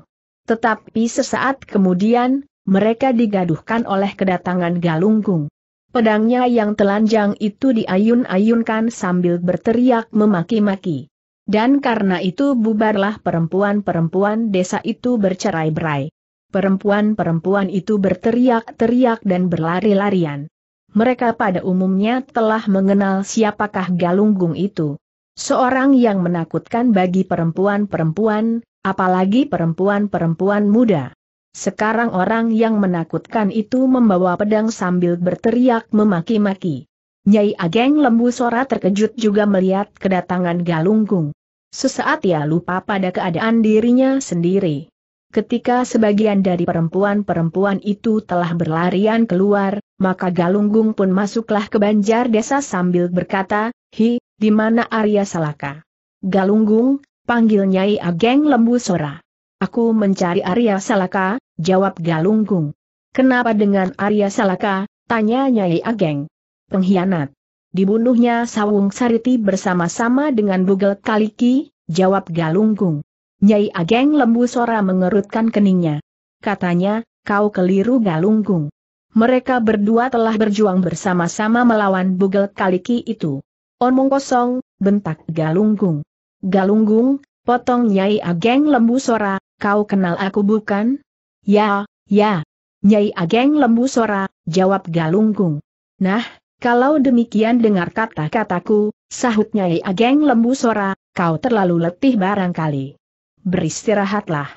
Speaker 1: Tetapi sesaat kemudian, mereka digaduhkan oleh kedatangan Galunggung. Pedangnya yang telanjang itu diayun-ayunkan sambil berteriak memaki-maki. Dan karena itu bubarlah perempuan-perempuan desa itu bercerai-berai. Perempuan-perempuan itu berteriak-teriak dan berlari-larian. Mereka pada umumnya telah mengenal siapakah Galunggung itu. Seorang yang menakutkan bagi perempuan-perempuan, apalagi perempuan-perempuan muda. Sekarang orang yang menakutkan itu membawa pedang sambil berteriak memaki-maki. Nyai Ageng Lembu Sora terkejut juga melihat kedatangan Galunggung. Sesaat ia lupa pada keadaan dirinya sendiri. Ketika sebagian dari perempuan-perempuan itu telah berlarian keluar, maka Galunggung pun masuklah ke banjar desa sambil berkata, Hi, di mana Arya Salaka? Galunggung, panggil Nyai Ageng Lembu Sora. Aku mencari Arya Salaka, jawab Galunggung. Kenapa dengan Arya Salaka? Tanya Nyai Ageng. Pengkhianat. Dibunuhnya Sawung Sariti bersama-sama dengan Bugel Kaliki, jawab Galunggung. Nyai Ageng Lembu Sora mengerutkan keningnya. Katanya, kau keliru galunggung. Mereka berdua telah berjuang bersama-sama melawan bugel kaliki itu. Omong kosong, bentak galunggung. Galunggung, potong Nyai Ageng Lembu Sora, kau kenal aku bukan? Ya, ya. Nyai Ageng Lembu Sora, jawab galunggung. Nah, kalau demikian dengar kata-kataku, sahut Nyai Ageng Lembu Sora, kau terlalu letih barangkali beristirahatlah.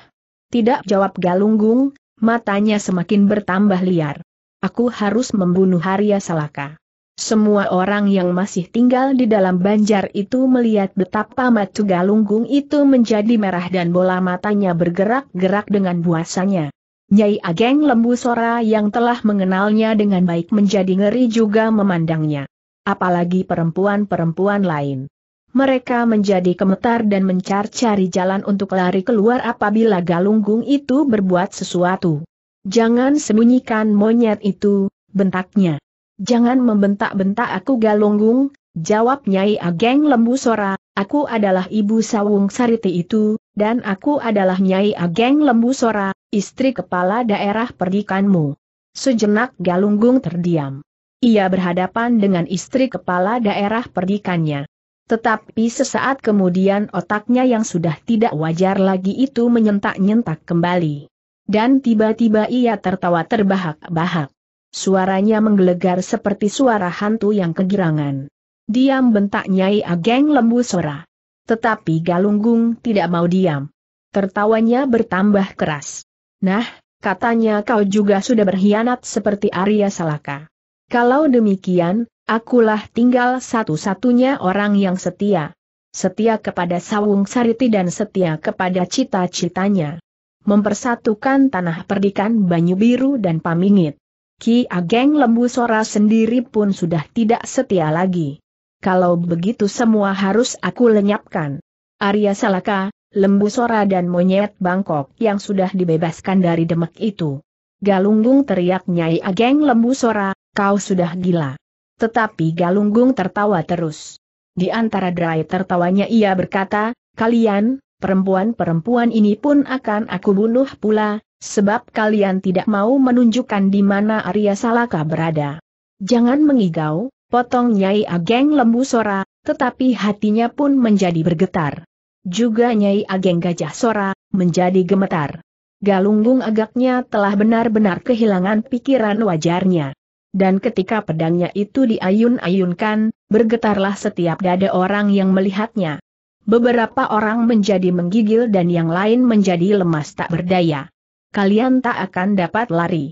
Speaker 1: Tidak jawab Galunggung, matanya semakin bertambah liar. Aku harus membunuh Arya Salaka. Semua orang yang masih tinggal di dalam banjar itu melihat betapa matu Galunggung itu menjadi merah dan bola matanya bergerak-gerak dengan buasanya. Nyai Ageng Lembu Sora yang telah mengenalnya dengan baik menjadi ngeri juga memandangnya. Apalagi perempuan-perempuan lain mereka menjadi kemetar dan mencari cari jalan untuk lari keluar apabila galunggung itu berbuat sesuatu. Jangan sembunyikan monyet itu, bentaknya. Jangan membentak-bentak aku galunggung, jawab Nyai Ageng Lembu Sora, aku adalah ibu sawung sariti itu, dan aku adalah Nyai Ageng Lembu Sora, istri kepala daerah perdikanmu. Sejenak galunggung terdiam. Ia berhadapan dengan istri kepala daerah perdikannya. Tetapi sesaat kemudian otaknya yang sudah tidak wajar lagi itu menyentak-nyentak kembali. Dan tiba-tiba ia tertawa terbahak-bahak. Suaranya menggelegar seperti suara hantu yang kegirangan. Diam bentak Nyai Ageng Lembu Sora. Tetapi Galunggung tidak mau diam. Tertawanya bertambah keras. Nah, katanya kau juga sudah berkhianat seperti Arya Salaka. Kalau demikian, Akulah tinggal satu-satunya orang yang setia. Setia kepada Sawung Sariti dan setia kepada cita-citanya. Mempersatukan tanah perdikan Banyu Biru dan Pamingit. Ki Ageng Lembu Sora sendiri pun sudah tidak setia lagi. Kalau begitu semua harus aku lenyapkan. Arya Salaka, Lembu Sora dan Monyet Bangkok yang sudah dibebaskan dari demak itu. Galunggung teriak Nyai Ageng Lembu Sora, kau sudah gila. Tetapi Galunggung tertawa terus. Di antara derai tertawanya ia berkata, kalian, perempuan-perempuan ini pun akan aku bunuh pula, sebab kalian tidak mau menunjukkan di mana Arya Salaka berada. Jangan mengigau, potong Nyai Ageng Lembu Sora, tetapi hatinya pun menjadi bergetar. Juga Nyai Ageng Gajah Sora, menjadi gemetar. Galunggung agaknya telah benar-benar kehilangan pikiran wajarnya dan ketika pedangnya itu diayun-ayunkan, bergetarlah setiap dada orang yang melihatnya. Beberapa orang menjadi menggigil dan yang lain menjadi lemas tak berdaya. Kalian tak akan dapat lari.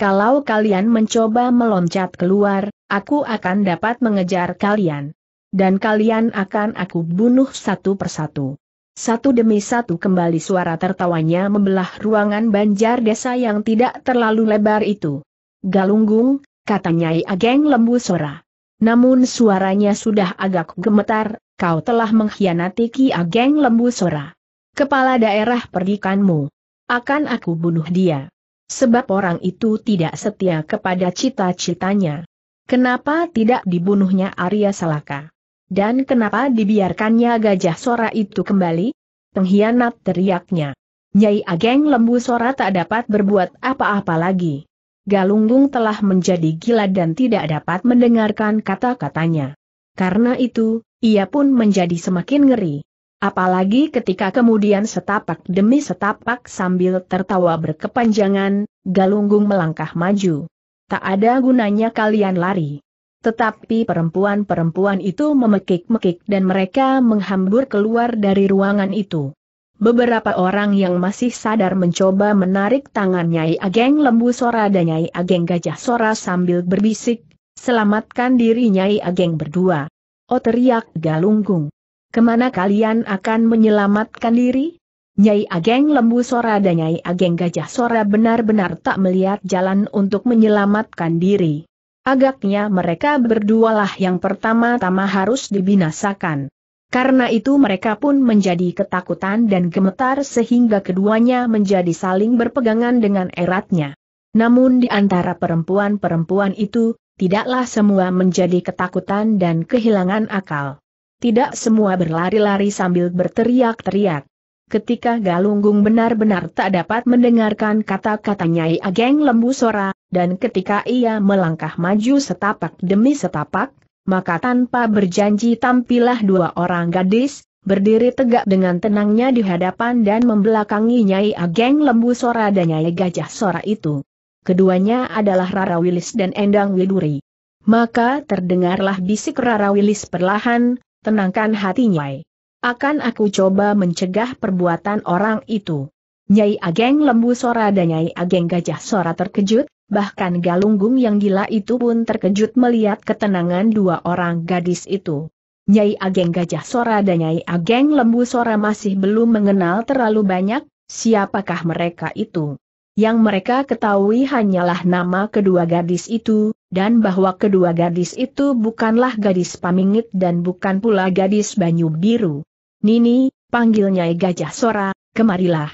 Speaker 1: Kalau kalian mencoba meloncat keluar, aku akan dapat mengejar kalian. Dan kalian akan aku bunuh satu persatu. Satu demi satu kembali suara tertawanya membelah ruangan banjar desa yang tidak terlalu lebar itu. Galunggung, kata Nyai Ageng Lembu Sora. Namun suaranya sudah agak gemetar, kau telah mengkhianati Ki Ageng Lembu Sora. Kepala daerah perdikanmu. Akan aku bunuh dia. Sebab orang itu tidak setia kepada cita-citanya. Kenapa tidak dibunuhnya Arya Salaka? Dan kenapa dibiarkannya gajah sora itu kembali? Pengkhianat teriaknya. Nyai Ageng Lembu Sora tak dapat berbuat apa-apa lagi. Galunggung telah menjadi gila dan tidak dapat mendengarkan kata-katanya. Karena itu, ia pun menjadi semakin ngeri. Apalagi ketika kemudian setapak demi setapak sambil tertawa berkepanjangan, Galunggung melangkah maju. Tak ada gunanya kalian lari. Tetapi perempuan-perempuan itu memekik-mekik dan mereka menghambur keluar dari ruangan itu. Beberapa orang yang masih sadar mencoba menarik tangan Nyai Ageng Lembu Sora dan Nyai Ageng Gajah Sora sambil berbisik, selamatkan diri Nyai Ageng berdua. Oh teriak Galunggung. Kemana kalian akan menyelamatkan diri? Nyai Ageng Lembu Sora dan Nyai Ageng Gajah Sora benar-benar tak melihat jalan untuk menyelamatkan diri. Agaknya mereka berdualah yang pertama-tama harus dibinasakan. Karena itu mereka pun menjadi ketakutan dan gemetar sehingga keduanya menjadi saling berpegangan dengan eratnya. Namun di antara perempuan-perempuan itu, tidaklah semua menjadi ketakutan dan kehilangan akal. Tidak semua berlari-lari sambil berteriak-teriak. Ketika Galunggung benar-benar tak dapat mendengarkan kata-kata Nyai Ageng Lembu Sora, dan ketika ia melangkah maju setapak demi setapak, maka tanpa berjanji tampillah dua orang gadis, berdiri tegak dengan tenangnya di hadapan dan membelakangi Nyai Ageng Lembu Sora dan Nyai Gajah Sora itu. Keduanya adalah Rara Wilis dan Endang Widuri. Maka terdengarlah bisik Rara Wilis perlahan, tenangkan hati Nyai. Akan aku coba mencegah perbuatan orang itu. Nyai Ageng Lembu Sora dan Nyai Ageng Gajah Sora terkejut, bahkan Galunggung yang gila itu pun terkejut melihat ketenangan dua orang gadis itu. Nyai Ageng Gajah Sora dan Nyai Ageng Lembu Sora masih belum mengenal terlalu banyak, siapakah mereka itu. Yang mereka ketahui hanyalah nama kedua gadis itu, dan bahwa kedua gadis itu bukanlah gadis pamingit dan bukan pula gadis banyu biru. Nini, panggil Nyai Gajah Sora, kemarilah.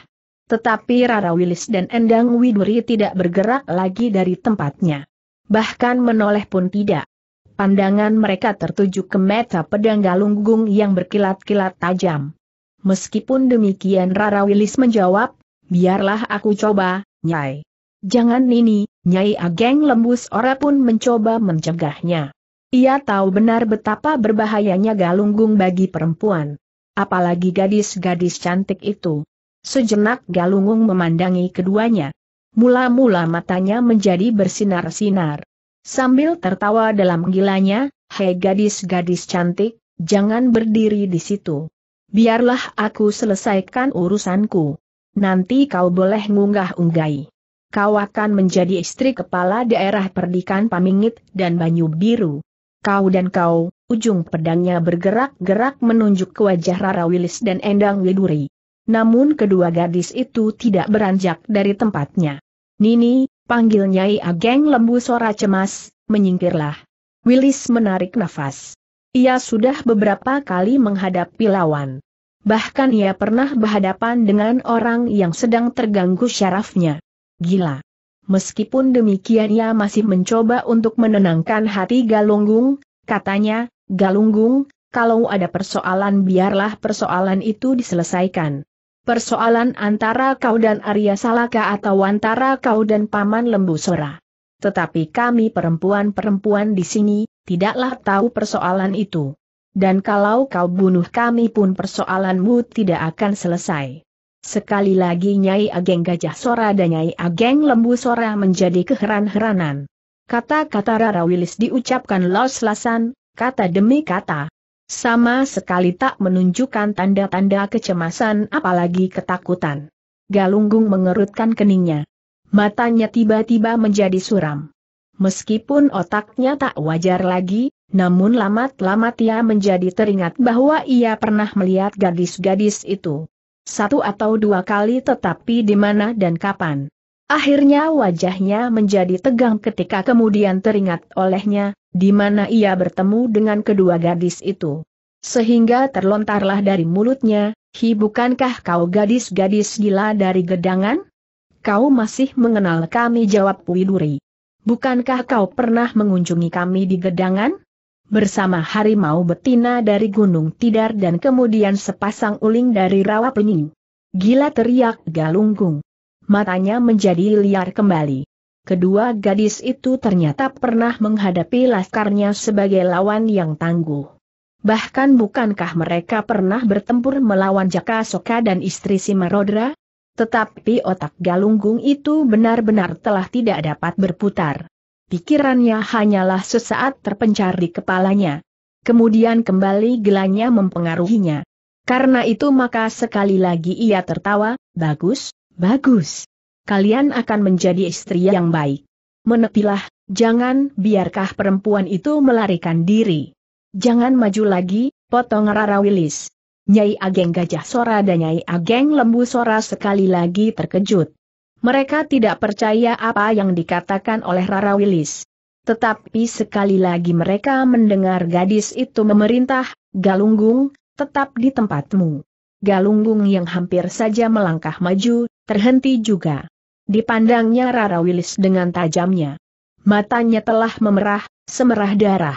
Speaker 1: Tetapi Rara Wilis dan Endang Widuri tidak bergerak lagi dari tempatnya. Bahkan menoleh pun tidak. Pandangan mereka tertuju ke meta pedang galunggung yang berkilat-kilat tajam. Meskipun demikian Rara Wilis menjawab, biarlah aku coba, Nyai. Jangan ini, Nyai Ageng Lembus Ora pun mencoba mencegahnya. Ia tahu benar betapa berbahayanya galunggung bagi perempuan. Apalagi gadis-gadis cantik itu. Sejenak Galungung memandangi keduanya. Mula-mula matanya menjadi bersinar-sinar. Sambil tertawa dalam gilanya, hei gadis-gadis cantik, jangan berdiri di situ. Biarlah aku selesaikan urusanku. Nanti kau boleh ngunggah-unggai. Kau akan menjadi istri kepala daerah perdikan Pamingit dan Banyu Biru. Kau dan kau, ujung pedangnya bergerak-gerak menunjuk ke wajah Rara Wilis dan Endang Widuri namun kedua gadis itu tidak beranjak dari tempatnya. Nini, panggil Nyai Ageng Lembu suara cemas, menyingkirlah. Willis menarik nafas. Ia sudah beberapa kali menghadapi lawan. Bahkan ia pernah berhadapan dengan orang yang sedang terganggu syarafnya. Gila. Meskipun demikian ia masih mencoba untuk menenangkan hati Galunggung, katanya, Galunggung, kalau ada persoalan biarlah persoalan itu diselesaikan persoalan antara kau dan Arya Salaka atau antara kau dan Paman Lembu Sora. Tetapi kami perempuan-perempuan di sini, tidaklah tahu persoalan itu. Dan kalau kau bunuh kami pun persoalanmu tidak akan selesai. Sekali lagi Nyai Ageng Gajah Sora dan Nyai Ageng Lembu Sora menjadi keheran-heranan. Kata-kata Rara Rarawilis diucapkan los-lasan, kata demi kata, sama sekali tak menunjukkan tanda-tanda kecemasan apalagi ketakutan. Galunggung mengerutkan keningnya. Matanya tiba-tiba menjadi suram. Meskipun otaknya tak wajar lagi, namun lamat-lamat ia menjadi teringat bahwa ia pernah melihat gadis-gadis itu. Satu atau dua kali tetapi di mana dan kapan. Akhirnya wajahnya menjadi tegang ketika kemudian teringat olehnya, di mana ia bertemu dengan kedua gadis itu. Sehingga terlontarlah dari mulutnya, Hi bukankah kau gadis-gadis gila dari gedangan? Kau masih mengenal kami jawab Widuri. Bukankah kau pernah mengunjungi kami di gedangan? Bersama harimau betina dari Gunung Tidar dan kemudian sepasang uling dari rawa pening. Gila teriak Galunggung. Matanya menjadi liar kembali. Kedua gadis itu ternyata pernah menghadapi laskarnya sebagai lawan yang tangguh. Bahkan bukankah mereka pernah bertempur melawan Jaka Soka dan istri Simarodra? Tetapi otak Galunggung itu benar-benar telah tidak dapat berputar. Pikirannya hanyalah sesaat terpencar di kepalanya. Kemudian kembali gelanya mempengaruhinya. Karena itu maka sekali lagi ia tertawa, bagus, bagus kalian akan menjadi istri yang baik. Menepilah, jangan biarkah perempuan itu melarikan diri. Jangan maju lagi, potong Rara Wilis. Nyai Ageng Gajah Sora dan Nyai Ageng Lembu Sora sekali lagi terkejut. Mereka tidak percaya apa yang dikatakan oleh Rara Wilis. Tetapi sekali lagi mereka mendengar gadis itu memerintah, Galunggung, tetap di tempatmu. Galunggung yang hampir saja melangkah maju, terhenti juga. Dipandangnya Rara Wilis dengan tajamnya. Matanya telah memerah, semerah darah.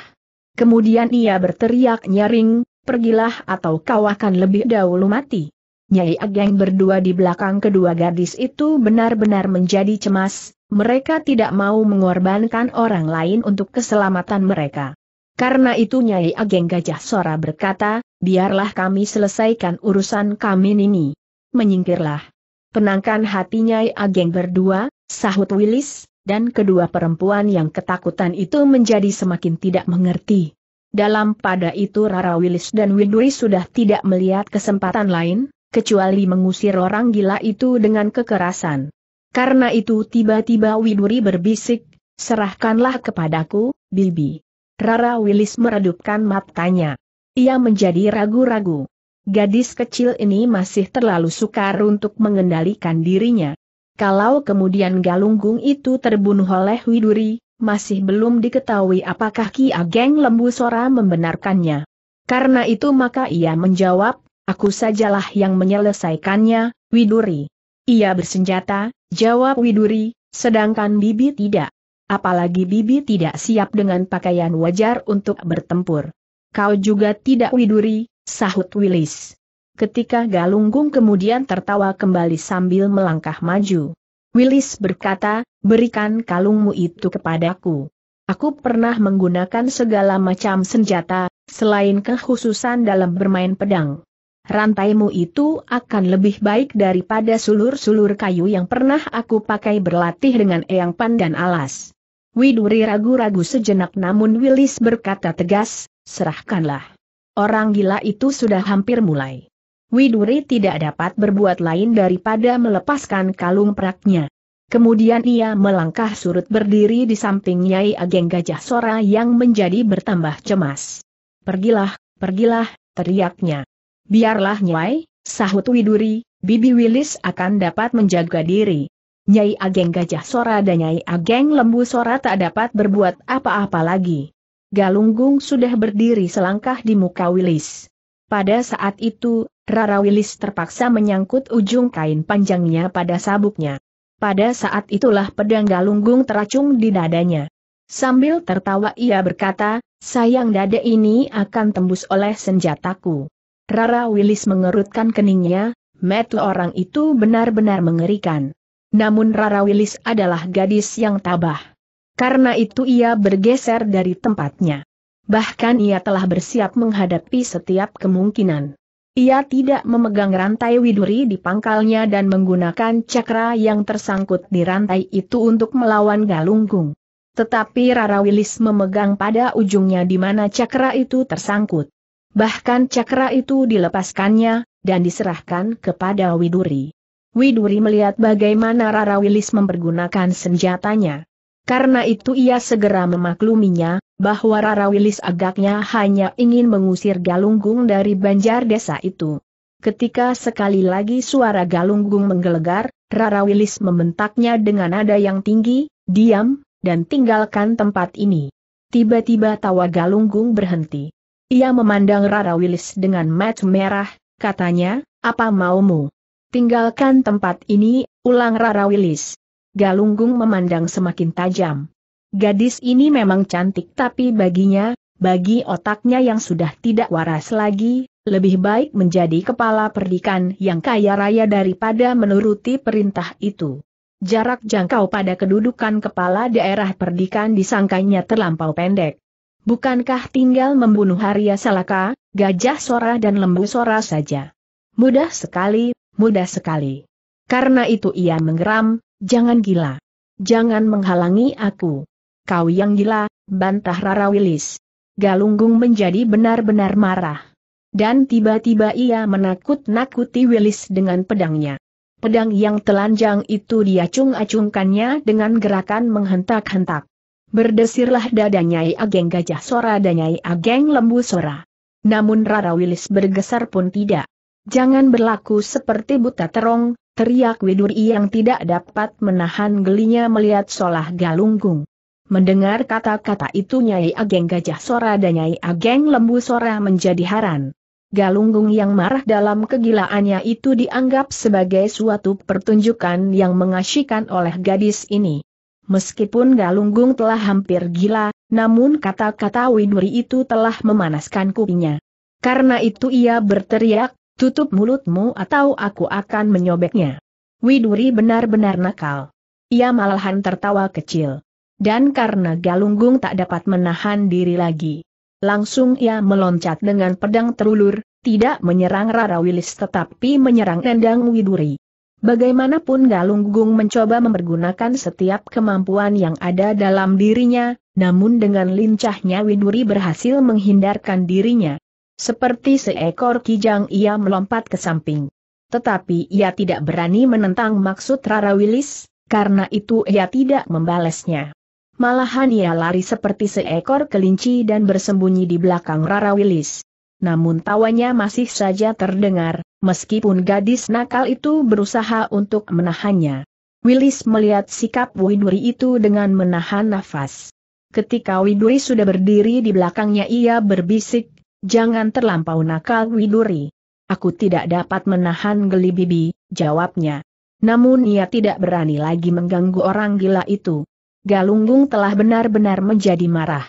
Speaker 1: Kemudian ia berteriak nyaring, pergilah atau kau akan lebih dahulu mati. Nyai Ageng berdua di belakang kedua gadis itu benar-benar menjadi cemas, mereka tidak mau mengorbankan orang lain untuk keselamatan mereka. Karena itu Nyai Ageng Gajah Sora berkata, biarlah kami selesaikan urusan kami ini. Menyingkirlah. Penangkan hatinya Ageng berdua, sahut Willis, dan kedua perempuan yang ketakutan itu menjadi semakin tidak mengerti. Dalam pada itu Rara Willis dan Widuri sudah tidak melihat kesempatan lain, kecuali mengusir orang gila itu dengan kekerasan. Karena itu tiba-tiba Widuri berbisik, serahkanlah kepadaku, Bibi. Rara Willis meredupkan matanya. Ia menjadi ragu-ragu. Gadis kecil ini masih terlalu sukar untuk mengendalikan dirinya. Kalau kemudian Galunggung itu terbunuh oleh Widuri, masih belum diketahui apakah Ki Ageng Lembu Sora membenarkannya. Karena itu maka ia menjawab, aku sajalah yang menyelesaikannya, Widuri. Ia bersenjata, jawab Widuri, sedangkan Bibi tidak. Apalagi Bibi tidak siap dengan pakaian wajar untuk bertempur. Kau juga tidak Widuri, sahut Willis. Ketika Galunggung kemudian tertawa kembali sambil melangkah maju. Willis berkata, berikan kalungmu itu kepadaku. Aku pernah menggunakan segala macam senjata, selain kekhususan dalam bermain pedang. Rantaimu itu akan lebih baik daripada sulur-sulur kayu yang pernah aku pakai berlatih dengan Eyang Pan dan alas. Widuri ragu-ragu sejenak namun Willis berkata tegas, serahkanlah. Orang gila itu sudah hampir mulai. Widuri tidak dapat berbuat lain daripada melepaskan kalung peraknya. Kemudian ia melangkah surut berdiri di samping Nyai Ageng Gajah Sora yang menjadi bertambah cemas. Pergilah, pergilah, teriaknya. Biarlah Nyai, sahut Widuri, Bibi Wilis akan dapat menjaga diri. Nyai Ageng Gajah Sora dan Nyai Ageng Lembu Sora tak dapat berbuat apa-apa lagi. Galunggung sudah berdiri selangkah di muka Wilis. Pada saat itu, Rara Wilis terpaksa menyangkut ujung kain panjangnya pada sabuknya. Pada saat itulah pedang Galunggung teracung di dadanya. Sambil tertawa ia berkata, sayang dada ini akan tembus oleh senjataku. Rara Wilis mengerutkan keningnya, metu orang itu benar-benar mengerikan. Namun Rara Wilis adalah gadis yang tabah. Karena itu ia bergeser dari tempatnya. Bahkan ia telah bersiap menghadapi setiap kemungkinan. Ia tidak memegang rantai widuri di pangkalnya dan menggunakan cakra yang tersangkut di rantai itu untuk melawan Galunggung. Tetapi Rara Wilis memegang pada ujungnya di mana cakra itu tersangkut. Bahkan cakra itu dilepaskannya, dan diserahkan kepada Widuri. Widuri melihat bagaimana Rara Wilis mempergunakan senjatanya. Karena itu ia segera memakluminya, bahwa Rara Wilis agaknya hanya ingin mengusir Galunggung dari banjar desa itu. Ketika sekali lagi suara Galunggung menggelegar, Rara Wilis membentaknya dengan nada yang tinggi, diam, dan tinggalkan tempat ini. Tiba-tiba tawa Galunggung berhenti. Ia memandang Rara Wilis dengan mata merah, katanya, apa maumu? Tinggalkan tempat ini, ulang Rara Wilis. Galunggung memandang semakin tajam. Gadis ini memang cantik tapi baginya, bagi otaknya yang sudah tidak waras lagi, lebih baik menjadi kepala perdikan yang kaya raya daripada menuruti perintah itu. Jarak jangkau pada kedudukan kepala daerah perdikan disangkanya terlampau pendek. Bukankah tinggal membunuh Arya Salaka, Gajah Sora dan Lembu Sora saja? Mudah sekali, mudah sekali. Karena itu ia menggeram, Jangan gila. Jangan menghalangi aku. Kau yang gila, bantah Rara Wilis. Galunggung menjadi benar-benar marah. Dan tiba-tiba ia menakut-nakuti Wilis dengan pedangnya. Pedang yang telanjang itu diacung acungkannya dengan gerakan menghentak-hentak. Berdesirlah dada Nyai Ageng Gajah Sora dan Nyai Ageng Lembu Sora. Namun Rara Wilis bergeser pun tidak. Jangan berlaku seperti buta terong, Teriak Widuri yang tidak dapat menahan gelinya melihat Solah Galunggung. Mendengar kata-kata itu Nyai Ageng Gajah Sora dan Nyai Ageng Lembu Sora menjadi haran. Galunggung yang marah dalam kegilaannya itu dianggap sebagai suatu pertunjukan yang mengasyikan oleh gadis ini. Meskipun Galunggung telah hampir gila, namun kata-kata Widuri itu telah memanaskan kupinya. Karena itu ia berteriak, Tutup mulutmu atau aku akan menyobeknya. Widuri benar-benar nakal. Ia malahan tertawa kecil. Dan karena Galunggung tak dapat menahan diri lagi. Langsung ia meloncat dengan pedang terulur, tidak menyerang Rara Wilis tetapi menyerang Endang Widuri. Bagaimanapun Galunggung mencoba mempergunakan setiap kemampuan yang ada dalam dirinya, namun dengan lincahnya Widuri berhasil menghindarkan dirinya. Seperti seekor kijang ia melompat ke samping. Tetapi ia tidak berani menentang maksud Rara Wilis, karena itu ia tidak membalasnya. Malahan ia lari seperti seekor kelinci dan bersembunyi di belakang Rara Wilis. Namun tawanya masih saja terdengar, meskipun gadis nakal itu berusaha untuk menahannya. Willis melihat sikap Widuri itu dengan menahan nafas. Ketika Widuri sudah berdiri di belakangnya ia berbisik, Jangan terlampau nakal Widuri. Aku tidak dapat menahan geli bibi, jawabnya. Namun ia tidak berani lagi mengganggu orang gila itu. Galunggung telah benar-benar menjadi marah.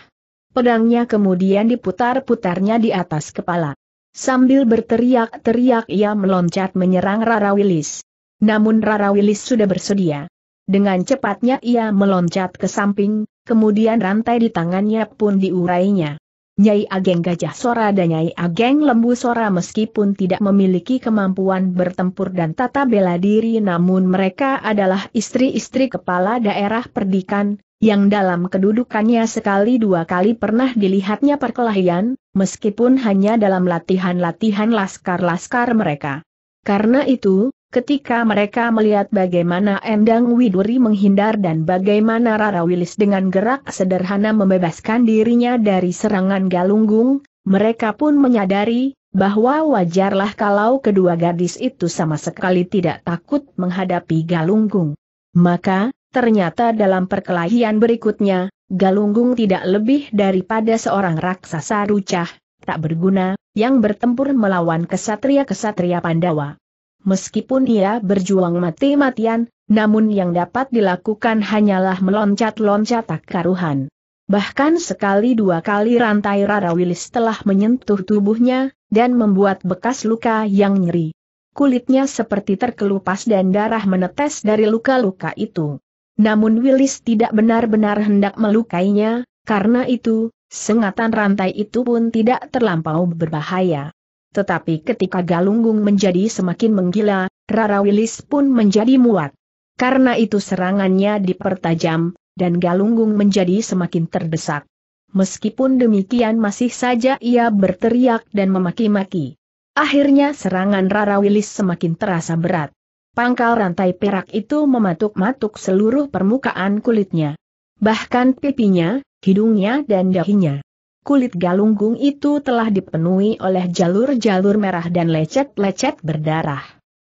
Speaker 1: Pedangnya kemudian diputar-putarnya di atas kepala. Sambil berteriak-teriak ia meloncat menyerang Rara Wilis. Namun Rara Wilis sudah bersedia. Dengan cepatnya ia meloncat ke samping, kemudian rantai di tangannya pun diurainya. Nyai Ageng Gajah Sora dan Nyai Ageng Lembu Sora meskipun tidak memiliki kemampuan bertempur dan tata bela diri namun mereka adalah istri-istri kepala daerah perdikan, yang dalam kedudukannya sekali dua kali pernah dilihatnya perkelahian, meskipun hanya dalam latihan-latihan laskar-laskar mereka. Karena itu, Ketika mereka melihat bagaimana Endang Widuri menghindar dan bagaimana Rara Wilis dengan gerak sederhana membebaskan dirinya dari serangan Galunggung, mereka pun menyadari bahwa wajarlah kalau kedua gadis itu sama sekali tidak takut menghadapi Galunggung. Maka, ternyata dalam perkelahian berikutnya, Galunggung tidak lebih daripada seorang raksasa rucah, tak berguna, yang bertempur melawan kesatria-kesatria Pandawa meskipun ia berjuang mati-matian, namun yang dapat dilakukan hanyalah meloncat-loncat tak karuhan. Bahkan sekali dua kali rantai Rara Willis telah menyentuh tubuhnya, dan membuat bekas luka yang nyeri. Kulitnya seperti terkelupas dan darah menetes dari luka-luka itu. Namun Willis tidak benar-benar hendak melukainya, karena itu, sengatan rantai itu pun tidak terlampau berbahaya. Tetapi ketika Galunggung menjadi semakin menggila, Rara Wilis pun menjadi muat. Karena itu serangannya dipertajam, dan Galunggung menjadi semakin terdesak. Meskipun demikian masih saja ia berteriak dan memaki-maki. Akhirnya serangan Rara Wilis semakin terasa berat. Pangkal rantai perak itu mematuk-matuk seluruh permukaan kulitnya. Bahkan pipinya, hidungnya dan dahinya kulit galunggung itu telah dipenuhi oleh jalur-jalur merah dan lecet-lecet berdarah.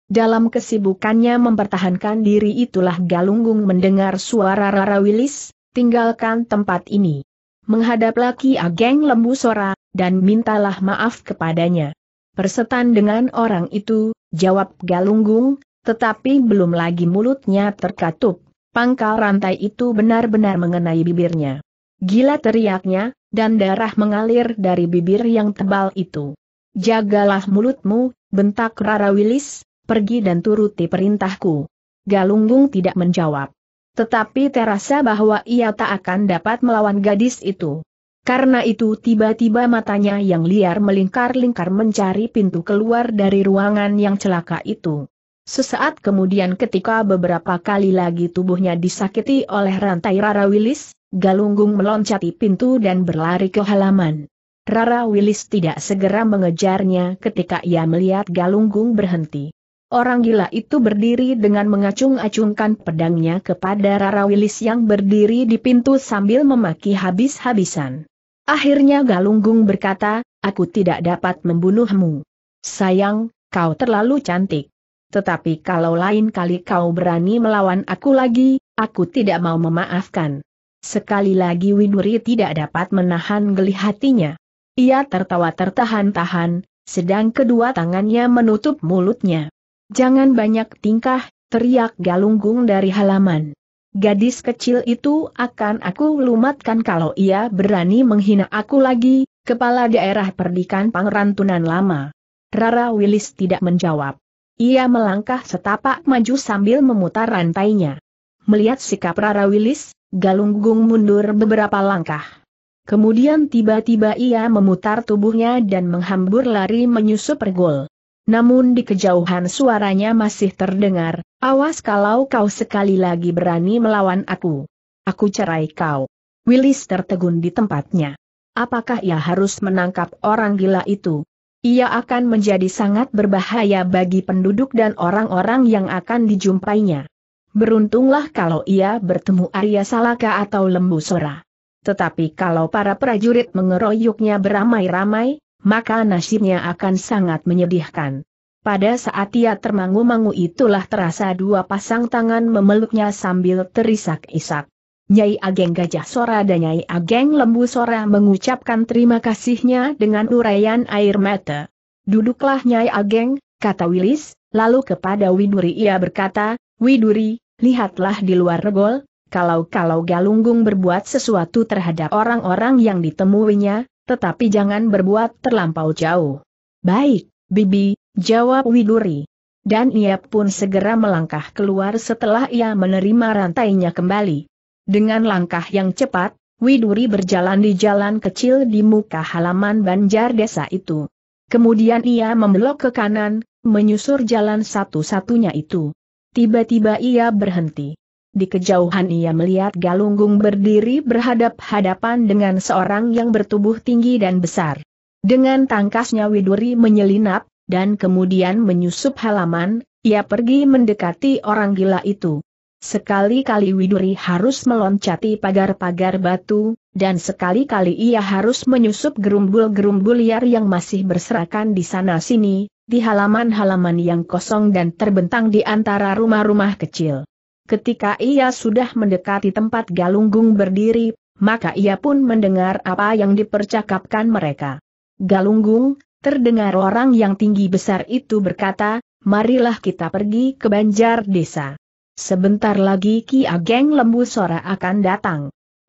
Speaker 1: Dalam kesibukannya mempertahankan diri itulah Galunggung mendengar suara Rara Wilis, tinggalkan tempat ini. menghadap laki Ageng Lembu Sora, dan mintalah maaf kepadanya. Persetan dengan orang itu, jawab Galunggung, tetapi belum lagi mulutnya terkatup, pangkal rantai itu benar-benar mengenai bibirnya. Gila teriaknya, dan darah mengalir dari bibir yang tebal itu. Jagalah mulutmu, bentak Rara Wilis, pergi dan turuti perintahku. Galunggung tidak menjawab. Tetapi terasa bahwa ia tak akan dapat melawan gadis itu. Karena itu tiba-tiba matanya yang liar melingkar-lingkar mencari pintu keluar dari ruangan yang celaka itu. Sesaat kemudian ketika beberapa kali lagi tubuhnya disakiti oleh rantai Rara Wilis, Galunggung meloncati pintu dan berlari ke halaman. Rara Wilis tidak segera mengejarnya ketika ia melihat Galunggung berhenti. Orang gila itu berdiri dengan mengacung-acungkan pedangnya kepada Rara Wilis yang berdiri di pintu sambil memaki habis-habisan. Akhirnya Galunggung berkata, aku tidak dapat membunuhmu. Sayang, kau terlalu cantik. Tetapi kalau lain kali kau berani melawan aku lagi, aku tidak mau memaafkan. Sekali lagi Widuri tidak dapat menahan geli hatinya. Ia tertawa tertahan-tahan, sedang kedua tangannya menutup mulutnya. Jangan banyak tingkah, teriak galunggung dari halaman. Gadis kecil itu akan aku lumatkan kalau ia berani menghina aku lagi, kepala daerah perdikan pangrantunan lama. Rara Willis tidak menjawab. Ia melangkah setapak maju sambil memutar rantainya. Melihat sikap Rara Willis, Galunggung mundur beberapa langkah. Kemudian tiba-tiba ia memutar tubuhnya dan menghambur lari menyusup pergol. Namun di kejauhan suaranya masih terdengar, awas kalau kau sekali lagi berani melawan aku. Aku cerai kau. Willis tertegun di tempatnya. Apakah ia harus menangkap orang gila itu? Ia akan menjadi sangat berbahaya bagi penduduk dan orang-orang yang akan dijumpainya beruntunglah kalau ia bertemu Arya Salaka atau Lembu Sora. Tetapi kalau para prajurit mengeroyoknya beramai-ramai, maka nasibnya akan sangat menyedihkan. Pada saat ia termangu-mangu itulah terasa dua pasang tangan memeluknya sambil terisak-isak. Nyai Ageng Gajah Sora dan Nyai Ageng Lembu Sora mengucapkan terima kasihnya dengan uraian air mata. Duduklah Nyai Ageng, kata Wilis, lalu kepada Widuri ia berkata, Widuri, lihatlah di luar regol, kalau-kalau Galunggung berbuat sesuatu terhadap orang-orang yang ditemuinya, tetapi jangan berbuat terlampau jauh. Baik, Bibi, jawab Widuri. Dan ia pun segera melangkah keluar setelah ia menerima rantainya kembali. Dengan langkah yang cepat, Widuri berjalan di jalan kecil di muka halaman banjar desa itu. Kemudian ia membelok ke kanan, menyusur jalan satu-satunya itu. Tiba-tiba ia berhenti. Di kejauhan ia melihat Galunggung berdiri berhadap-hadapan dengan seorang yang bertubuh tinggi dan besar. Dengan tangkasnya Widuri menyelinap, dan kemudian menyusup halaman, ia pergi mendekati orang gila itu. Sekali-kali Widuri harus meloncati pagar-pagar batu, dan sekali-kali ia harus menyusup gerumbul-gerumbul liar yang masih berserakan di sana-sini, di halaman-halaman yang kosong dan terbentang di antara rumah-rumah kecil. Ketika ia sudah mendekati tempat Galunggung berdiri, maka ia pun mendengar apa yang dipercakapkan mereka. Galunggung, terdengar orang yang tinggi besar itu berkata, marilah kita pergi ke Banjar Desa. Sebentar lagi Ki Ageng Lembu Sora akan datang.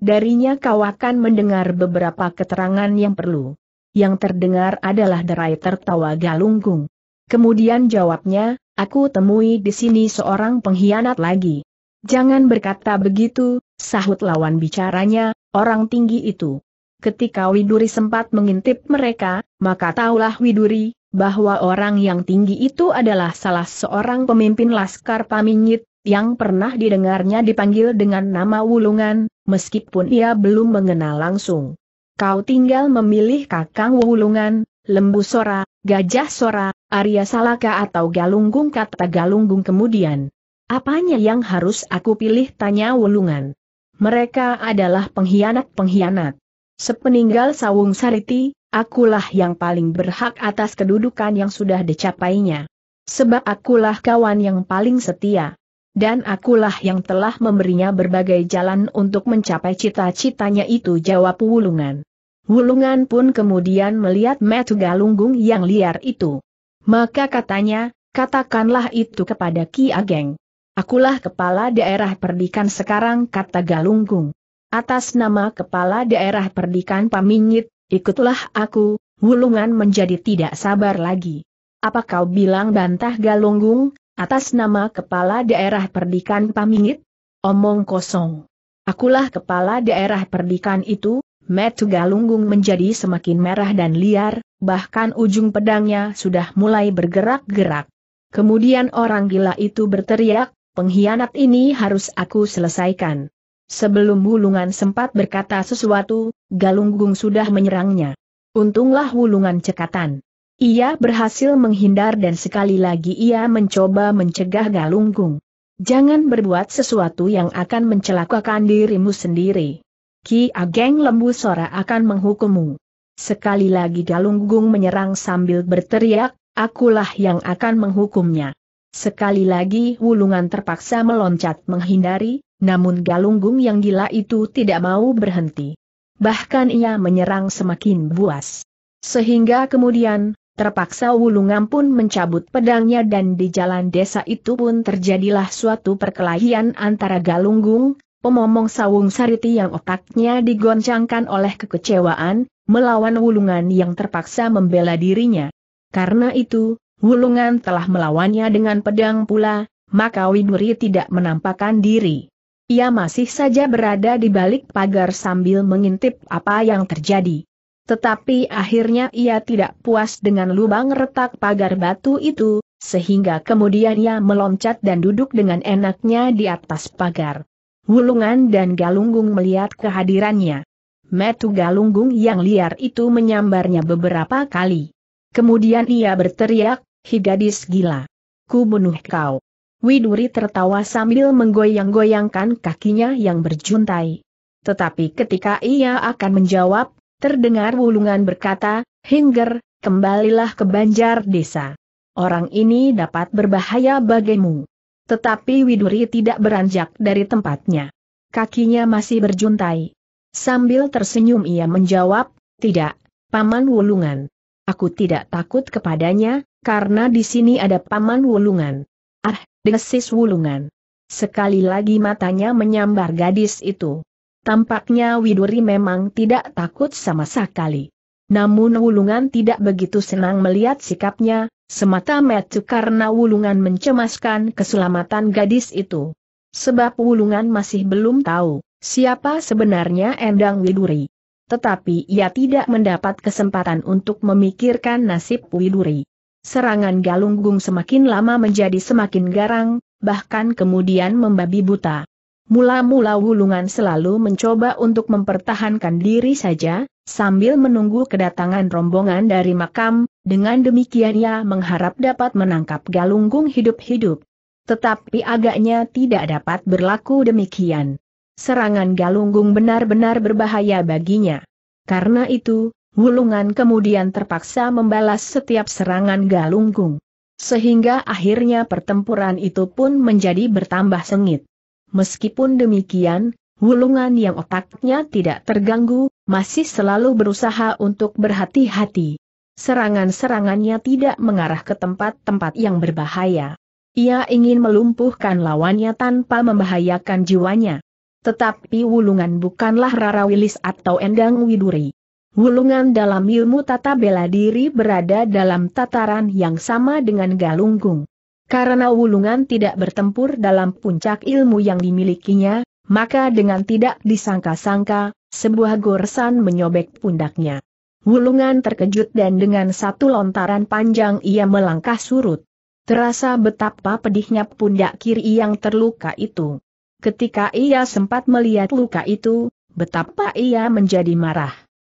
Speaker 1: Darinya kau akan mendengar beberapa keterangan yang perlu. Yang terdengar adalah derai tertawa galunggung. Kemudian jawabnya, aku temui di sini seorang pengkhianat lagi. Jangan berkata begitu, sahut lawan bicaranya, orang tinggi itu. Ketika Widuri sempat mengintip mereka, maka taulah Widuri, bahwa orang yang tinggi itu adalah salah seorang pemimpin Laskar Paminyit, yang pernah didengarnya dipanggil dengan nama Wulungan, meskipun ia belum mengenal langsung. Kau tinggal memilih kakang wulungan, lembu sora, gajah sora, Arya Salaka atau Galunggung kata Galunggung kemudian. Apanya yang harus aku pilih tanya Wulungan. Mereka adalah pengkhianat-pengkhianat. Sepeninggal Sawung Sariti, akulah yang paling berhak atas kedudukan yang sudah dicapainya. Sebab akulah kawan yang paling setia. Dan akulah yang telah memberinya berbagai jalan untuk mencapai cita-citanya itu jawab Wulungan. Wulungan pun kemudian melihat metu galunggung yang liar itu. Maka katanya, katakanlah itu kepada Ki Ageng. Akulah kepala daerah perdikan sekarang kata Galunggung. Atas nama kepala daerah perdikan Pamingit, ikutlah aku, Wulungan menjadi tidak sabar lagi. Apa kau bilang bantah Galunggung, atas nama kepala daerah perdikan Pamingit? Omong kosong. Akulah kepala daerah perdikan itu, Metu Galunggung menjadi semakin merah dan liar, bahkan ujung pedangnya sudah mulai bergerak-gerak. Kemudian orang gila itu berteriak, pengkhianat ini harus aku selesaikan. Sebelum Wulungan sempat berkata sesuatu, Galunggung sudah menyerangnya. Untunglah Wulungan cekatan. Ia berhasil menghindar dan sekali lagi ia mencoba mencegah Galunggung. Jangan berbuat sesuatu yang akan mencelakakan dirimu sendiri. Ki Ageng Lembu Sora akan menghukummu. Sekali lagi Galunggung menyerang sambil berteriak, akulah yang akan menghukumnya. Sekali lagi Wulungan terpaksa meloncat menghindari, namun Galunggung yang gila itu tidak mau berhenti. Bahkan ia menyerang semakin buas. Sehingga kemudian, terpaksa Wulungan pun mencabut pedangnya dan di jalan desa itu pun terjadilah suatu perkelahian antara Galunggung, Pemomong sawung sariti yang otaknya digoncangkan oleh kekecewaan, melawan wulungan yang terpaksa membela dirinya. Karena itu, wulungan telah melawannya dengan pedang pula, maka Widuri tidak menampakkan diri. Ia masih saja berada di balik pagar sambil mengintip apa yang terjadi. Tetapi akhirnya ia tidak puas dengan lubang retak pagar batu itu, sehingga kemudian ia meloncat dan duduk dengan enaknya di atas pagar. Wulungan dan Galunggung melihat kehadirannya. Metu Galunggung yang liar itu menyambarnya beberapa kali. Kemudian ia berteriak, Higadis gila. Ku bunuh kau. Widuri tertawa sambil menggoyang-goyangkan kakinya yang berjuntai. Tetapi ketika ia akan menjawab, terdengar wulungan berkata, Hingger, kembalilah ke banjar desa. Orang ini dapat berbahaya bagimu. Tetapi Widuri tidak beranjak dari tempatnya. Kakinya masih berjuntai. Sambil tersenyum ia menjawab, tidak, Paman Wulungan. Aku tidak takut kepadanya, karena di sini ada Paman Wulungan. Ah, desis Wulungan. Sekali lagi matanya menyambar gadis itu. Tampaknya Widuri memang tidak takut sama sekali. Namun Wulungan tidak begitu senang melihat sikapnya, Semata-mata karena Wulungan mencemaskan keselamatan gadis itu. Sebab Wulungan masih belum tahu siapa sebenarnya Endang Widuri. Tetapi ia tidak mendapat kesempatan untuk memikirkan nasib Widuri. Serangan Galunggung semakin lama menjadi semakin garang, bahkan kemudian membabi buta. Mula-mula Wulungan selalu mencoba untuk mempertahankan diri saja, sambil menunggu kedatangan rombongan dari makam, dengan demikian ia mengharap dapat menangkap galunggung hidup-hidup. Tetapi agaknya tidak dapat berlaku demikian. Serangan galunggung benar-benar berbahaya baginya. Karena itu, Wulungan kemudian terpaksa membalas setiap serangan galunggung. Sehingga akhirnya pertempuran itu pun menjadi bertambah sengit. Meskipun demikian, Wulungan yang otaknya tidak terganggu, masih selalu berusaha untuk berhati-hati serangan-serangannya tidak mengarah ke tempat-tempat yang berbahaya. Ia ingin melumpuhkan lawannya tanpa membahayakan jiwanya. Tetapi Wulungan bukanlah Rara Wilis atau Endang Widuri. Wulungan dalam ilmu tata bela diri berada dalam tataran yang sama dengan Galunggung. Karena Wulungan tidak bertempur dalam puncak ilmu yang dimilikinya, maka dengan tidak disangka-sangka, sebuah goresan menyobek pundaknya. Wulungan terkejut dan dengan satu lontaran panjang ia melangkah surut. Terasa betapa pedihnya pundak kiri yang terluka itu. Ketika ia sempat melihat luka itu, betapa ia menjadi marah.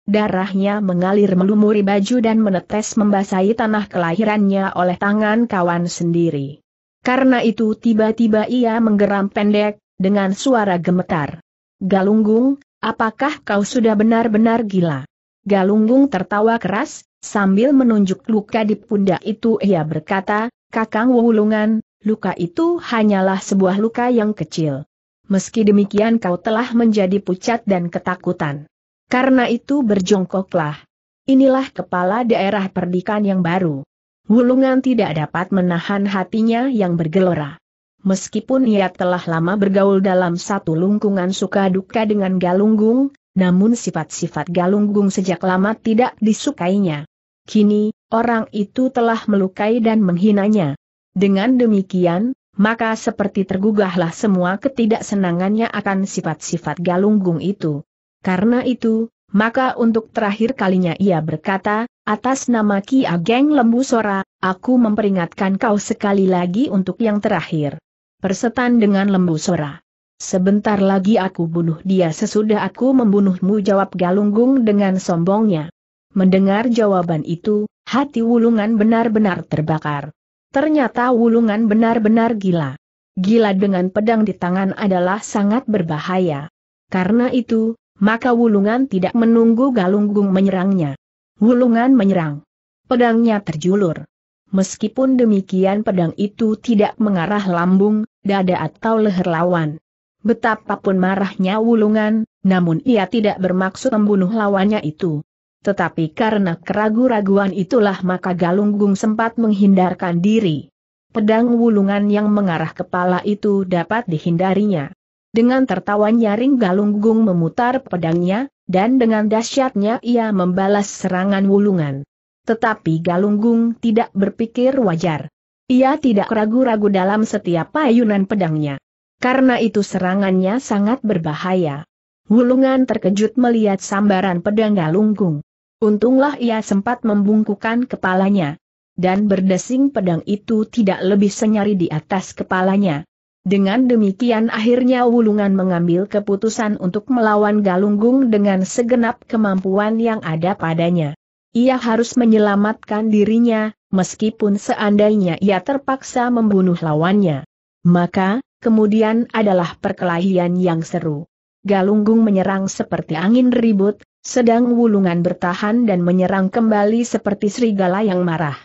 Speaker 1: Darahnya mengalir melumuri baju dan menetes membasahi tanah kelahirannya oleh tangan kawan sendiri. Karena itu tiba-tiba ia menggeram pendek, dengan suara gemetar. Galunggung, apakah kau sudah benar-benar gila? Galunggung tertawa keras, sambil menunjuk luka di pundak itu ia berkata, Kakang Wulungan, luka itu hanyalah sebuah luka yang kecil. Meski demikian kau telah menjadi pucat dan ketakutan. Karena itu berjongkoklah. Inilah kepala daerah perdikan yang baru. Wulungan tidak dapat menahan hatinya yang bergelora. Meskipun ia telah lama bergaul dalam satu lungkungan suka duka dengan Galunggung, namun sifat-sifat Galunggung sejak lama tidak disukainya. Kini, orang itu telah melukai dan menghinanya. Dengan demikian, maka seperti tergugahlah semua ketidaksenangannya akan sifat-sifat Galunggung itu. Karena itu, maka untuk terakhir kalinya ia berkata, atas nama Ki Ageng Lembu Sora, aku memperingatkan kau sekali lagi untuk yang terakhir. Persetan dengan Lembu Sora. Sebentar lagi aku bunuh dia sesudah aku membunuhmu jawab Galunggung dengan sombongnya. Mendengar jawaban itu, hati Wulungan benar-benar terbakar. Ternyata Wulungan benar-benar gila. Gila dengan pedang di tangan adalah sangat berbahaya. Karena itu, maka Wulungan tidak menunggu Galunggung menyerangnya. Wulungan menyerang. Pedangnya terjulur. Meskipun demikian pedang itu tidak mengarah lambung, dada atau leher lawan. Betapapun marahnya Wulungan, namun ia tidak bermaksud membunuh lawannya itu. Tetapi karena keragu-raguan itulah maka Galunggung sempat menghindarkan diri. Pedang Wulungan yang mengarah kepala itu dapat dihindarinya. Dengan tertawa nyaring Galunggung memutar pedangnya, dan dengan dahsyatnya ia membalas serangan Wulungan. Tetapi Galunggung tidak berpikir wajar. Ia tidak ragu-ragu dalam setiap payunan pedangnya. Karena itu serangannya sangat berbahaya. Wulungan terkejut melihat sambaran pedang Galunggung. Untunglah ia sempat membungkukan kepalanya. Dan berdesing pedang itu tidak lebih senyari di atas kepalanya. Dengan demikian akhirnya Wulungan mengambil keputusan untuk melawan Galunggung dengan segenap kemampuan yang ada padanya. Ia harus menyelamatkan dirinya, meskipun seandainya ia terpaksa membunuh lawannya. Maka, kemudian adalah perkelahian yang seru. Galunggung menyerang seperti angin ribut, sedang Wulungan bertahan dan menyerang kembali seperti serigala yang marah.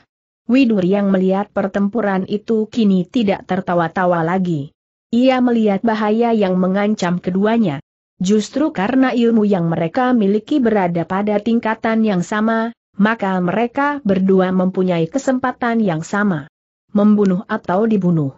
Speaker 1: Widur yang melihat pertempuran itu kini tidak tertawa-tawa lagi. Ia melihat bahaya yang mengancam keduanya. Justru karena ilmu yang mereka miliki berada pada tingkatan yang sama, maka mereka berdua mempunyai kesempatan yang sama. Membunuh atau dibunuh.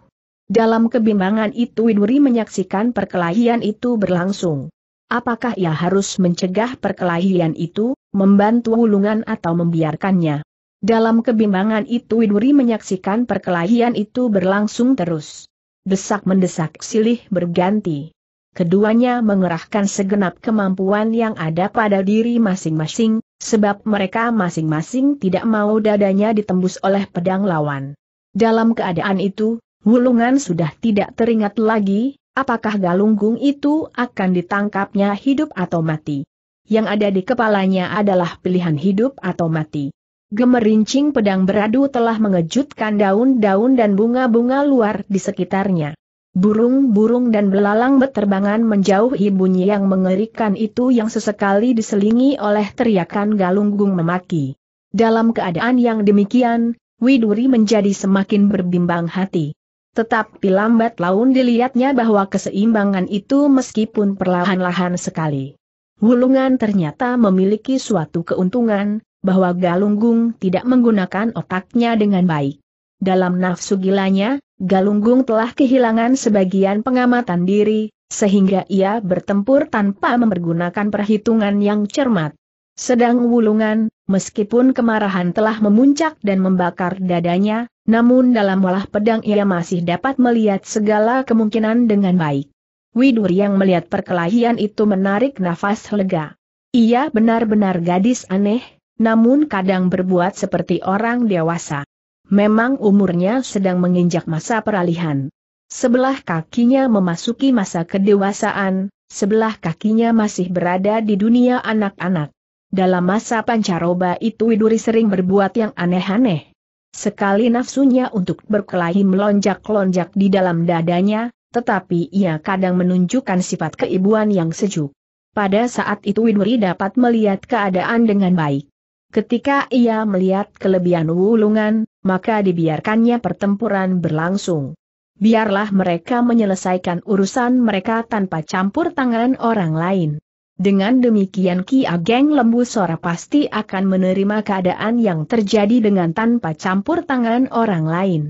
Speaker 1: Dalam kebimbangan itu Widuri menyaksikan perkelahian itu berlangsung. Apakah ia harus mencegah perkelahian itu, membantu ulungan atau membiarkannya? Dalam kebimbangan itu Widuri menyaksikan perkelahian itu berlangsung terus. Desak-mendesak silih berganti. Keduanya mengerahkan segenap kemampuan yang ada pada diri masing-masing, sebab mereka masing-masing tidak mau dadanya ditembus oleh pedang lawan. Dalam keadaan itu, Wulungan sudah tidak teringat lagi, apakah galunggung itu akan ditangkapnya hidup atau mati. Yang ada di kepalanya adalah pilihan hidup atau mati. Gemerincing pedang beradu telah mengejutkan daun-daun dan bunga-bunga luar di sekitarnya. Burung-burung dan belalang berterbangan menjauhi bunyi yang mengerikan itu yang sesekali diselingi oleh teriakan galunggung memaki. Dalam keadaan yang demikian, Widuri menjadi semakin berbimbang hati. Tetapi lambat laun dilihatnya bahwa keseimbangan itu meskipun perlahan-lahan sekali. Wulungan ternyata memiliki suatu keuntungan, bahwa Galunggung tidak menggunakan otaknya dengan baik. Dalam nafsu gilanya, Galunggung telah kehilangan sebagian pengamatan diri, sehingga ia bertempur tanpa mempergunakan perhitungan yang cermat. Sedang Wulungan, meskipun kemarahan telah memuncak dan membakar dadanya, namun dalam olah pedang ia masih dapat melihat segala kemungkinan dengan baik. Widur yang melihat perkelahian itu menarik nafas lega. Ia benar-benar gadis aneh, namun kadang berbuat seperti orang dewasa. Memang umurnya sedang menginjak masa peralihan. Sebelah kakinya memasuki masa kedewasaan, sebelah kakinya masih berada di dunia anak-anak. Dalam masa pancaroba itu Widuri sering berbuat yang aneh-aneh. Sekali nafsunya untuk berkelahi melonjak-lonjak di dalam dadanya, tetapi ia kadang menunjukkan sifat keibuan yang sejuk. Pada saat itu Widuri dapat melihat keadaan dengan baik. Ketika ia melihat kelebihan wulungan, maka dibiarkannya pertempuran berlangsung. Biarlah mereka menyelesaikan urusan mereka tanpa campur tangan orang lain. Dengan demikian Ki Ageng Lembu Sora pasti akan menerima keadaan yang terjadi dengan tanpa campur tangan orang lain.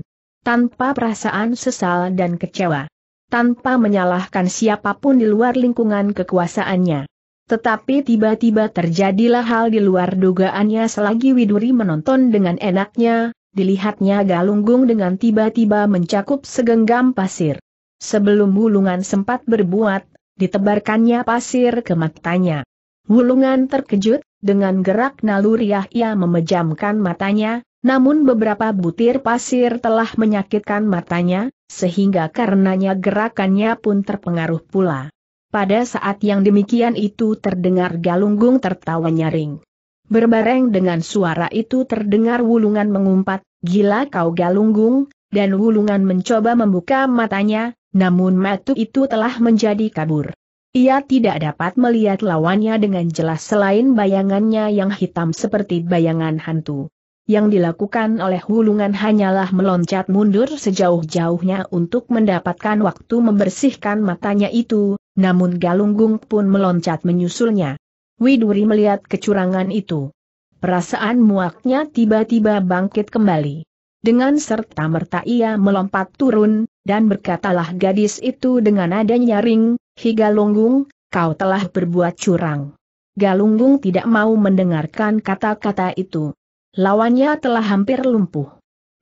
Speaker 1: Tanpa perasaan sesal dan kecewa. Tanpa menyalahkan siapapun di luar lingkungan kekuasaannya. Tetapi tiba-tiba terjadilah hal di luar dugaannya selagi Widuri menonton dengan enaknya, dilihatnya Galunggung dengan tiba-tiba mencakup segenggam pasir. Sebelum bulungan sempat berbuat ditebarkannya pasir ke matanya. Wulungan terkejut, dengan gerak naluriah ia memejamkan matanya, namun beberapa butir pasir telah menyakitkan matanya, sehingga karenanya gerakannya pun terpengaruh pula. Pada saat yang demikian itu terdengar galunggung tertawa nyaring. Berbareng dengan suara itu terdengar wulungan mengumpat, gila kau galunggung, dan wulungan mencoba membuka matanya, namun metu itu telah menjadi kabur. Ia tidak dapat melihat lawannya dengan jelas selain bayangannya yang hitam seperti bayangan hantu. Yang dilakukan oleh hulungan hanyalah meloncat mundur sejauh-jauhnya untuk mendapatkan waktu membersihkan matanya itu, namun Galunggung pun meloncat menyusulnya. Widuri melihat kecurangan itu perasaan muaknya tiba-tiba bangkit kembali. Dengan serta merta ia melompat turun, dan berkatalah gadis itu dengan nada nyaring, Higa Longgung, kau telah berbuat curang. Galunggung tidak mau mendengarkan kata-kata itu. Lawannya telah hampir lumpuh.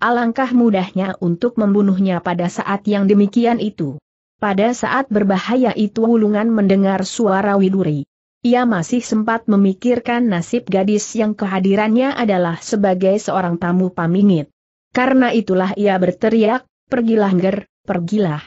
Speaker 1: Alangkah mudahnya untuk membunuhnya pada saat yang demikian itu. Pada saat berbahaya itu Wulungan mendengar suara Widuri. Ia masih sempat memikirkan nasib gadis yang kehadirannya adalah sebagai seorang tamu pamingit. Karena itulah ia berteriak, pergilah ger, pergilah.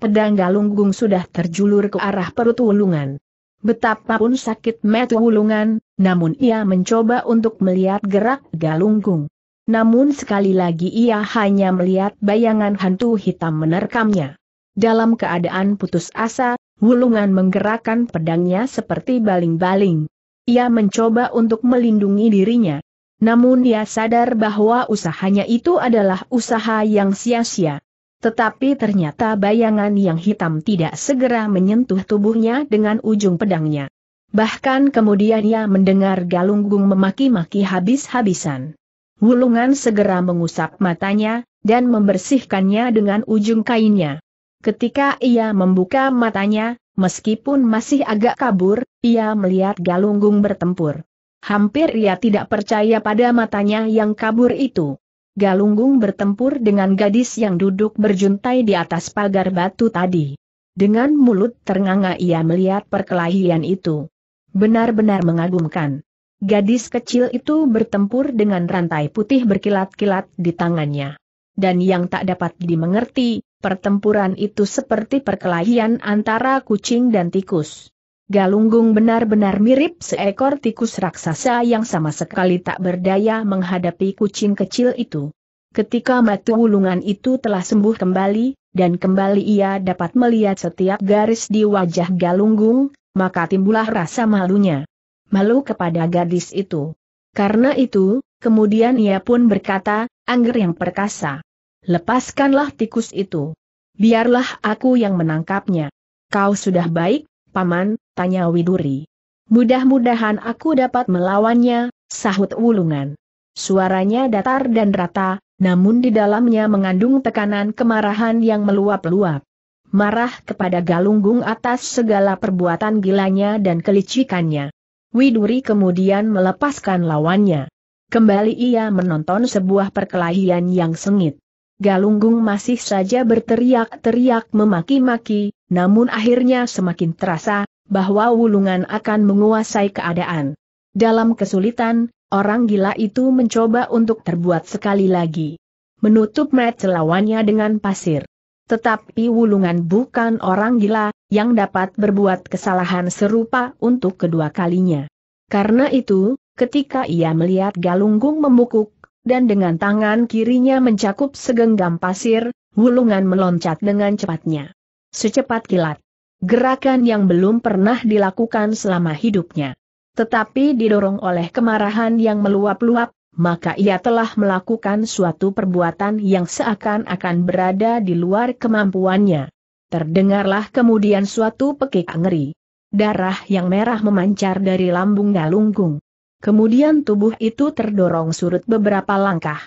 Speaker 1: Pedang galunggung sudah terjulur ke arah perut wulungan. Betapapun sakit metu wulungan, namun ia mencoba untuk melihat gerak galunggung. Namun sekali lagi ia hanya melihat bayangan hantu hitam menerkamnya. Dalam keadaan putus asa, Wulungan menggerakkan pedangnya seperti baling-baling. Ia mencoba untuk melindungi dirinya, namun dia sadar bahwa usahanya itu adalah usaha yang sia-sia. Tetapi ternyata bayangan yang hitam tidak segera menyentuh tubuhnya dengan ujung pedangnya. Bahkan kemudian ia mendengar Galunggung memaki-maki habis-habisan. Wulungan segera mengusap matanya, dan membersihkannya dengan ujung kainnya. Ketika ia membuka matanya, meskipun masih agak kabur, ia melihat Galunggung bertempur. Hampir ia tidak percaya pada matanya yang kabur itu. Galunggung bertempur dengan gadis yang duduk berjuntai di atas pagar batu tadi. Dengan mulut ternganga ia melihat perkelahian itu. Benar-benar mengagumkan. Gadis kecil itu bertempur dengan rantai putih berkilat-kilat di tangannya. Dan yang tak dapat dimengerti, pertempuran itu seperti perkelahian antara kucing dan tikus. Galunggung benar-benar mirip seekor tikus raksasa yang sama sekali tak berdaya menghadapi kucing kecil itu. Ketika mata wulungan itu telah sembuh kembali, dan kembali ia dapat melihat setiap garis di wajah Galunggung, maka timbullah rasa malunya. Malu kepada gadis itu. Karena itu, kemudian ia pun berkata, Angger yang perkasa. Lepaskanlah tikus itu. Biarlah aku yang menangkapnya. Kau sudah baik, Paman, tanya Widuri. Mudah-mudahan aku dapat melawannya, sahut Wulungan. Suaranya datar dan rata, namun di dalamnya mengandung tekanan kemarahan yang meluap-luap. Marah kepada Galunggung atas segala perbuatan gilanya dan kelicikannya. Widuri kemudian melepaskan lawannya. Kembali ia menonton sebuah perkelahian yang sengit. Galunggung masih saja berteriak-teriak memaki-maki, namun akhirnya semakin terasa, bahwa Wulungan akan menguasai keadaan. Dalam kesulitan, orang gila itu mencoba untuk terbuat sekali lagi. Menutup met lawannya dengan pasir. Tetapi Wulungan bukan orang gila, yang dapat berbuat kesalahan serupa untuk kedua kalinya. Karena itu, ketika ia melihat Galunggung memukul, dan dengan tangan kirinya mencakup segenggam pasir, gulungan meloncat dengan cepatnya. Secepat kilat. Gerakan yang belum pernah dilakukan selama hidupnya. Tetapi didorong oleh kemarahan yang meluap-luap, maka ia telah melakukan suatu perbuatan yang seakan-akan berada di luar kemampuannya. Terdengarlah kemudian suatu pekik ngeri. Darah yang merah memancar dari lambung Galunggung. Kemudian tubuh itu terdorong surut beberapa langkah.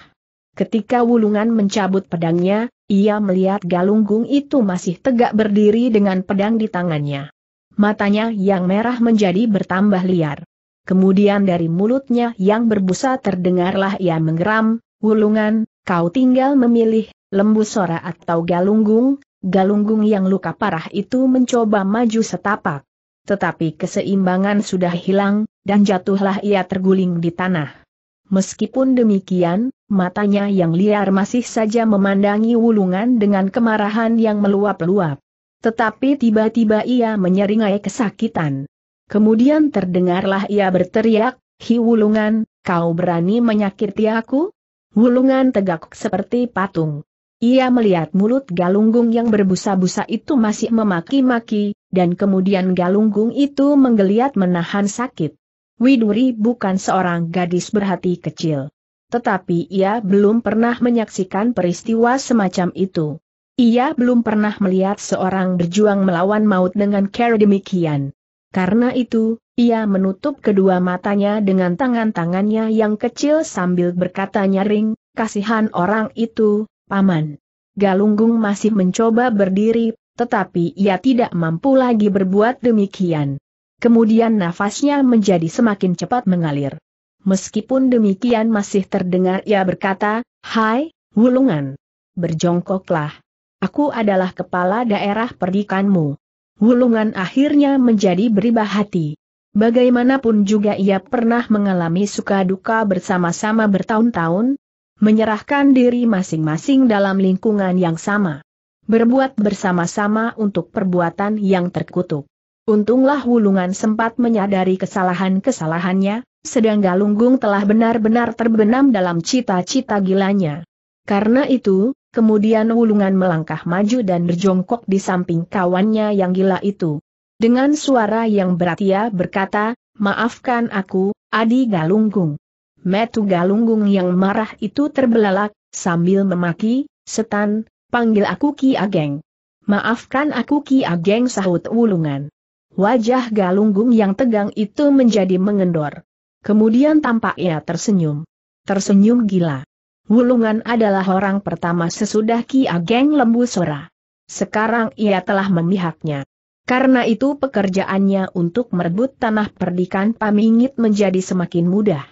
Speaker 1: Ketika Wulungan mencabut pedangnya, ia melihat Galunggung itu masih tegak berdiri dengan pedang di tangannya. Matanya yang merah menjadi bertambah liar. Kemudian dari mulutnya yang berbusa terdengarlah ia menggeram, Wulungan, kau tinggal memilih, lembu sora atau galunggung, galunggung yang luka parah itu mencoba maju setapak. Tetapi keseimbangan sudah hilang, dan jatuhlah ia terguling di tanah. Meskipun demikian, matanya yang liar masih saja memandangi wulungan dengan kemarahan yang meluap-luap. Tetapi tiba-tiba ia menyeringai kesakitan. Kemudian terdengarlah ia berteriak, Hi wulungan, kau berani menyakiti aku? Wulungan tegak seperti patung. Ia melihat mulut galunggung yang berbusa-busa itu masih memaki-maki, dan kemudian galunggung itu menggeliat menahan sakit. Widuri bukan seorang gadis berhati kecil. Tetapi ia belum pernah menyaksikan peristiwa semacam itu. Ia belum pernah melihat seorang berjuang melawan maut dengan cara demikian. Karena itu, ia menutup kedua matanya dengan tangan-tangannya yang kecil sambil berkata nyaring, kasihan orang itu, paman. Galunggung masih mencoba berdiri, tetapi ia tidak mampu lagi berbuat demikian. Kemudian nafasnya menjadi semakin cepat mengalir. Meskipun demikian masih terdengar ia berkata, Hai, Wulungan. Berjongkoklah. Aku adalah kepala daerah perdikanmu. Wulungan akhirnya menjadi beribah hati. Bagaimanapun juga ia pernah mengalami suka duka bersama-sama bertahun-tahun, menyerahkan diri masing-masing dalam lingkungan yang sama. Berbuat bersama-sama untuk perbuatan yang terkutuk. Untunglah Wulungan sempat menyadari kesalahan-kesalahannya, sedang Galunggung telah benar-benar terbenam dalam cita-cita gilanya. Karena itu, kemudian Wulungan melangkah maju dan berjongkok di samping kawannya yang gila itu. Dengan suara yang berat ia berkata, maafkan aku, Adi Galunggung. Metu Galunggung yang marah itu terbelalak, sambil memaki, setan, panggil aku Ki Ageng. Maafkan aku Ki Ageng sahut Wulungan. Wajah Galunggung yang tegang itu menjadi mengendor. Kemudian tampaknya tersenyum. Tersenyum gila. Wulungan adalah orang pertama sesudah Ki Ageng Lembu Sora. Sekarang ia telah memihaknya. Karena itu pekerjaannya untuk merebut tanah perdikan Pamingit menjadi semakin mudah.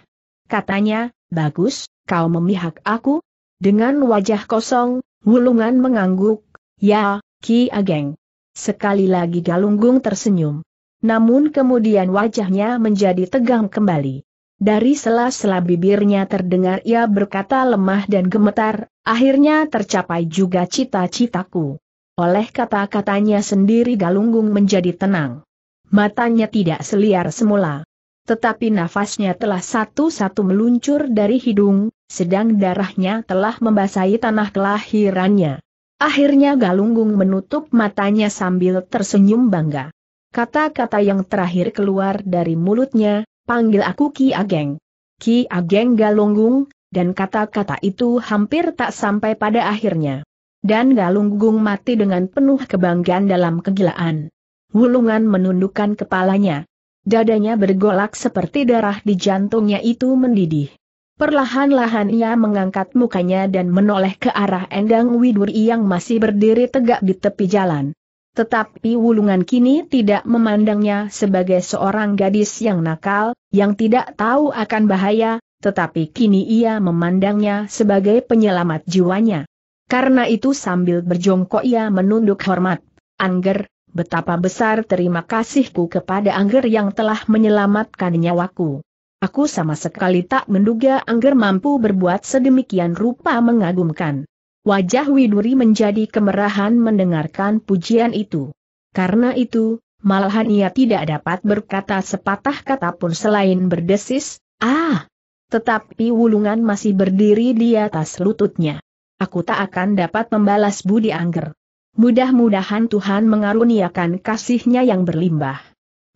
Speaker 1: Katanya, bagus, kau memihak aku? Dengan wajah kosong, Wulungan mengangguk, ya, Ki Ageng. Sekali lagi Galunggung tersenyum. Namun kemudian wajahnya menjadi tegang kembali. Dari sela-sela bibirnya terdengar ia berkata lemah dan gemetar, akhirnya tercapai juga cita-citaku. Oleh kata-katanya sendiri Galunggung menjadi tenang. Matanya tidak seliar semula. Tetapi nafasnya telah satu-satu meluncur dari hidung, sedang darahnya telah membasahi tanah kelahirannya. Akhirnya Galunggung menutup matanya sambil tersenyum bangga. Kata-kata yang terakhir keluar dari mulutnya, panggil aku Ki Ageng. Ki Ageng Galunggung, dan kata-kata itu hampir tak sampai pada akhirnya. Dan Galunggung mati dengan penuh kebanggaan dalam kegilaan. Wulungan menundukkan kepalanya. Dadanya bergolak seperti darah di jantungnya itu mendidih. Perlahan-lahan ia mengangkat mukanya dan menoleh ke arah Endang Widuri yang masih berdiri tegak di tepi jalan. Tetapi Wulungan kini tidak memandangnya sebagai seorang gadis yang nakal, yang tidak tahu akan bahaya, tetapi kini ia memandangnya sebagai penyelamat jiwanya. Karena itu sambil berjongkok ia menunduk hormat. Angger, betapa besar terima kasihku kepada Angger yang telah menyelamatkan nyawaku. Aku sama sekali tak menduga Angger mampu berbuat sedemikian rupa mengagumkan. Wajah Widuri menjadi kemerahan mendengarkan pujian itu. Karena itu, malahan ia tidak dapat berkata sepatah kata pun selain berdesis, ah! Tetapi wulungan masih berdiri di atas lututnya. Aku tak akan dapat membalas budi Angger. Mudah-mudahan Tuhan mengaruniakan kasihnya yang berlimpah.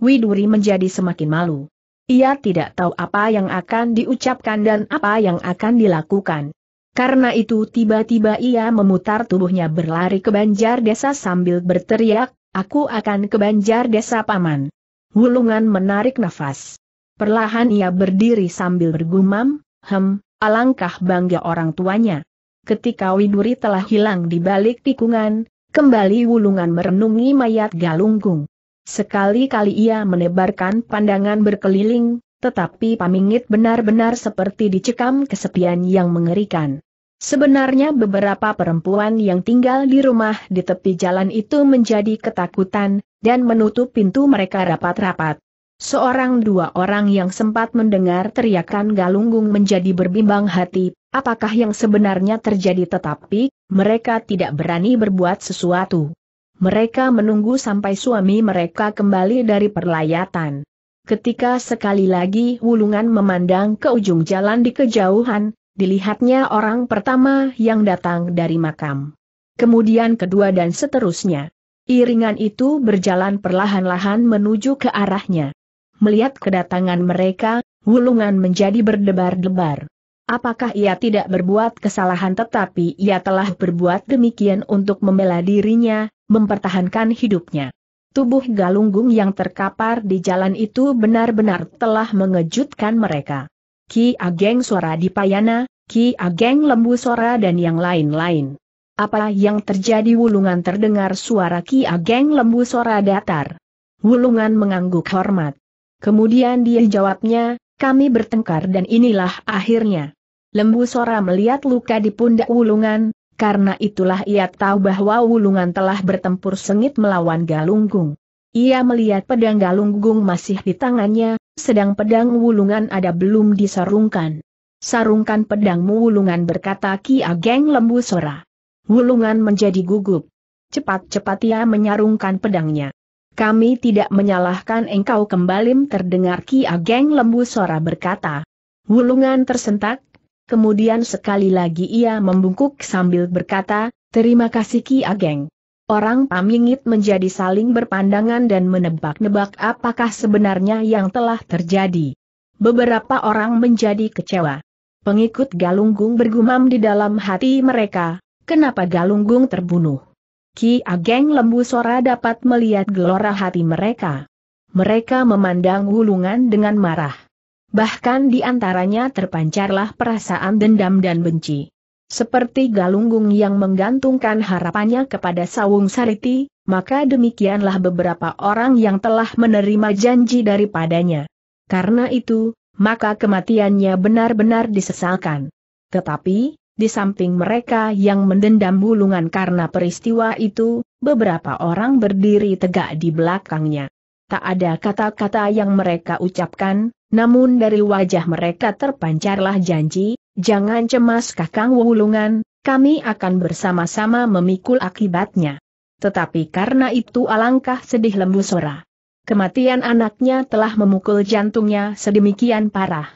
Speaker 1: Widuri menjadi semakin malu. Ia tidak tahu apa yang akan diucapkan dan apa yang akan dilakukan. Karena itu tiba-tiba ia memutar tubuhnya berlari ke banjar desa sambil berteriak, aku akan ke banjar desa paman. Wulungan menarik nafas. Perlahan ia berdiri sambil bergumam, hem, alangkah bangga orang tuanya. Ketika Widuri telah hilang di balik tikungan, kembali Wulungan merenungi mayat Galunggung. Sekali-kali ia menebarkan pandangan berkeliling, tetapi pamingit benar-benar seperti dicekam kesepian yang mengerikan. Sebenarnya beberapa perempuan yang tinggal di rumah di tepi jalan itu menjadi ketakutan, dan menutup pintu mereka rapat-rapat. Seorang dua orang yang sempat mendengar teriakan galunggung menjadi berbimbang hati, apakah yang sebenarnya terjadi tetapi, mereka tidak berani berbuat sesuatu. Mereka menunggu sampai suami mereka kembali dari perlayatan. Ketika sekali lagi Wulungan memandang ke ujung jalan di kejauhan, dilihatnya orang pertama yang datang dari makam. Kemudian kedua dan seterusnya. Iringan itu berjalan perlahan-lahan menuju ke arahnya. Melihat kedatangan mereka, Wulungan menjadi berdebar-debar. Apakah ia tidak berbuat kesalahan tetapi ia telah berbuat demikian untuk membela dirinya, mempertahankan hidupnya. Tubuh galunggung yang terkapar di jalan itu benar-benar telah mengejutkan mereka. Ki Ageng Suara di Payana, Ki Ageng Lembu Suara dan yang lain-lain. Apa yang terjadi wulungan terdengar suara Ki Ageng Lembu Suara datar. Wulungan mengangguk hormat. Kemudian dia jawabnya, kami bertengkar dan inilah akhirnya. Lembu Sora melihat luka di pundak wulungan, karena itulah ia tahu bahwa Wulungan telah bertempur sengit melawan Galunggung. Ia melihat pedang Galunggung masih di tangannya, sedang pedang Wulungan ada belum disarungkan. Sarungkan pedangmu Wulungan berkata Ki Ageng Lembu Sora. Wulungan menjadi gugup. Cepat-cepat ia menyarungkan pedangnya. Kami tidak menyalahkan engkau kembali terdengar Ki Ageng Lembu Sora berkata. Wulungan tersentak, Kemudian sekali lagi ia membungkuk sambil berkata, Terima kasih Ki Ageng. Orang pamingit menjadi saling berpandangan dan menebak-nebak apakah sebenarnya yang telah terjadi. Beberapa orang menjadi kecewa. Pengikut Galunggung bergumam di dalam hati mereka, kenapa Galunggung terbunuh? Ki Ageng Lembu Sora dapat melihat gelora hati mereka. Mereka memandang Wulungan dengan marah. Bahkan di antaranya terpancarlah perasaan dendam dan benci. Seperti galunggung yang menggantungkan harapannya kepada Sawung Sariti, maka demikianlah beberapa orang yang telah menerima janji daripadanya. Karena itu, maka kematiannya benar-benar disesalkan. Tetapi, di samping mereka yang mendendam bulungan karena peristiwa itu, beberapa orang berdiri tegak di belakangnya. Tak ada kata-kata yang mereka ucapkan, namun dari wajah mereka terpancarlah janji, jangan cemas kakang wulungan, kami akan bersama-sama memikul akibatnya. Tetapi karena itu alangkah sedih lembu Sora. Kematian anaknya telah memukul jantungnya sedemikian parah.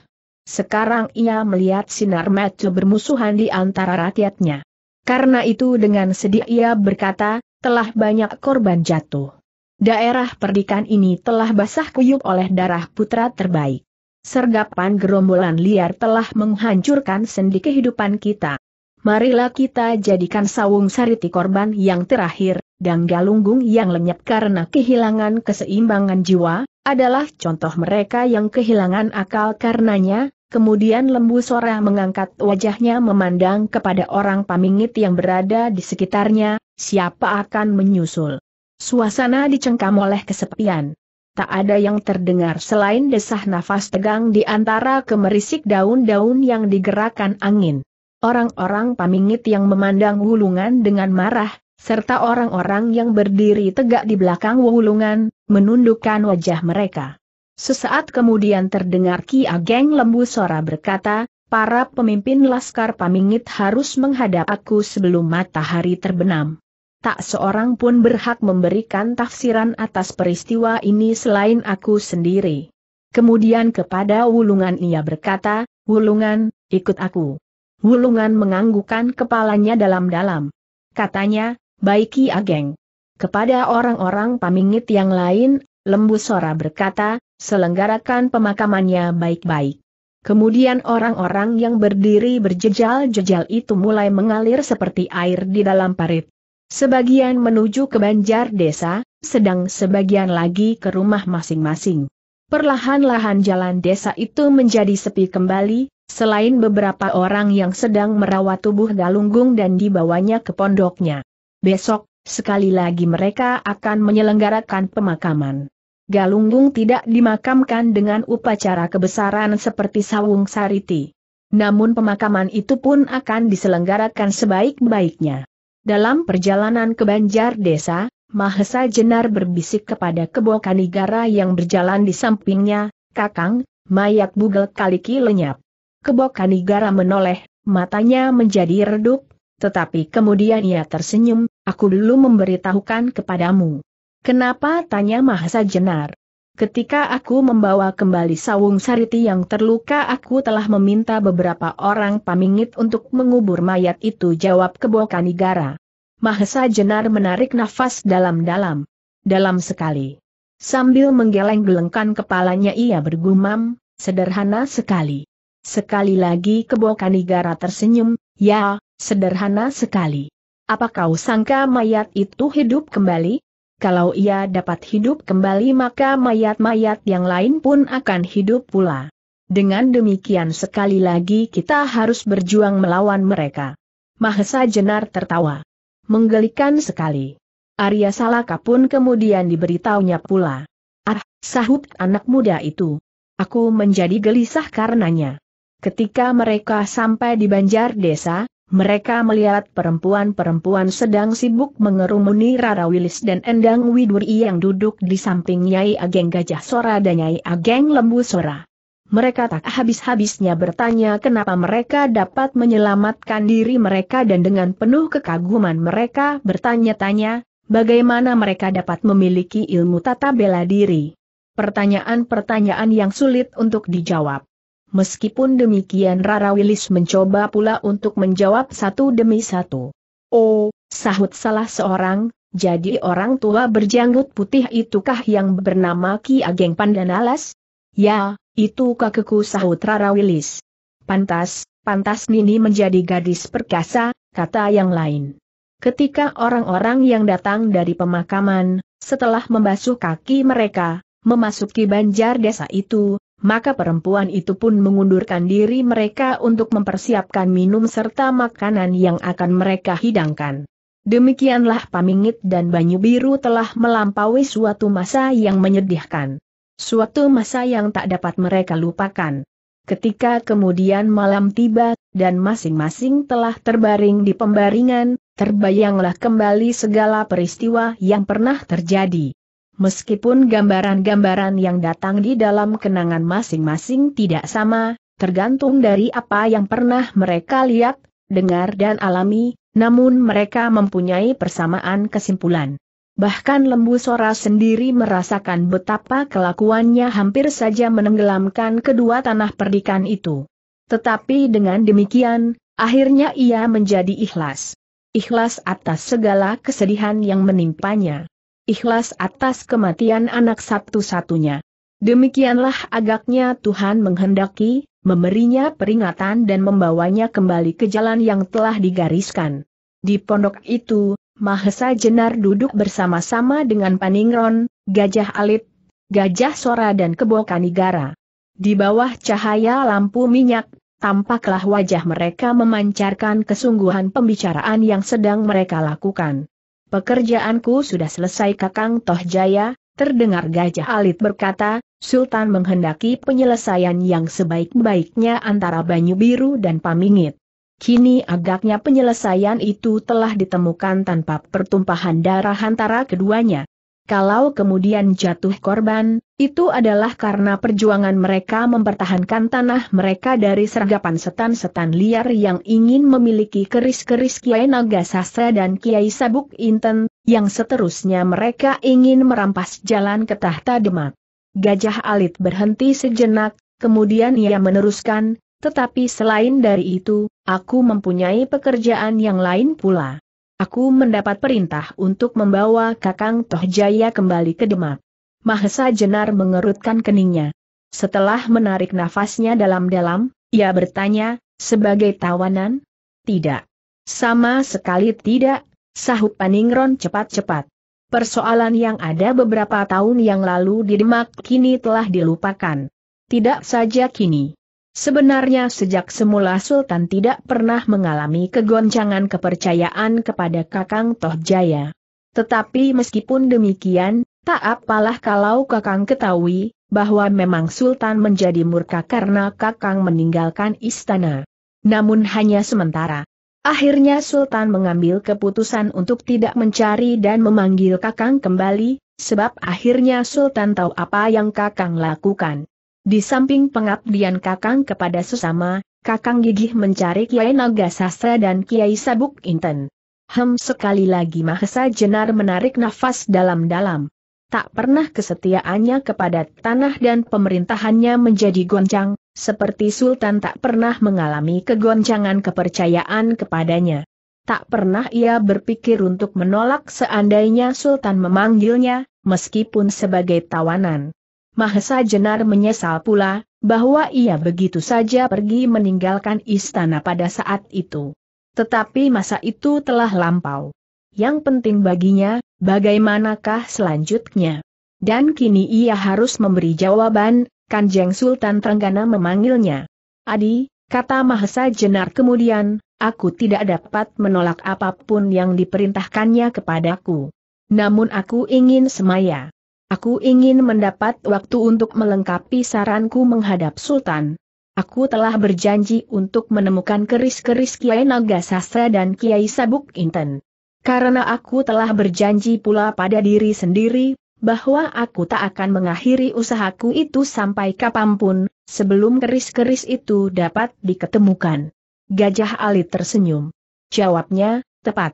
Speaker 1: Sekarang ia melihat sinar mata bermusuhan di antara rakyatnya. Karena itu dengan sedih ia berkata, telah banyak korban jatuh. Daerah perdikan ini telah basah kuyup oleh darah putra terbaik. Sergapan gerombolan liar telah menghancurkan sendi kehidupan kita. Marilah kita jadikan sawung sariti korban yang terakhir, dan galunggung yang lenyap karena kehilangan keseimbangan jiwa, adalah contoh mereka yang kehilangan akal karenanya, Kemudian lembu Sora mengangkat wajahnya memandang kepada orang pamingit yang berada di sekitarnya, siapa akan menyusul. Suasana dicengkam oleh kesepian. Tak ada yang terdengar selain desah nafas tegang di antara kemerisik daun-daun yang digerakkan angin. Orang-orang pamingit yang memandang wulungan dengan marah, serta orang-orang yang berdiri tegak di belakang wulungan, menundukkan wajah mereka. Sesaat kemudian terdengar Ki Ageng Lembu Sora berkata, para pemimpin Laskar Pamingit harus menghadap aku sebelum matahari terbenam tak seorang pun berhak memberikan tafsiran atas peristiwa ini selain aku sendiri. Kemudian kepada Wulungan ia berkata, Wulungan, ikut aku. Wulungan menganggukkan kepalanya dalam-dalam. Katanya, baiki ageng. Kepada orang-orang pamingit yang lain, Lembu Sora berkata, selenggarakan pemakamannya baik-baik. Kemudian orang-orang yang berdiri berjejal-jejal itu mulai mengalir seperti air di dalam parit. Sebagian menuju ke banjar desa, sedang sebagian lagi ke rumah masing-masing. Perlahan-lahan jalan desa itu menjadi sepi kembali, selain beberapa orang yang sedang merawat tubuh Galunggung dan dibawanya ke pondoknya. Besok, sekali lagi mereka akan menyelenggarakan pemakaman. Galunggung tidak dimakamkan dengan upacara kebesaran seperti Sawung Sariti. Namun pemakaman itu pun akan diselenggarakan sebaik-baiknya. Dalam perjalanan ke Banjar Desa, Mahesa Jenar berbisik kepada Kebo Kanigara yang berjalan di sampingnya, Kakang, mayak bugel kaliki lenyap. Kebo Kanigara menoleh, matanya menjadi redup, tetapi kemudian ia tersenyum, aku dulu memberitahukan kepadamu. Kenapa tanya Mahesa Jenar? Ketika aku membawa kembali Sawung Sariti yang terluka aku telah meminta beberapa orang pamingit untuk mengubur mayat itu jawab Kebokanigara. Mahesa Jenar menarik nafas dalam-dalam. Dalam sekali. Sambil menggeleng-gelengkan kepalanya ia bergumam, sederhana sekali. Sekali lagi Kebokanigara tersenyum, ya, sederhana sekali. Apa kau sangka mayat itu hidup kembali? kalau ia dapat hidup kembali maka mayat-mayat yang lain pun akan hidup pula. Dengan demikian sekali lagi kita harus berjuang melawan mereka. Mahesa Jenar tertawa. Menggelikan sekali. Arya Salaka pun kemudian diberitahunya pula. Ah, sahut anak muda itu. Aku menjadi gelisah karenanya. Ketika mereka sampai di banjar desa, mereka melihat perempuan-perempuan sedang sibuk mengerumuni Rara Wilis dan Endang Widuri yang duduk di samping Nyai Ageng Gajah Sora dan Nyai Ageng Lembu Sora. Mereka tak habis-habisnya bertanya kenapa mereka dapat menyelamatkan diri mereka dan dengan penuh kekaguman mereka bertanya-tanya, bagaimana mereka dapat memiliki ilmu tata bela diri. Pertanyaan-pertanyaan yang sulit untuk dijawab. Meskipun demikian Rara Wilis mencoba pula untuk menjawab satu demi satu. Oh, sahut salah seorang, jadi orang tua berjanggut putih itukah yang bernama Ki Ageng Pandanalas? Ya, itu kakekku sahut Rara Wilis. Pantas, pantas Nini menjadi gadis perkasa, kata yang lain. Ketika orang-orang yang datang dari pemakaman, setelah membasuh kaki mereka, memasuki banjar desa itu, maka perempuan itu pun mengundurkan diri mereka untuk mempersiapkan minum serta makanan yang akan mereka hidangkan. Demikianlah Pamingit dan Banyu Biru telah melampaui suatu masa yang menyedihkan. Suatu masa yang tak dapat mereka lupakan. Ketika kemudian malam tiba, dan masing-masing telah terbaring di pembaringan, terbayanglah kembali segala peristiwa yang pernah terjadi. Meskipun gambaran-gambaran yang datang di dalam kenangan masing-masing tidak sama, tergantung dari apa yang pernah mereka lihat, dengar dan alami, namun mereka mempunyai persamaan kesimpulan. Bahkan lembu Sora sendiri merasakan betapa kelakuannya hampir saja menenggelamkan kedua tanah perdikan itu. Tetapi dengan demikian, akhirnya ia menjadi ikhlas. Ikhlas atas segala kesedihan yang menimpanya ikhlas atas kematian anak satu-satunya. Demikianlah agaknya Tuhan menghendaki, memberinya peringatan dan membawanya kembali ke jalan yang telah digariskan. Di pondok itu, Mahesa Jenar duduk bersama-sama dengan Paningron, Gajah Alit, Gajah Sora dan Kebo Kanigara. Di bawah cahaya lampu minyak, tampaklah wajah mereka memancarkan kesungguhan pembicaraan yang sedang mereka lakukan. Pekerjaanku sudah selesai Kakang Toh Jaya, terdengar Gajah Alit berkata, Sultan menghendaki penyelesaian yang sebaik-baiknya antara Banyu Biru dan Pamingit. Kini agaknya penyelesaian itu telah ditemukan tanpa pertumpahan darah antara keduanya. Kalau kemudian jatuh korban, itu adalah karena perjuangan mereka mempertahankan tanah mereka dari sergapan setan-setan liar yang ingin memiliki keris-keris Kiai Naga Sastra dan Kiai Sabuk Inten, yang seterusnya mereka ingin merampas jalan ke tahta Demak. Gajah Alit berhenti sejenak, kemudian ia meneruskan, tetapi selain dari itu, aku mempunyai pekerjaan yang lain pula. Aku mendapat perintah untuk membawa Kakang Tohjaya kembali ke Demak. Mahesa Jenar mengerutkan keningnya. Setelah menarik nafasnya dalam-dalam, ia bertanya, sebagai tawanan? Tidak. Sama sekali tidak, sahut Paningron cepat-cepat. Persoalan yang ada beberapa tahun yang lalu di Demak kini telah dilupakan. Tidak saja kini. Sebenarnya sejak semula Sultan tidak pernah mengalami kegoncangan kepercayaan kepada Kakang Tohjaya. Tetapi meskipun demikian, Tak apalah kalau Kakang ketahui, bahwa memang Sultan menjadi murka karena Kakang meninggalkan istana. Namun hanya sementara. Akhirnya Sultan mengambil keputusan untuk tidak mencari dan memanggil Kakang kembali, sebab akhirnya Sultan tahu apa yang Kakang lakukan. Di samping pengabdian Kakang kepada sesama, Kakang gigih mencari Kiai Naga Sastra dan Kiai Sabuk Inten. Hem sekali lagi Mahesa Jenar menarik nafas dalam-dalam tak pernah kesetiaannya kepada tanah dan pemerintahannya menjadi goncang, seperti Sultan tak pernah mengalami kegoncangan kepercayaan kepadanya. Tak pernah ia berpikir untuk menolak seandainya Sultan memanggilnya, meskipun sebagai tawanan. Mahesa Jenar menyesal pula, bahwa ia begitu saja pergi meninggalkan istana pada saat itu. Tetapi masa itu telah lampau yang penting baginya, bagaimanakah selanjutnya? Dan kini ia harus memberi jawaban, Kanjeng Sultan Trenggana memanggilnya. Adi, kata Mahesa Jenar kemudian, aku tidak dapat menolak apapun yang diperintahkannya kepadaku. Namun aku ingin semaya. Aku ingin mendapat waktu untuk melengkapi saranku menghadap Sultan. Aku telah berjanji untuk menemukan keris-keris Kiai Naga Sastra dan Kiai Sabuk Inten. Karena aku telah berjanji pula pada diri sendiri, bahwa aku tak akan mengakhiri usahaku itu sampai kapanpun, sebelum keris-keris itu dapat diketemukan. Gajah Ali tersenyum. Jawabnya, tepat.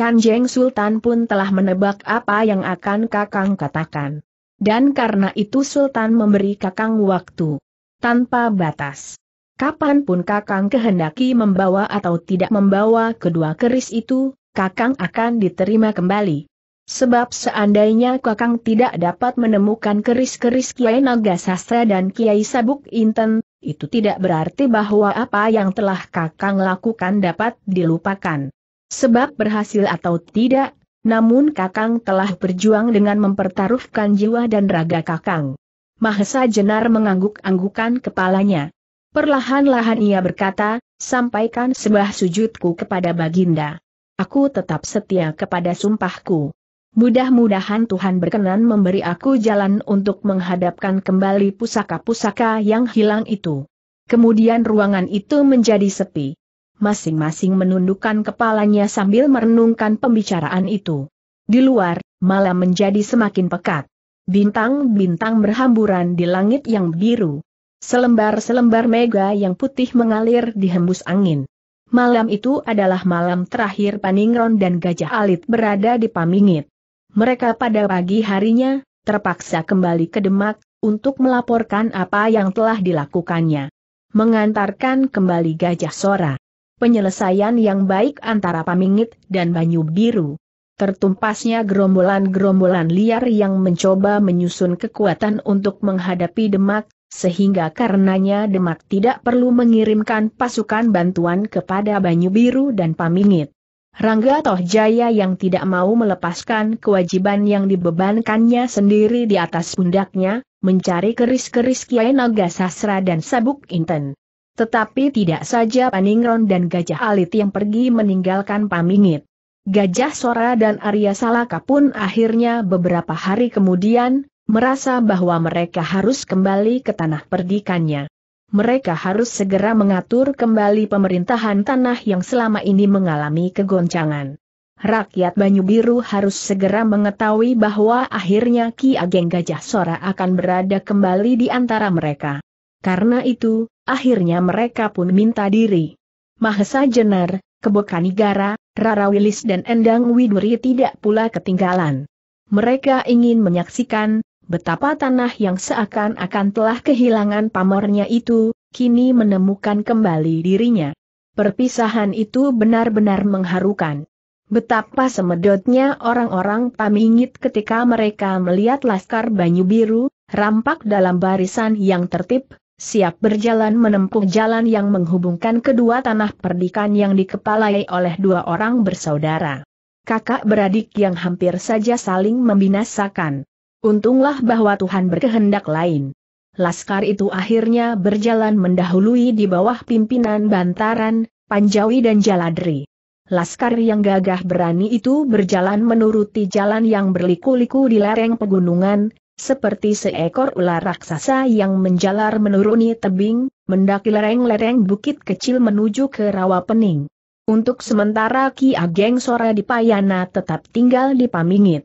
Speaker 1: Kanjeng Sultan pun telah menebak apa yang akan Kakang katakan. Dan karena itu Sultan memberi Kakang waktu. Tanpa batas. Kapanpun Kakang kehendaki membawa atau tidak membawa kedua keris itu, Kakang akan diterima kembali. Sebab seandainya Kakang tidak dapat menemukan keris-keris Kiai Naga Sastra dan Kiai Sabuk Inten, itu tidak berarti bahwa apa yang telah Kakang lakukan dapat dilupakan. Sebab berhasil atau tidak, namun Kakang telah berjuang dengan mempertaruhkan jiwa dan raga Kakang. Mahesa Jenar mengangguk-anggukan kepalanya. Perlahan-lahan ia berkata, sampaikan sebuah sujudku kepada Baginda aku tetap setia kepada sumpahku. Mudah-mudahan Tuhan berkenan memberi aku jalan untuk menghadapkan kembali pusaka-pusaka yang hilang itu. Kemudian ruangan itu menjadi sepi. Masing-masing menundukkan kepalanya sambil merenungkan pembicaraan itu. Di luar, malam menjadi semakin pekat. Bintang-bintang berhamburan di langit yang biru. Selembar-selembar mega yang putih mengalir dihembus angin. Malam itu adalah malam terakhir Paningron dan Gajah Alit berada di Pamingit. Mereka pada pagi harinya, terpaksa kembali ke Demak, untuk melaporkan apa yang telah dilakukannya. Mengantarkan kembali Gajah Sora. Penyelesaian yang baik antara Pamingit dan Banyu Biru. Tertumpasnya gerombolan-gerombolan liar yang mencoba menyusun kekuatan untuk menghadapi Demak, sehingga karenanya Demak tidak perlu mengirimkan pasukan bantuan kepada Banyu Biru dan Pamingit. Rangga Tohjaya yang tidak mau melepaskan kewajiban yang dibebankannya sendiri di atas pundaknya, mencari keris-keris Kiai Naga Sasra dan Sabuk Inten. Tetapi tidak saja Paningron dan Gajah Alit yang pergi meninggalkan Pamingit. Gajah Sora dan Arya Salaka pun akhirnya beberapa hari kemudian, merasa bahwa mereka harus kembali ke tanah perdikannya. Mereka harus segera mengatur kembali pemerintahan tanah yang selama ini mengalami kegoncangan. Rakyat Banyu Biru harus segera mengetahui bahwa akhirnya Ki Ageng Gajah Sora akan berada kembali di antara mereka. Karena itu, akhirnya mereka pun minta diri. Mahesa Jenar, Kebokanigara, Rara Wilis dan Endang Widuri tidak pula ketinggalan. Mereka ingin menyaksikan betapa tanah yang seakan-akan telah kehilangan pamornya itu, kini menemukan kembali dirinya. Perpisahan itu benar-benar mengharukan. Betapa semedotnya orang-orang pamingit ketika mereka melihat Laskar Banyu Biru, rampak dalam barisan yang tertib, siap berjalan menempuh jalan yang menghubungkan kedua tanah perdikan yang dikepalai oleh dua orang bersaudara. Kakak beradik yang hampir saja saling membinasakan. Untunglah bahwa Tuhan berkehendak lain. Laskar itu akhirnya berjalan mendahului di bawah pimpinan Bantaran, Panjawi dan Jaladri. Laskar yang gagah berani itu berjalan menuruti jalan yang berliku-liku di lereng pegunungan, seperti seekor ular raksasa yang menjalar menuruni tebing, mendaki lereng-lereng bukit kecil menuju ke rawa pening. Untuk sementara Ki Ageng Sora di Payana tetap tinggal di Pamingit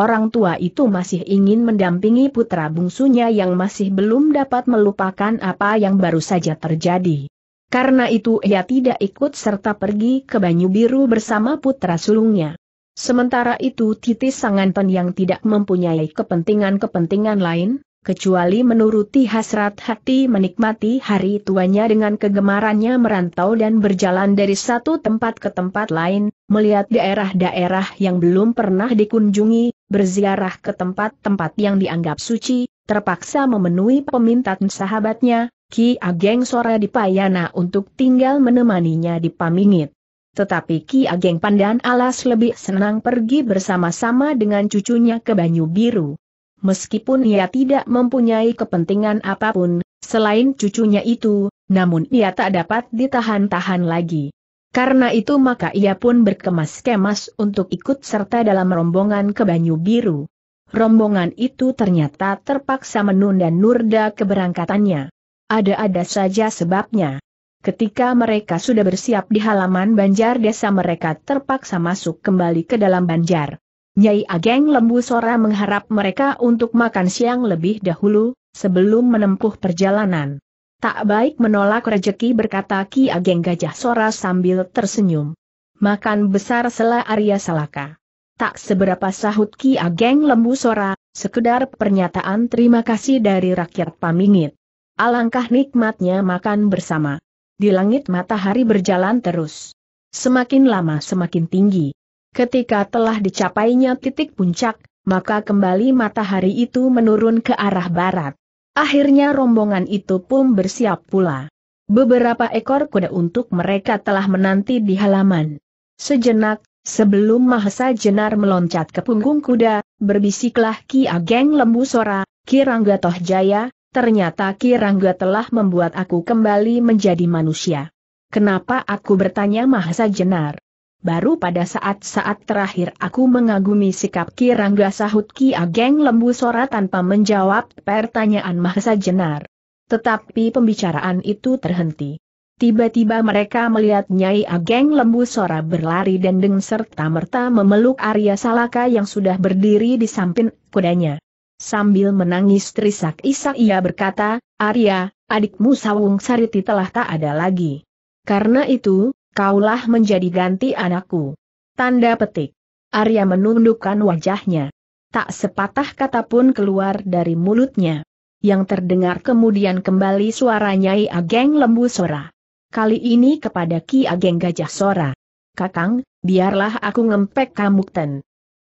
Speaker 1: orang tua itu masih ingin mendampingi putra bungsunya yang masih belum dapat melupakan apa yang baru saja terjadi. Karena itu ia tidak ikut serta pergi ke Banyu Biru bersama putra sulungnya. Sementara itu Titis Sanganten yang tidak mempunyai kepentingan-kepentingan lain, kecuali menuruti hasrat hati menikmati hari tuanya dengan kegemarannya merantau dan berjalan dari satu tempat ke tempat lain, melihat daerah-daerah yang belum pernah dikunjungi, berziarah ke tempat-tempat yang dianggap suci, terpaksa memenuhi permintaan sahabatnya, Ki Ageng Sora di Payana untuk tinggal menemaninya di Pamingit. Tetapi Ki Ageng Pandan Alas lebih senang pergi bersama-sama dengan cucunya ke Banyu Biru. Meskipun ia tidak mempunyai kepentingan apapun, selain cucunya itu, namun ia tak dapat ditahan-tahan lagi. Karena itu maka ia pun berkemas-kemas untuk ikut serta dalam rombongan ke Banyu Biru. Rombongan itu ternyata terpaksa menunda Nurda keberangkatannya. Ada-ada saja sebabnya. Ketika mereka sudah bersiap di halaman banjar desa mereka terpaksa masuk kembali ke dalam banjar. Nyai Ageng Lembu Sora mengharap mereka untuk makan siang lebih dahulu, sebelum menempuh perjalanan. Tak baik menolak rezeki, berkata Ki Ageng Gajah Sora sambil tersenyum. Makan besar sela Arya Salaka. Tak seberapa sahut Ki Ageng Lembu Sora, sekedar pernyataan terima kasih dari rakyat pamingit. Alangkah nikmatnya makan bersama. Di langit matahari berjalan terus. Semakin lama semakin tinggi. Ketika telah dicapainya titik puncak, maka kembali matahari itu menurun ke arah barat. Akhirnya rombongan itu pun bersiap pula. Beberapa ekor kuda untuk mereka telah menanti di halaman. Sejenak, sebelum Mahesa Jenar meloncat ke punggung kuda, berbisiklah Ki Ageng Lembu Sora, Ki Rangga Toh Jaya, ternyata Ki Rangga telah membuat aku kembali menjadi manusia. Kenapa aku bertanya Mahesa Jenar? baru pada saat-saat terakhir aku mengagumi sikap Kirangga sahut Ki Ageng Lembu Sora tanpa menjawab pertanyaan Mahesa Jenar. Tetapi pembicaraan itu terhenti. Tiba-tiba mereka melihat Nyai Ageng Lembu Sora berlari dan deng serta merta memeluk Arya Salaka yang sudah berdiri di samping kudanya. Sambil menangis terisak-isak ia berkata, Arya, adikmu Sawung Sariti telah tak ada lagi. Karena itu, Kaulah menjadi ganti anakku. Tanda petik. Arya menundukkan wajahnya. Tak sepatah kata pun keluar dari mulutnya. Yang terdengar kemudian kembali suara Nyai Ageng Lembu Sora. Kali ini kepada Ki Ageng Gajah Sora. Kakang, biarlah aku ngempek kamu kamukten.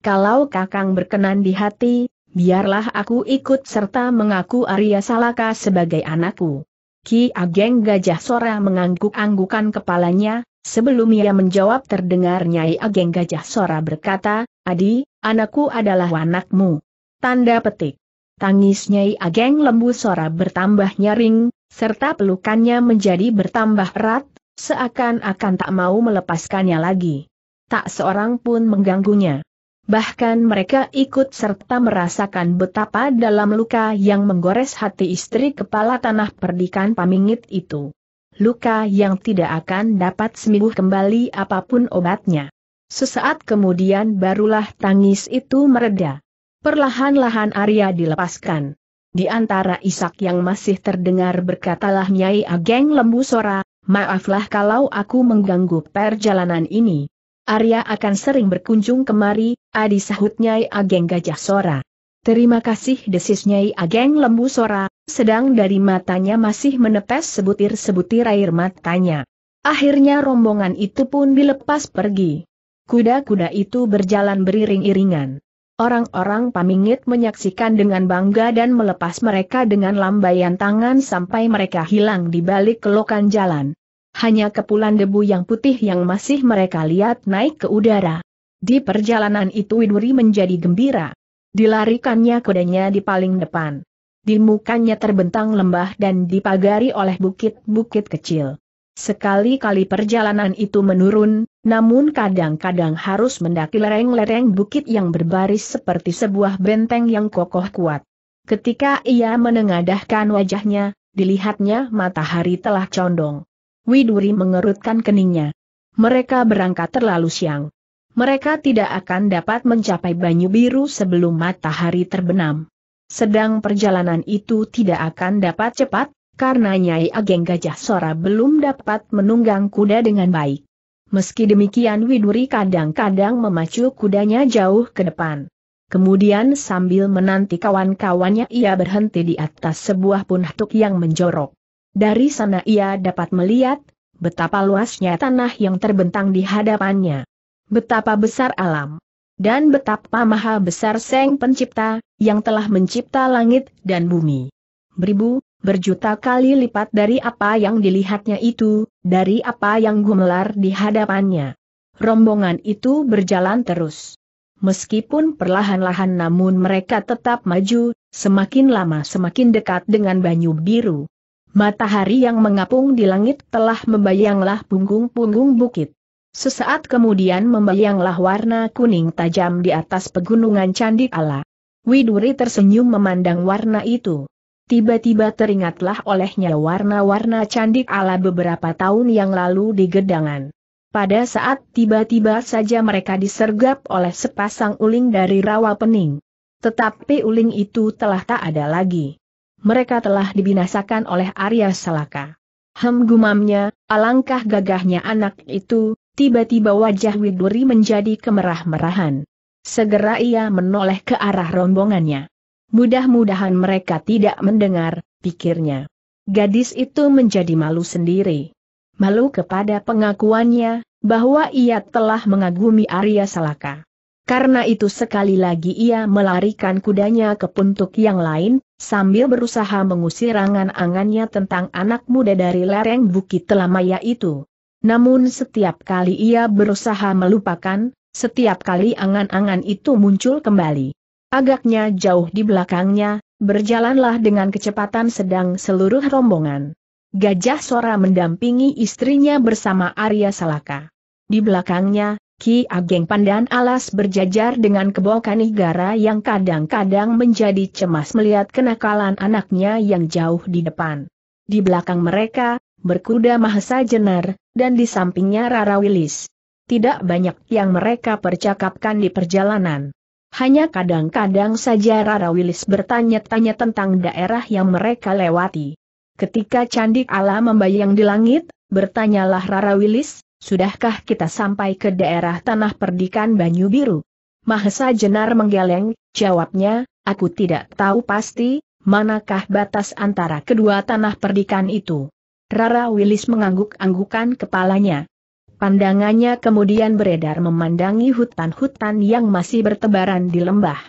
Speaker 1: Kalau kakang berkenan di hati, biarlah aku ikut serta mengaku Arya Salaka sebagai anakku. Ki Ageng Gajah Sora mengangguk-anggukan kepalanya, Sebelum ia menjawab terdengar Nyai Ageng Gajah Sora berkata, Adi, anakku adalah anakmu. Tanda petik. Tangis Nyai Ageng Lembu Sora bertambah nyaring, serta pelukannya menjadi bertambah erat, seakan-akan tak mau melepaskannya lagi. Tak seorang pun mengganggunya. Bahkan mereka ikut serta merasakan betapa dalam luka yang menggores hati istri kepala tanah perdikan pamingit itu luka yang tidak akan dapat sembuh kembali apapun obatnya. Sesaat kemudian barulah tangis itu mereda. Perlahan-lahan Arya dilepaskan. Di antara isak yang masih terdengar berkatalah Nyai Ageng Lembu Sora, maaflah kalau aku mengganggu perjalanan ini. Arya akan sering berkunjung kemari, adi sahut Nyai Ageng Gajah Sora. Terima kasih desis Nyai Ageng Lembu Sora, sedang dari matanya masih menepes sebutir-sebutir air matanya. Akhirnya rombongan itu pun dilepas pergi. Kuda-kuda itu berjalan beriring-iringan. Orang-orang pamingit menyaksikan dengan bangga dan melepas mereka dengan lambaian tangan sampai mereka hilang di balik kelokan jalan. Hanya kepulan debu yang putih yang masih mereka lihat naik ke udara. Di perjalanan itu Widuri menjadi gembira. Dilarikannya kudanya di paling depan. Di mukanya terbentang lembah dan dipagari oleh bukit-bukit kecil. Sekali-kali perjalanan itu menurun, namun kadang-kadang harus mendaki lereng-lereng bukit yang berbaris seperti sebuah benteng yang kokoh kuat. Ketika ia menengadahkan wajahnya, dilihatnya matahari telah condong. Widuri mengerutkan keningnya. Mereka berangkat terlalu siang mereka tidak akan dapat mencapai Banyu Biru sebelum matahari terbenam. Sedang perjalanan itu tidak akan dapat cepat, karena Nyai Ageng Gajah Sora belum dapat menunggang kuda dengan baik. Meski demikian Widuri kadang-kadang memacu kudanya jauh ke depan. Kemudian sambil menanti kawan-kawannya ia berhenti di atas sebuah punhtuk yang menjorok. Dari sana ia dapat melihat betapa luasnya tanah yang terbentang di hadapannya. Betapa besar alam. Dan betapa maha besar Seng Pencipta, yang telah mencipta langit dan bumi. Beribu, berjuta kali lipat dari apa yang dilihatnya itu, dari apa yang gumelar di hadapannya. Rombongan itu berjalan terus. Meskipun perlahan-lahan namun mereka tetap maju, semakin lama semakin dekat dengan banyu biru. Matahari yang mengapung di langit telah membayanglah punggung-punggung bukit. Sesaat kemudian membayanglah warna kuning tajam di atas pegunungan Candi Ala. Widuri tersenyum memandang warna itu. Tiba-tiba teringatlah olehnya warna-warna Candi Ala beberapa tahun yang lalu di Gedangan. Pada saat tiba-tiba saja mereka disergap oleh sepasang uling dari rawa pening. Tetapi uling itu telah tak ada lagi. Mereka telah dibinasakan oleh Arya Salaka. Hem gumamnya, alangkah gagahnya anak itu, tiba-tiba wajah Widuri menjadi kemerah-merahan. Segera ia menoleh ke arah rombongannya. Mudah-mudahan mereka tidak mendengar, pikirnya. Gadis itu menjadi malu sendiri. Malu kepada pengakuannya, bahwa ia telah mengagumi Arya Salaka. Karena itu sekali lagi ia melarikan kudanya ke puntuk yang lain, sambil berusaha mengusir angan-angannya tentang anak muda dari lereng Bukit Telamaya itu. Namun setiap kali ia berusaha melupakan, setiap kali angan-angan itu muncul kembali. Agaknya jauh di belakangnya, berjalanlah dengan kecepatan sedang seluruh rombongan. Gajah Sora mendampingi istrinya bersama Arya Salaka. Di belakangnya, Ki Ageng Pandan Alas berjajar dengan kebo kanigara yang kadang-kadang menjadi cemas melihat kenakalan anaknya yang jauh di depan. Di belakang mereka, berkuda Mahesa Jenar, dan di sampingnya Rara Wilis. Tidak banyak yang mereka percakapkan di perjalanan. Hanya kadang-kadang saja Rara Wilis bertanya-tanya tentang daerah yang mereka lewati. Ketika Candi Allah membayang di langit, bertanyalah Rara Wilis, sudahkah kita sampai ke daerah tanah perdikan Banyu Biru? Mahesa Jenar menggeleng, jawabnya, aku tidak tahu pasti, manakah batas antara kedua tanah perdikan itu. Rara Willis mengangguk-anggukan kepalanya. Pandangannya kemudian beredar memandangi hutan-hutan yang masih bertebaran di lembah.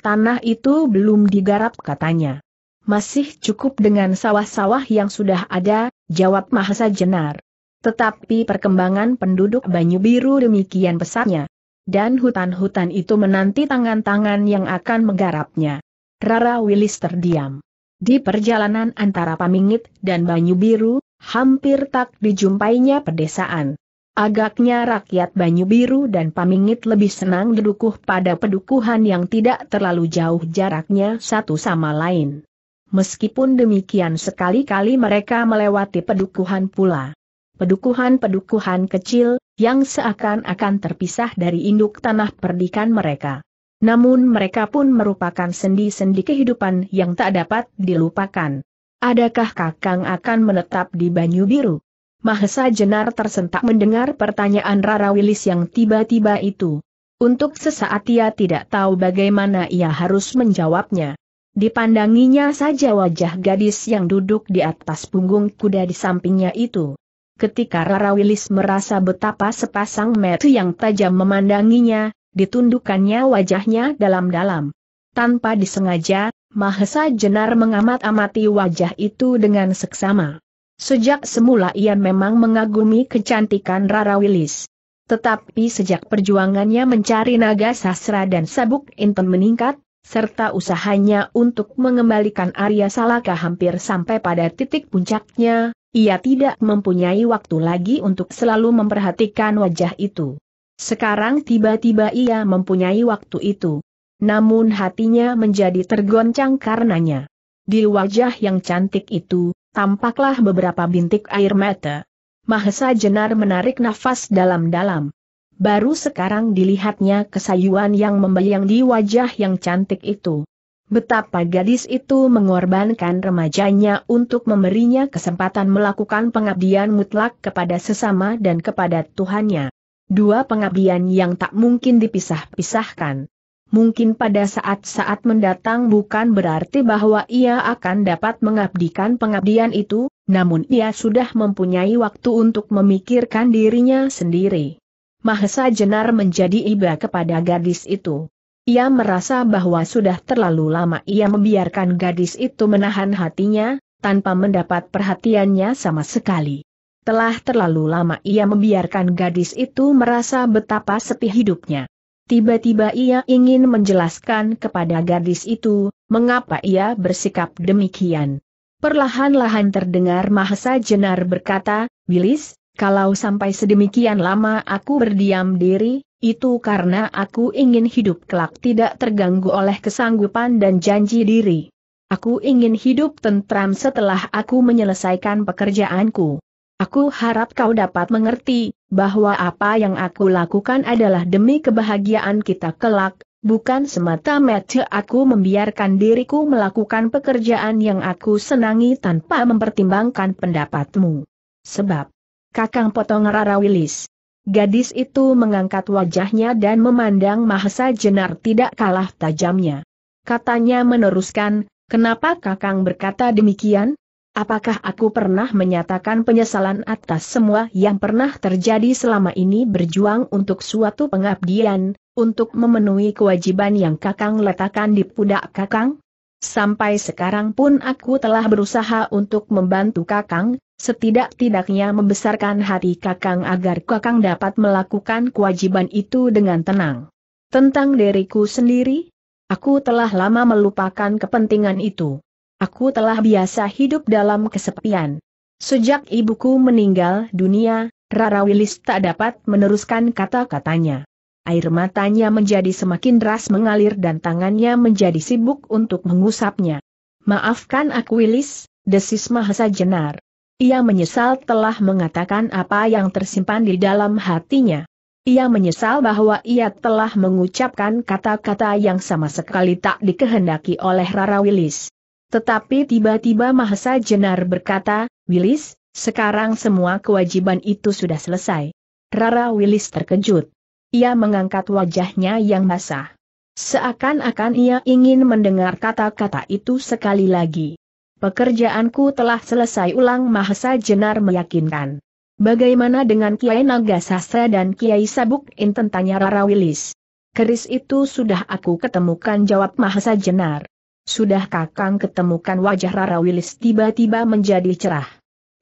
Speaker 1: Tanah itu belum digarap katanya. Masih cukup dengan sawah-sawah yang sudah ada, jawab Mahasa Jenar. Tetapi perkembangan penduduk Banyu Biru demikian pesatnya. Dan hutan-hutan itu menanti tangan-tangan yang akan menggarapnya. Rara Willis terdiam. Di perjalanan antara Pamingit dan Banyu Biru, hampir tak dijumpainya pedesaan. Agaknya rakyat Banyu Biru dan Pamingit lebih senang dedukuh pada pedukuhan yang tidak terlalu jauh jaraknya satu sama lain. Meskipun demikian sekali-kali mereka melewati pedukuhan pula. Pedukuhan-pedukuhan kecil, yang seakan-akan terpisah dari induk tanah perdikan mereka. Namun mereka pun merupakan sendi-sendi kehidupan yang tak dapat dilupakan. Adakah Kakang akan menetap di Banyu Biru? Mahesa Jenar tersentak mendengar pertanyaan Rara Wilis yang tiba-tiba itu. Untuk sesaat ia tidak tahu bagaimana ia harus menjawabnya. Dipandanginya saja wajah gadis yang duduk di atas punggung kuda di sampingnya itu. Ketika Rara Wilis merasa betapa sepasang mata yang tajam memandanginya, ditundukkannya wajahnya dalam-dalam. Tanpa disengaja, Mahesa Jenar mengamat-amati wajah itu dengan seksama. Sejak semula ia memang mengagumi kecantikan Rara Wilis. Tetapi sejak perjuangannya mencari naga sastra dan sabuk inten meningkat, serta usahanya untuk mengembalikan Arya Salaka hampir sampai pada titik puncaknya, ia tidak mempunyai waktu lagi untuk selalu memperhatikan wajah itu. Sekarang tiba-tiba ia mempunyai waktu itu. Namun hatinya menjadi tergoncang karenanya. Di wajah yang cantik itu, tampaklah beberapa bintik air mata. Mahesa Jenar menarik nafas dalam-dalam. Baru sekarang dilihatnya kesayuan yang membayang di wajah yang cantik itu. Betapa gadis itu mengorbankan remajanya untuk memberinya kesempatan melakukan pengabdian mutlak kepada sesama dan kepada Tuhannya dua pengabdian yang tak mungkin dipisah-pisahkan. Mungkin pada saat-saat mendatang bukan berarti bahwa ia akan dapat mengabdikan pengabdian itu, namun ia sudah mempunyai waktu untuk memikirkan dirinya sendiri. Mahesa Jenar menjadi iba kepada gadis itu. Ia merasa bahwa sudah terlalu lama ia membiarkan gadis itu menahan hatinya, tanpa mendapat perhatiannya sama sekali. Telah terlalu lama ia membiarkan gadis itu merasa betapa sepi hidupnya. Tiba-tiba ia ingin menjelaskan kepada gadis itu, mengapa ia bersikap demikian. Perlahan-lahan terdengar Mahesa Jenar berkata, Bilis, kalau sampai sedemikian lama aku berdiam diri, itu karena aku ingin hidup kelak tidak terganggu oleh kesanggupan dan janji diri. Aku ingin hidup tentram setelah aku menyelesaikan pekerjaanku. Aku harap kau dapat mengerti, bahwa apa yang aku lakukan adalah demi kebahagiaan kita kelak, bukan semata-mata aku membiarkan diriku melakukan pekerjaan yang aku senangi tanpa mempertimbangkan pendapatmu. Sebab, Kakang Potong Rara Wilis. Gadis itu mengangkat wajahnya dan memandang Mahesa Jenar tidak kalah tajamnya. Katanya meneruskan, kenapa Kakang berkata demikian? Apakah aku pernah menyatakan penyesalan atas semua yang pernah terjadi selama ini berjuang untuk suatu pengabdian, untuk memenuhi kewajiban yang kakang letakkan di pundak kakang? Sampai sekarang pun aku telah berusaha untuk membantu kakang, setidak-tidaknya membesarkan hati kakang agar kakang dapat melakukan kewajiban itu dengan tenang. Tentang diriku sendiri, aku telah lama melupakan kepentingan itu. Aku telah biasa hidup dalam kesepian. Sejak ibuku meninggal dunia, Rara Wilis tak dapat meneruskan kata-katanya. Air matanya menjadi semakin deras mengalir dan tangannya menjadi sibuk untuk mengusapnya. Maafkan aku Wilis, desis Mahasa Jenar. Ia menyesal telah mengatakan apa yang tersimpan di dalam hatinya. Ia menyesal bahwa ia telah mengucapkan kata-kata yang sama sekali tak dikehendaki oleh Rara Wilis. Tetapi tiba-tiba Mahesa Jenar berkata, Wilis, sekarang semua kewajiban itu sudah selesai. Rara Wilis terkejut. Ia mengangkat wajahnya yang basah. Seakan-akan ia ingin mendengar kata-kata itu sekali lagi. Pekerjaanku telah selesai ulang Mahesa Jenar meyakinkan. Bagaimana dengan Kiai Naga Sastra dan Kiai Sabuk Intentanya Rara Wilis. Keris itu sudah aku ketemukan jawab Mahesa Jenar. Sudah Kakang ketemukan wajah Rara Wilis tiba-tiba menjadi cerah.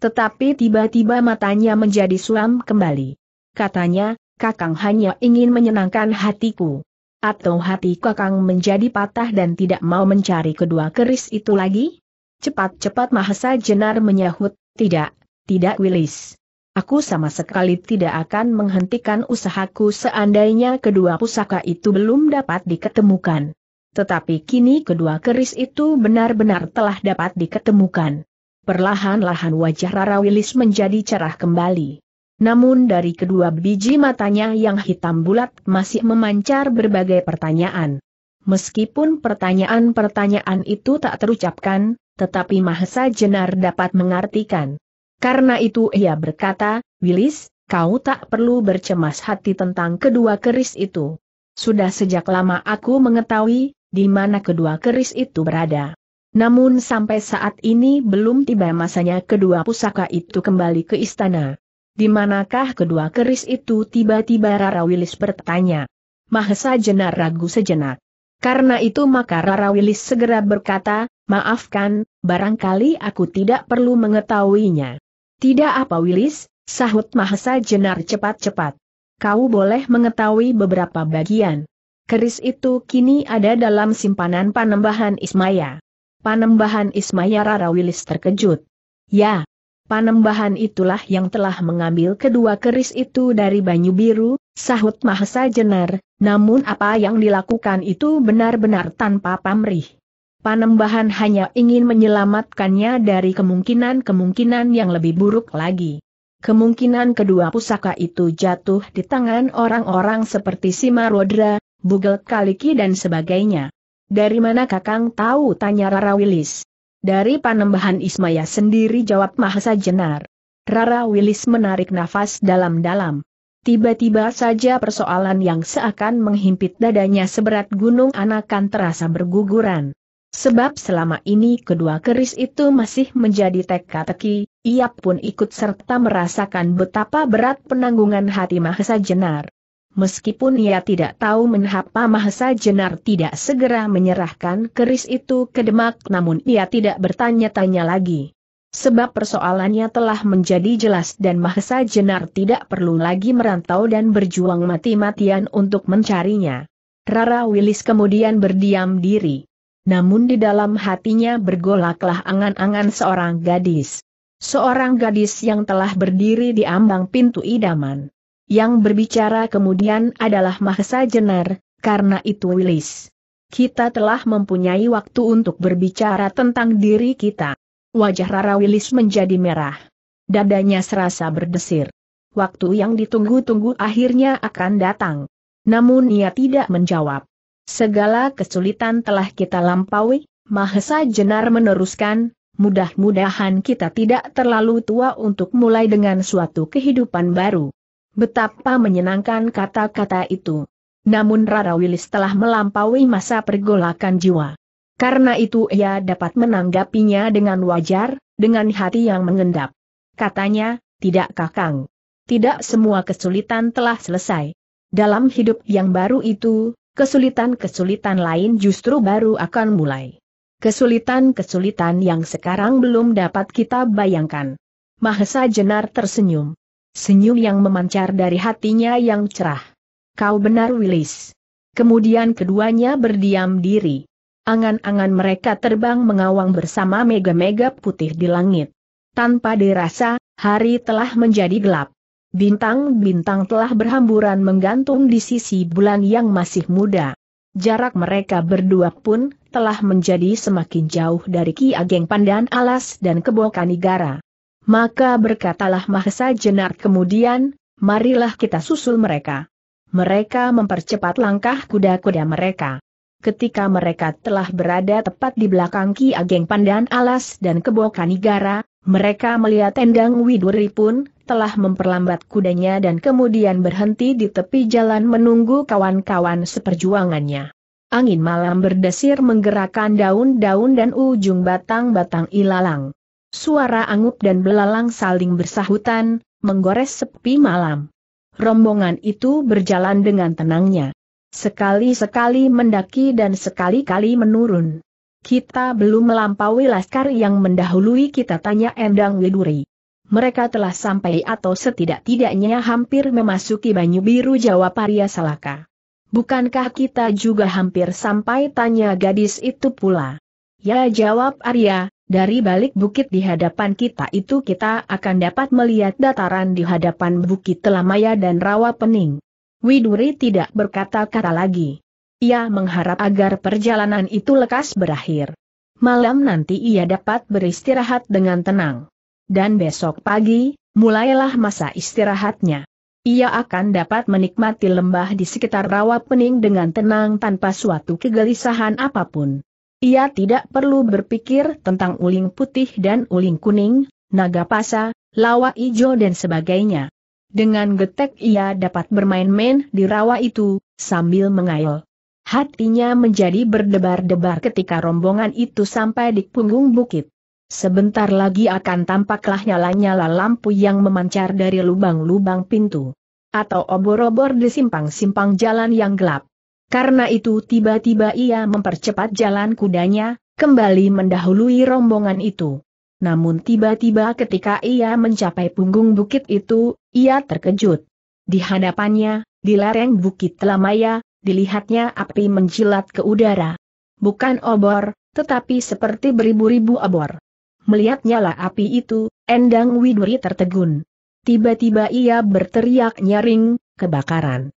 Speaker 1: Tetapi tiba-tiba matanya menjadi suam kembali. Katanya, Kakang hanya ingin menyenangkan hatiku. Atau hati Kakang menjadi patah dan tidak mau mencari kedua keris itu lagi? Cepat-cepat Mahesa Jenar menyahut, tidak, tidak Wilis. Aku sama sekali tidak akan menghentikan usahaku seandainya kedua pusaka itu belum dapat diketemukan. Tetapi kini kedua keris itu benar-benar telah dapat diketemukan. Perlahan-lahan wajah Rara Willis menjadi cerah kembali. Namun dari kedua biji matanya yang hitam bulat masih memancar berbagai pertanyaan. Meskipun pertanyaan-pertanyaan itu tak terucapkan, tetapi Mahesa Jenar dapat mengartikan. Karena itu ia berkata, Willis, kau tak perlu bercemas hati tentang kedua keris itu. Sudah sejak lama aku mengetahui, di mana kedua keris itu berada. Namun sampai saat ini belum tiba masanya kedua pusaka itu kembali ke istana. Di manakah kedua keris itu tiba-tiba Rara Wilis bertanya. Mahesa Jenar ragu sejenak. Karena itu maka Rara Wilis segera berkata, maafkan, barangkali aku tidak perlu mengetahuinya. Tidak apa Wilis, sahut Mahesa Jenar cepat-cepat. Kau boleh mengetahui beberapa bagian. Keris itu kini ada dalam simpanan Panembahan Ismaya. Panembahan Ismaya rara wilis terkejut. Ya, Panembahan itulah yang telah mengambil kedua keris itu dari Banyu Biru, sahut Mahesa Jenar, namun apa yang dilakukan itu benar-benar tanpa pamrih. Panembahan hanya ingin menyelamatkannya dari kemungkinan-kemungkinan yang lebih buruk lagi. Kemungkinan kedua pusaka itu jatuh di tangan orang-orang seperti Simarodra, bugel kaliki dan sebagainya. Dari mana Kakang tahu? tanya Rara Wilis. Dari panembahan Ismaya sendiri jawab Mahasa Jenar. Rara Wilis menarik nafas dalam-dalam. Tiba-tiba saja persoalan yang seakan menghimpit dadanya seberat gunung anakan terasa berguguran. Sebab selama ini kedua keris itu masih menjadi teka-teki, ia pun ikut serta merasakan betapa berat penanggungan hati Mahesa Jenar. Meskipun ia tidak tahu menhapa Mahesa Jenar tidak segera menyerahkan keris itu ke Demak namun ia tidak bertanya-tanya lagi. Sebab persoalannya telah menjadi jelas dan Mahesa Jenar tidak perlu lagi merantau dan berjuang mati-matian untuk mencarinya. Rara Wilis kemudian berdiam diri. Namun di dalam hatinya bergolaklah angan-angan seorang gadis. Seorang gadis yang telah berdiri di ambang pintu idaman. Yang berbicara kemudian adalah Mahesa Jenar, karena itu Wilis. Kita telah mempunyai waktu untuk berbicara tentang diri kita. Wajah Rara Wilis menjadi merah. Dadanya serasa berdesir. Waktu yang ditunggu-tunggu akhirnya akan datang. Namun ia tidak menjawab. Segala kesulitan telah kita lampaui, Mahesa Jenar meneruskan, mudah-mudahan kita tidak terlalu tua untuk mulai dengan suatu kehidupan baru. Betapa menyenangkan kata-kata itu. Namun Rara Willis telah melampaui masa pergolakan jiwa. Karena itu ia dapat menanggapinya dengan wajar, dengan hati yang mengendap. Katanya, tidak kakang. Tidak semua kesulitan telah selesai. Dalam hidup yang baru itu, kesulitan-kesulitan lain justru baru akan mulai. Kesulitan-kesulitan yang sekarang belum dapat kita bayangkan. Mahesa Jenar tersenyum. Senyum yang memancar dari hatinya yang cerah. Kau benar Willis. Kemudian keduanya berdiam diri. Angan-angan mereka terbang mengawang bersama mega-mega putih di langit. Tanpa dirasa, hari telah menjadi gelap. Bintang-bintang telah berhamburan menggantung di sisi bulan yang masih muda. Jarak mereka berdua pun telah menjadi semakin jauh dari Ki Ageng Pandan Alas dan Kebo Kanigara. Maka berkatalah Mahesa Jenar kemudian, marilah kita susul mereka. Mereka mempercepat langkah kuda-kuda mereka. Ketika mereka telah berada tepat di belakang Ki Ageng Pandan Alas dan Kebo Kanigara, mereka melihat Endang Widuri pun telah memperlambat kudanya dan kemudian berhenti di tepi jalan menunggu kawan-kawan seperjuangannya. Angin malam berdesir menggerakkan daun-daun dan ujung batang-batang ilalang. Suara angup dan belalang saling bersahutan, menggores sepi malam. Rombongan itu berjalan dengan tenangnya. Sekali-sekali mendaki dan sekali-kali menurun. Kita belum melampaui laskar yang mendahului kita tanya Endang Widuri. Mereka telah sampai atau setidak-tidaknya hampir memasuki Banyu Biru jawab Arya Salaka. Bukankah kita juga hampir sampai tanya gadis itu pula? Ya jawab Arya, dari balik bukit di hadapan kita itu kita akan dapat melihat dataran di hadapan bukit Telamaya dan Rawa Pening. Widuri tidak berkata-kata lagi. Ia mengharap agar perjalanan itu lekas berakhir. Malam nanti ia dapat beristirahat dengan tenang. Dan besok pagi, mulailah masa istirahatnya. Ia akan dapat menikmati lembah di sekitar rawa pening dengan tenang tanpa suatu kegelisahan apapun. Ia tidak perlu berpikir tentang uling putih dan uling kuning, naga pasa, lawa ijo dan sebagainya. Dengan getek ia dapat bermain-main di rawa itu, sambil mengail. Hatinya menjadi berdebar-debar ketika rombongan itu sampai di punggung bukit. Sebentar lagi akan tampaklah nyala-nyala lampu yang memancar dari lubang-lubang pintu. Atau obor-obor di simpang-simpang jalan yang gelap. Karena itu tiba-tiba ia mempercepat jalan kudanya, kembali mendahului rombongan itu. Namun tiba-tiba ketika ia mencapai punggung bukit itu, ia terkejut. Di hadapannya, di lereng bukit Telamaya, dilihatnya api menjilat ke udara. Bukan obor, tetapi seperti beribu-ribu obor. Melihat nyala api itu, Endang Widuri tertegun. Tiba-tiba ia berteriak nyaring, kebakaran.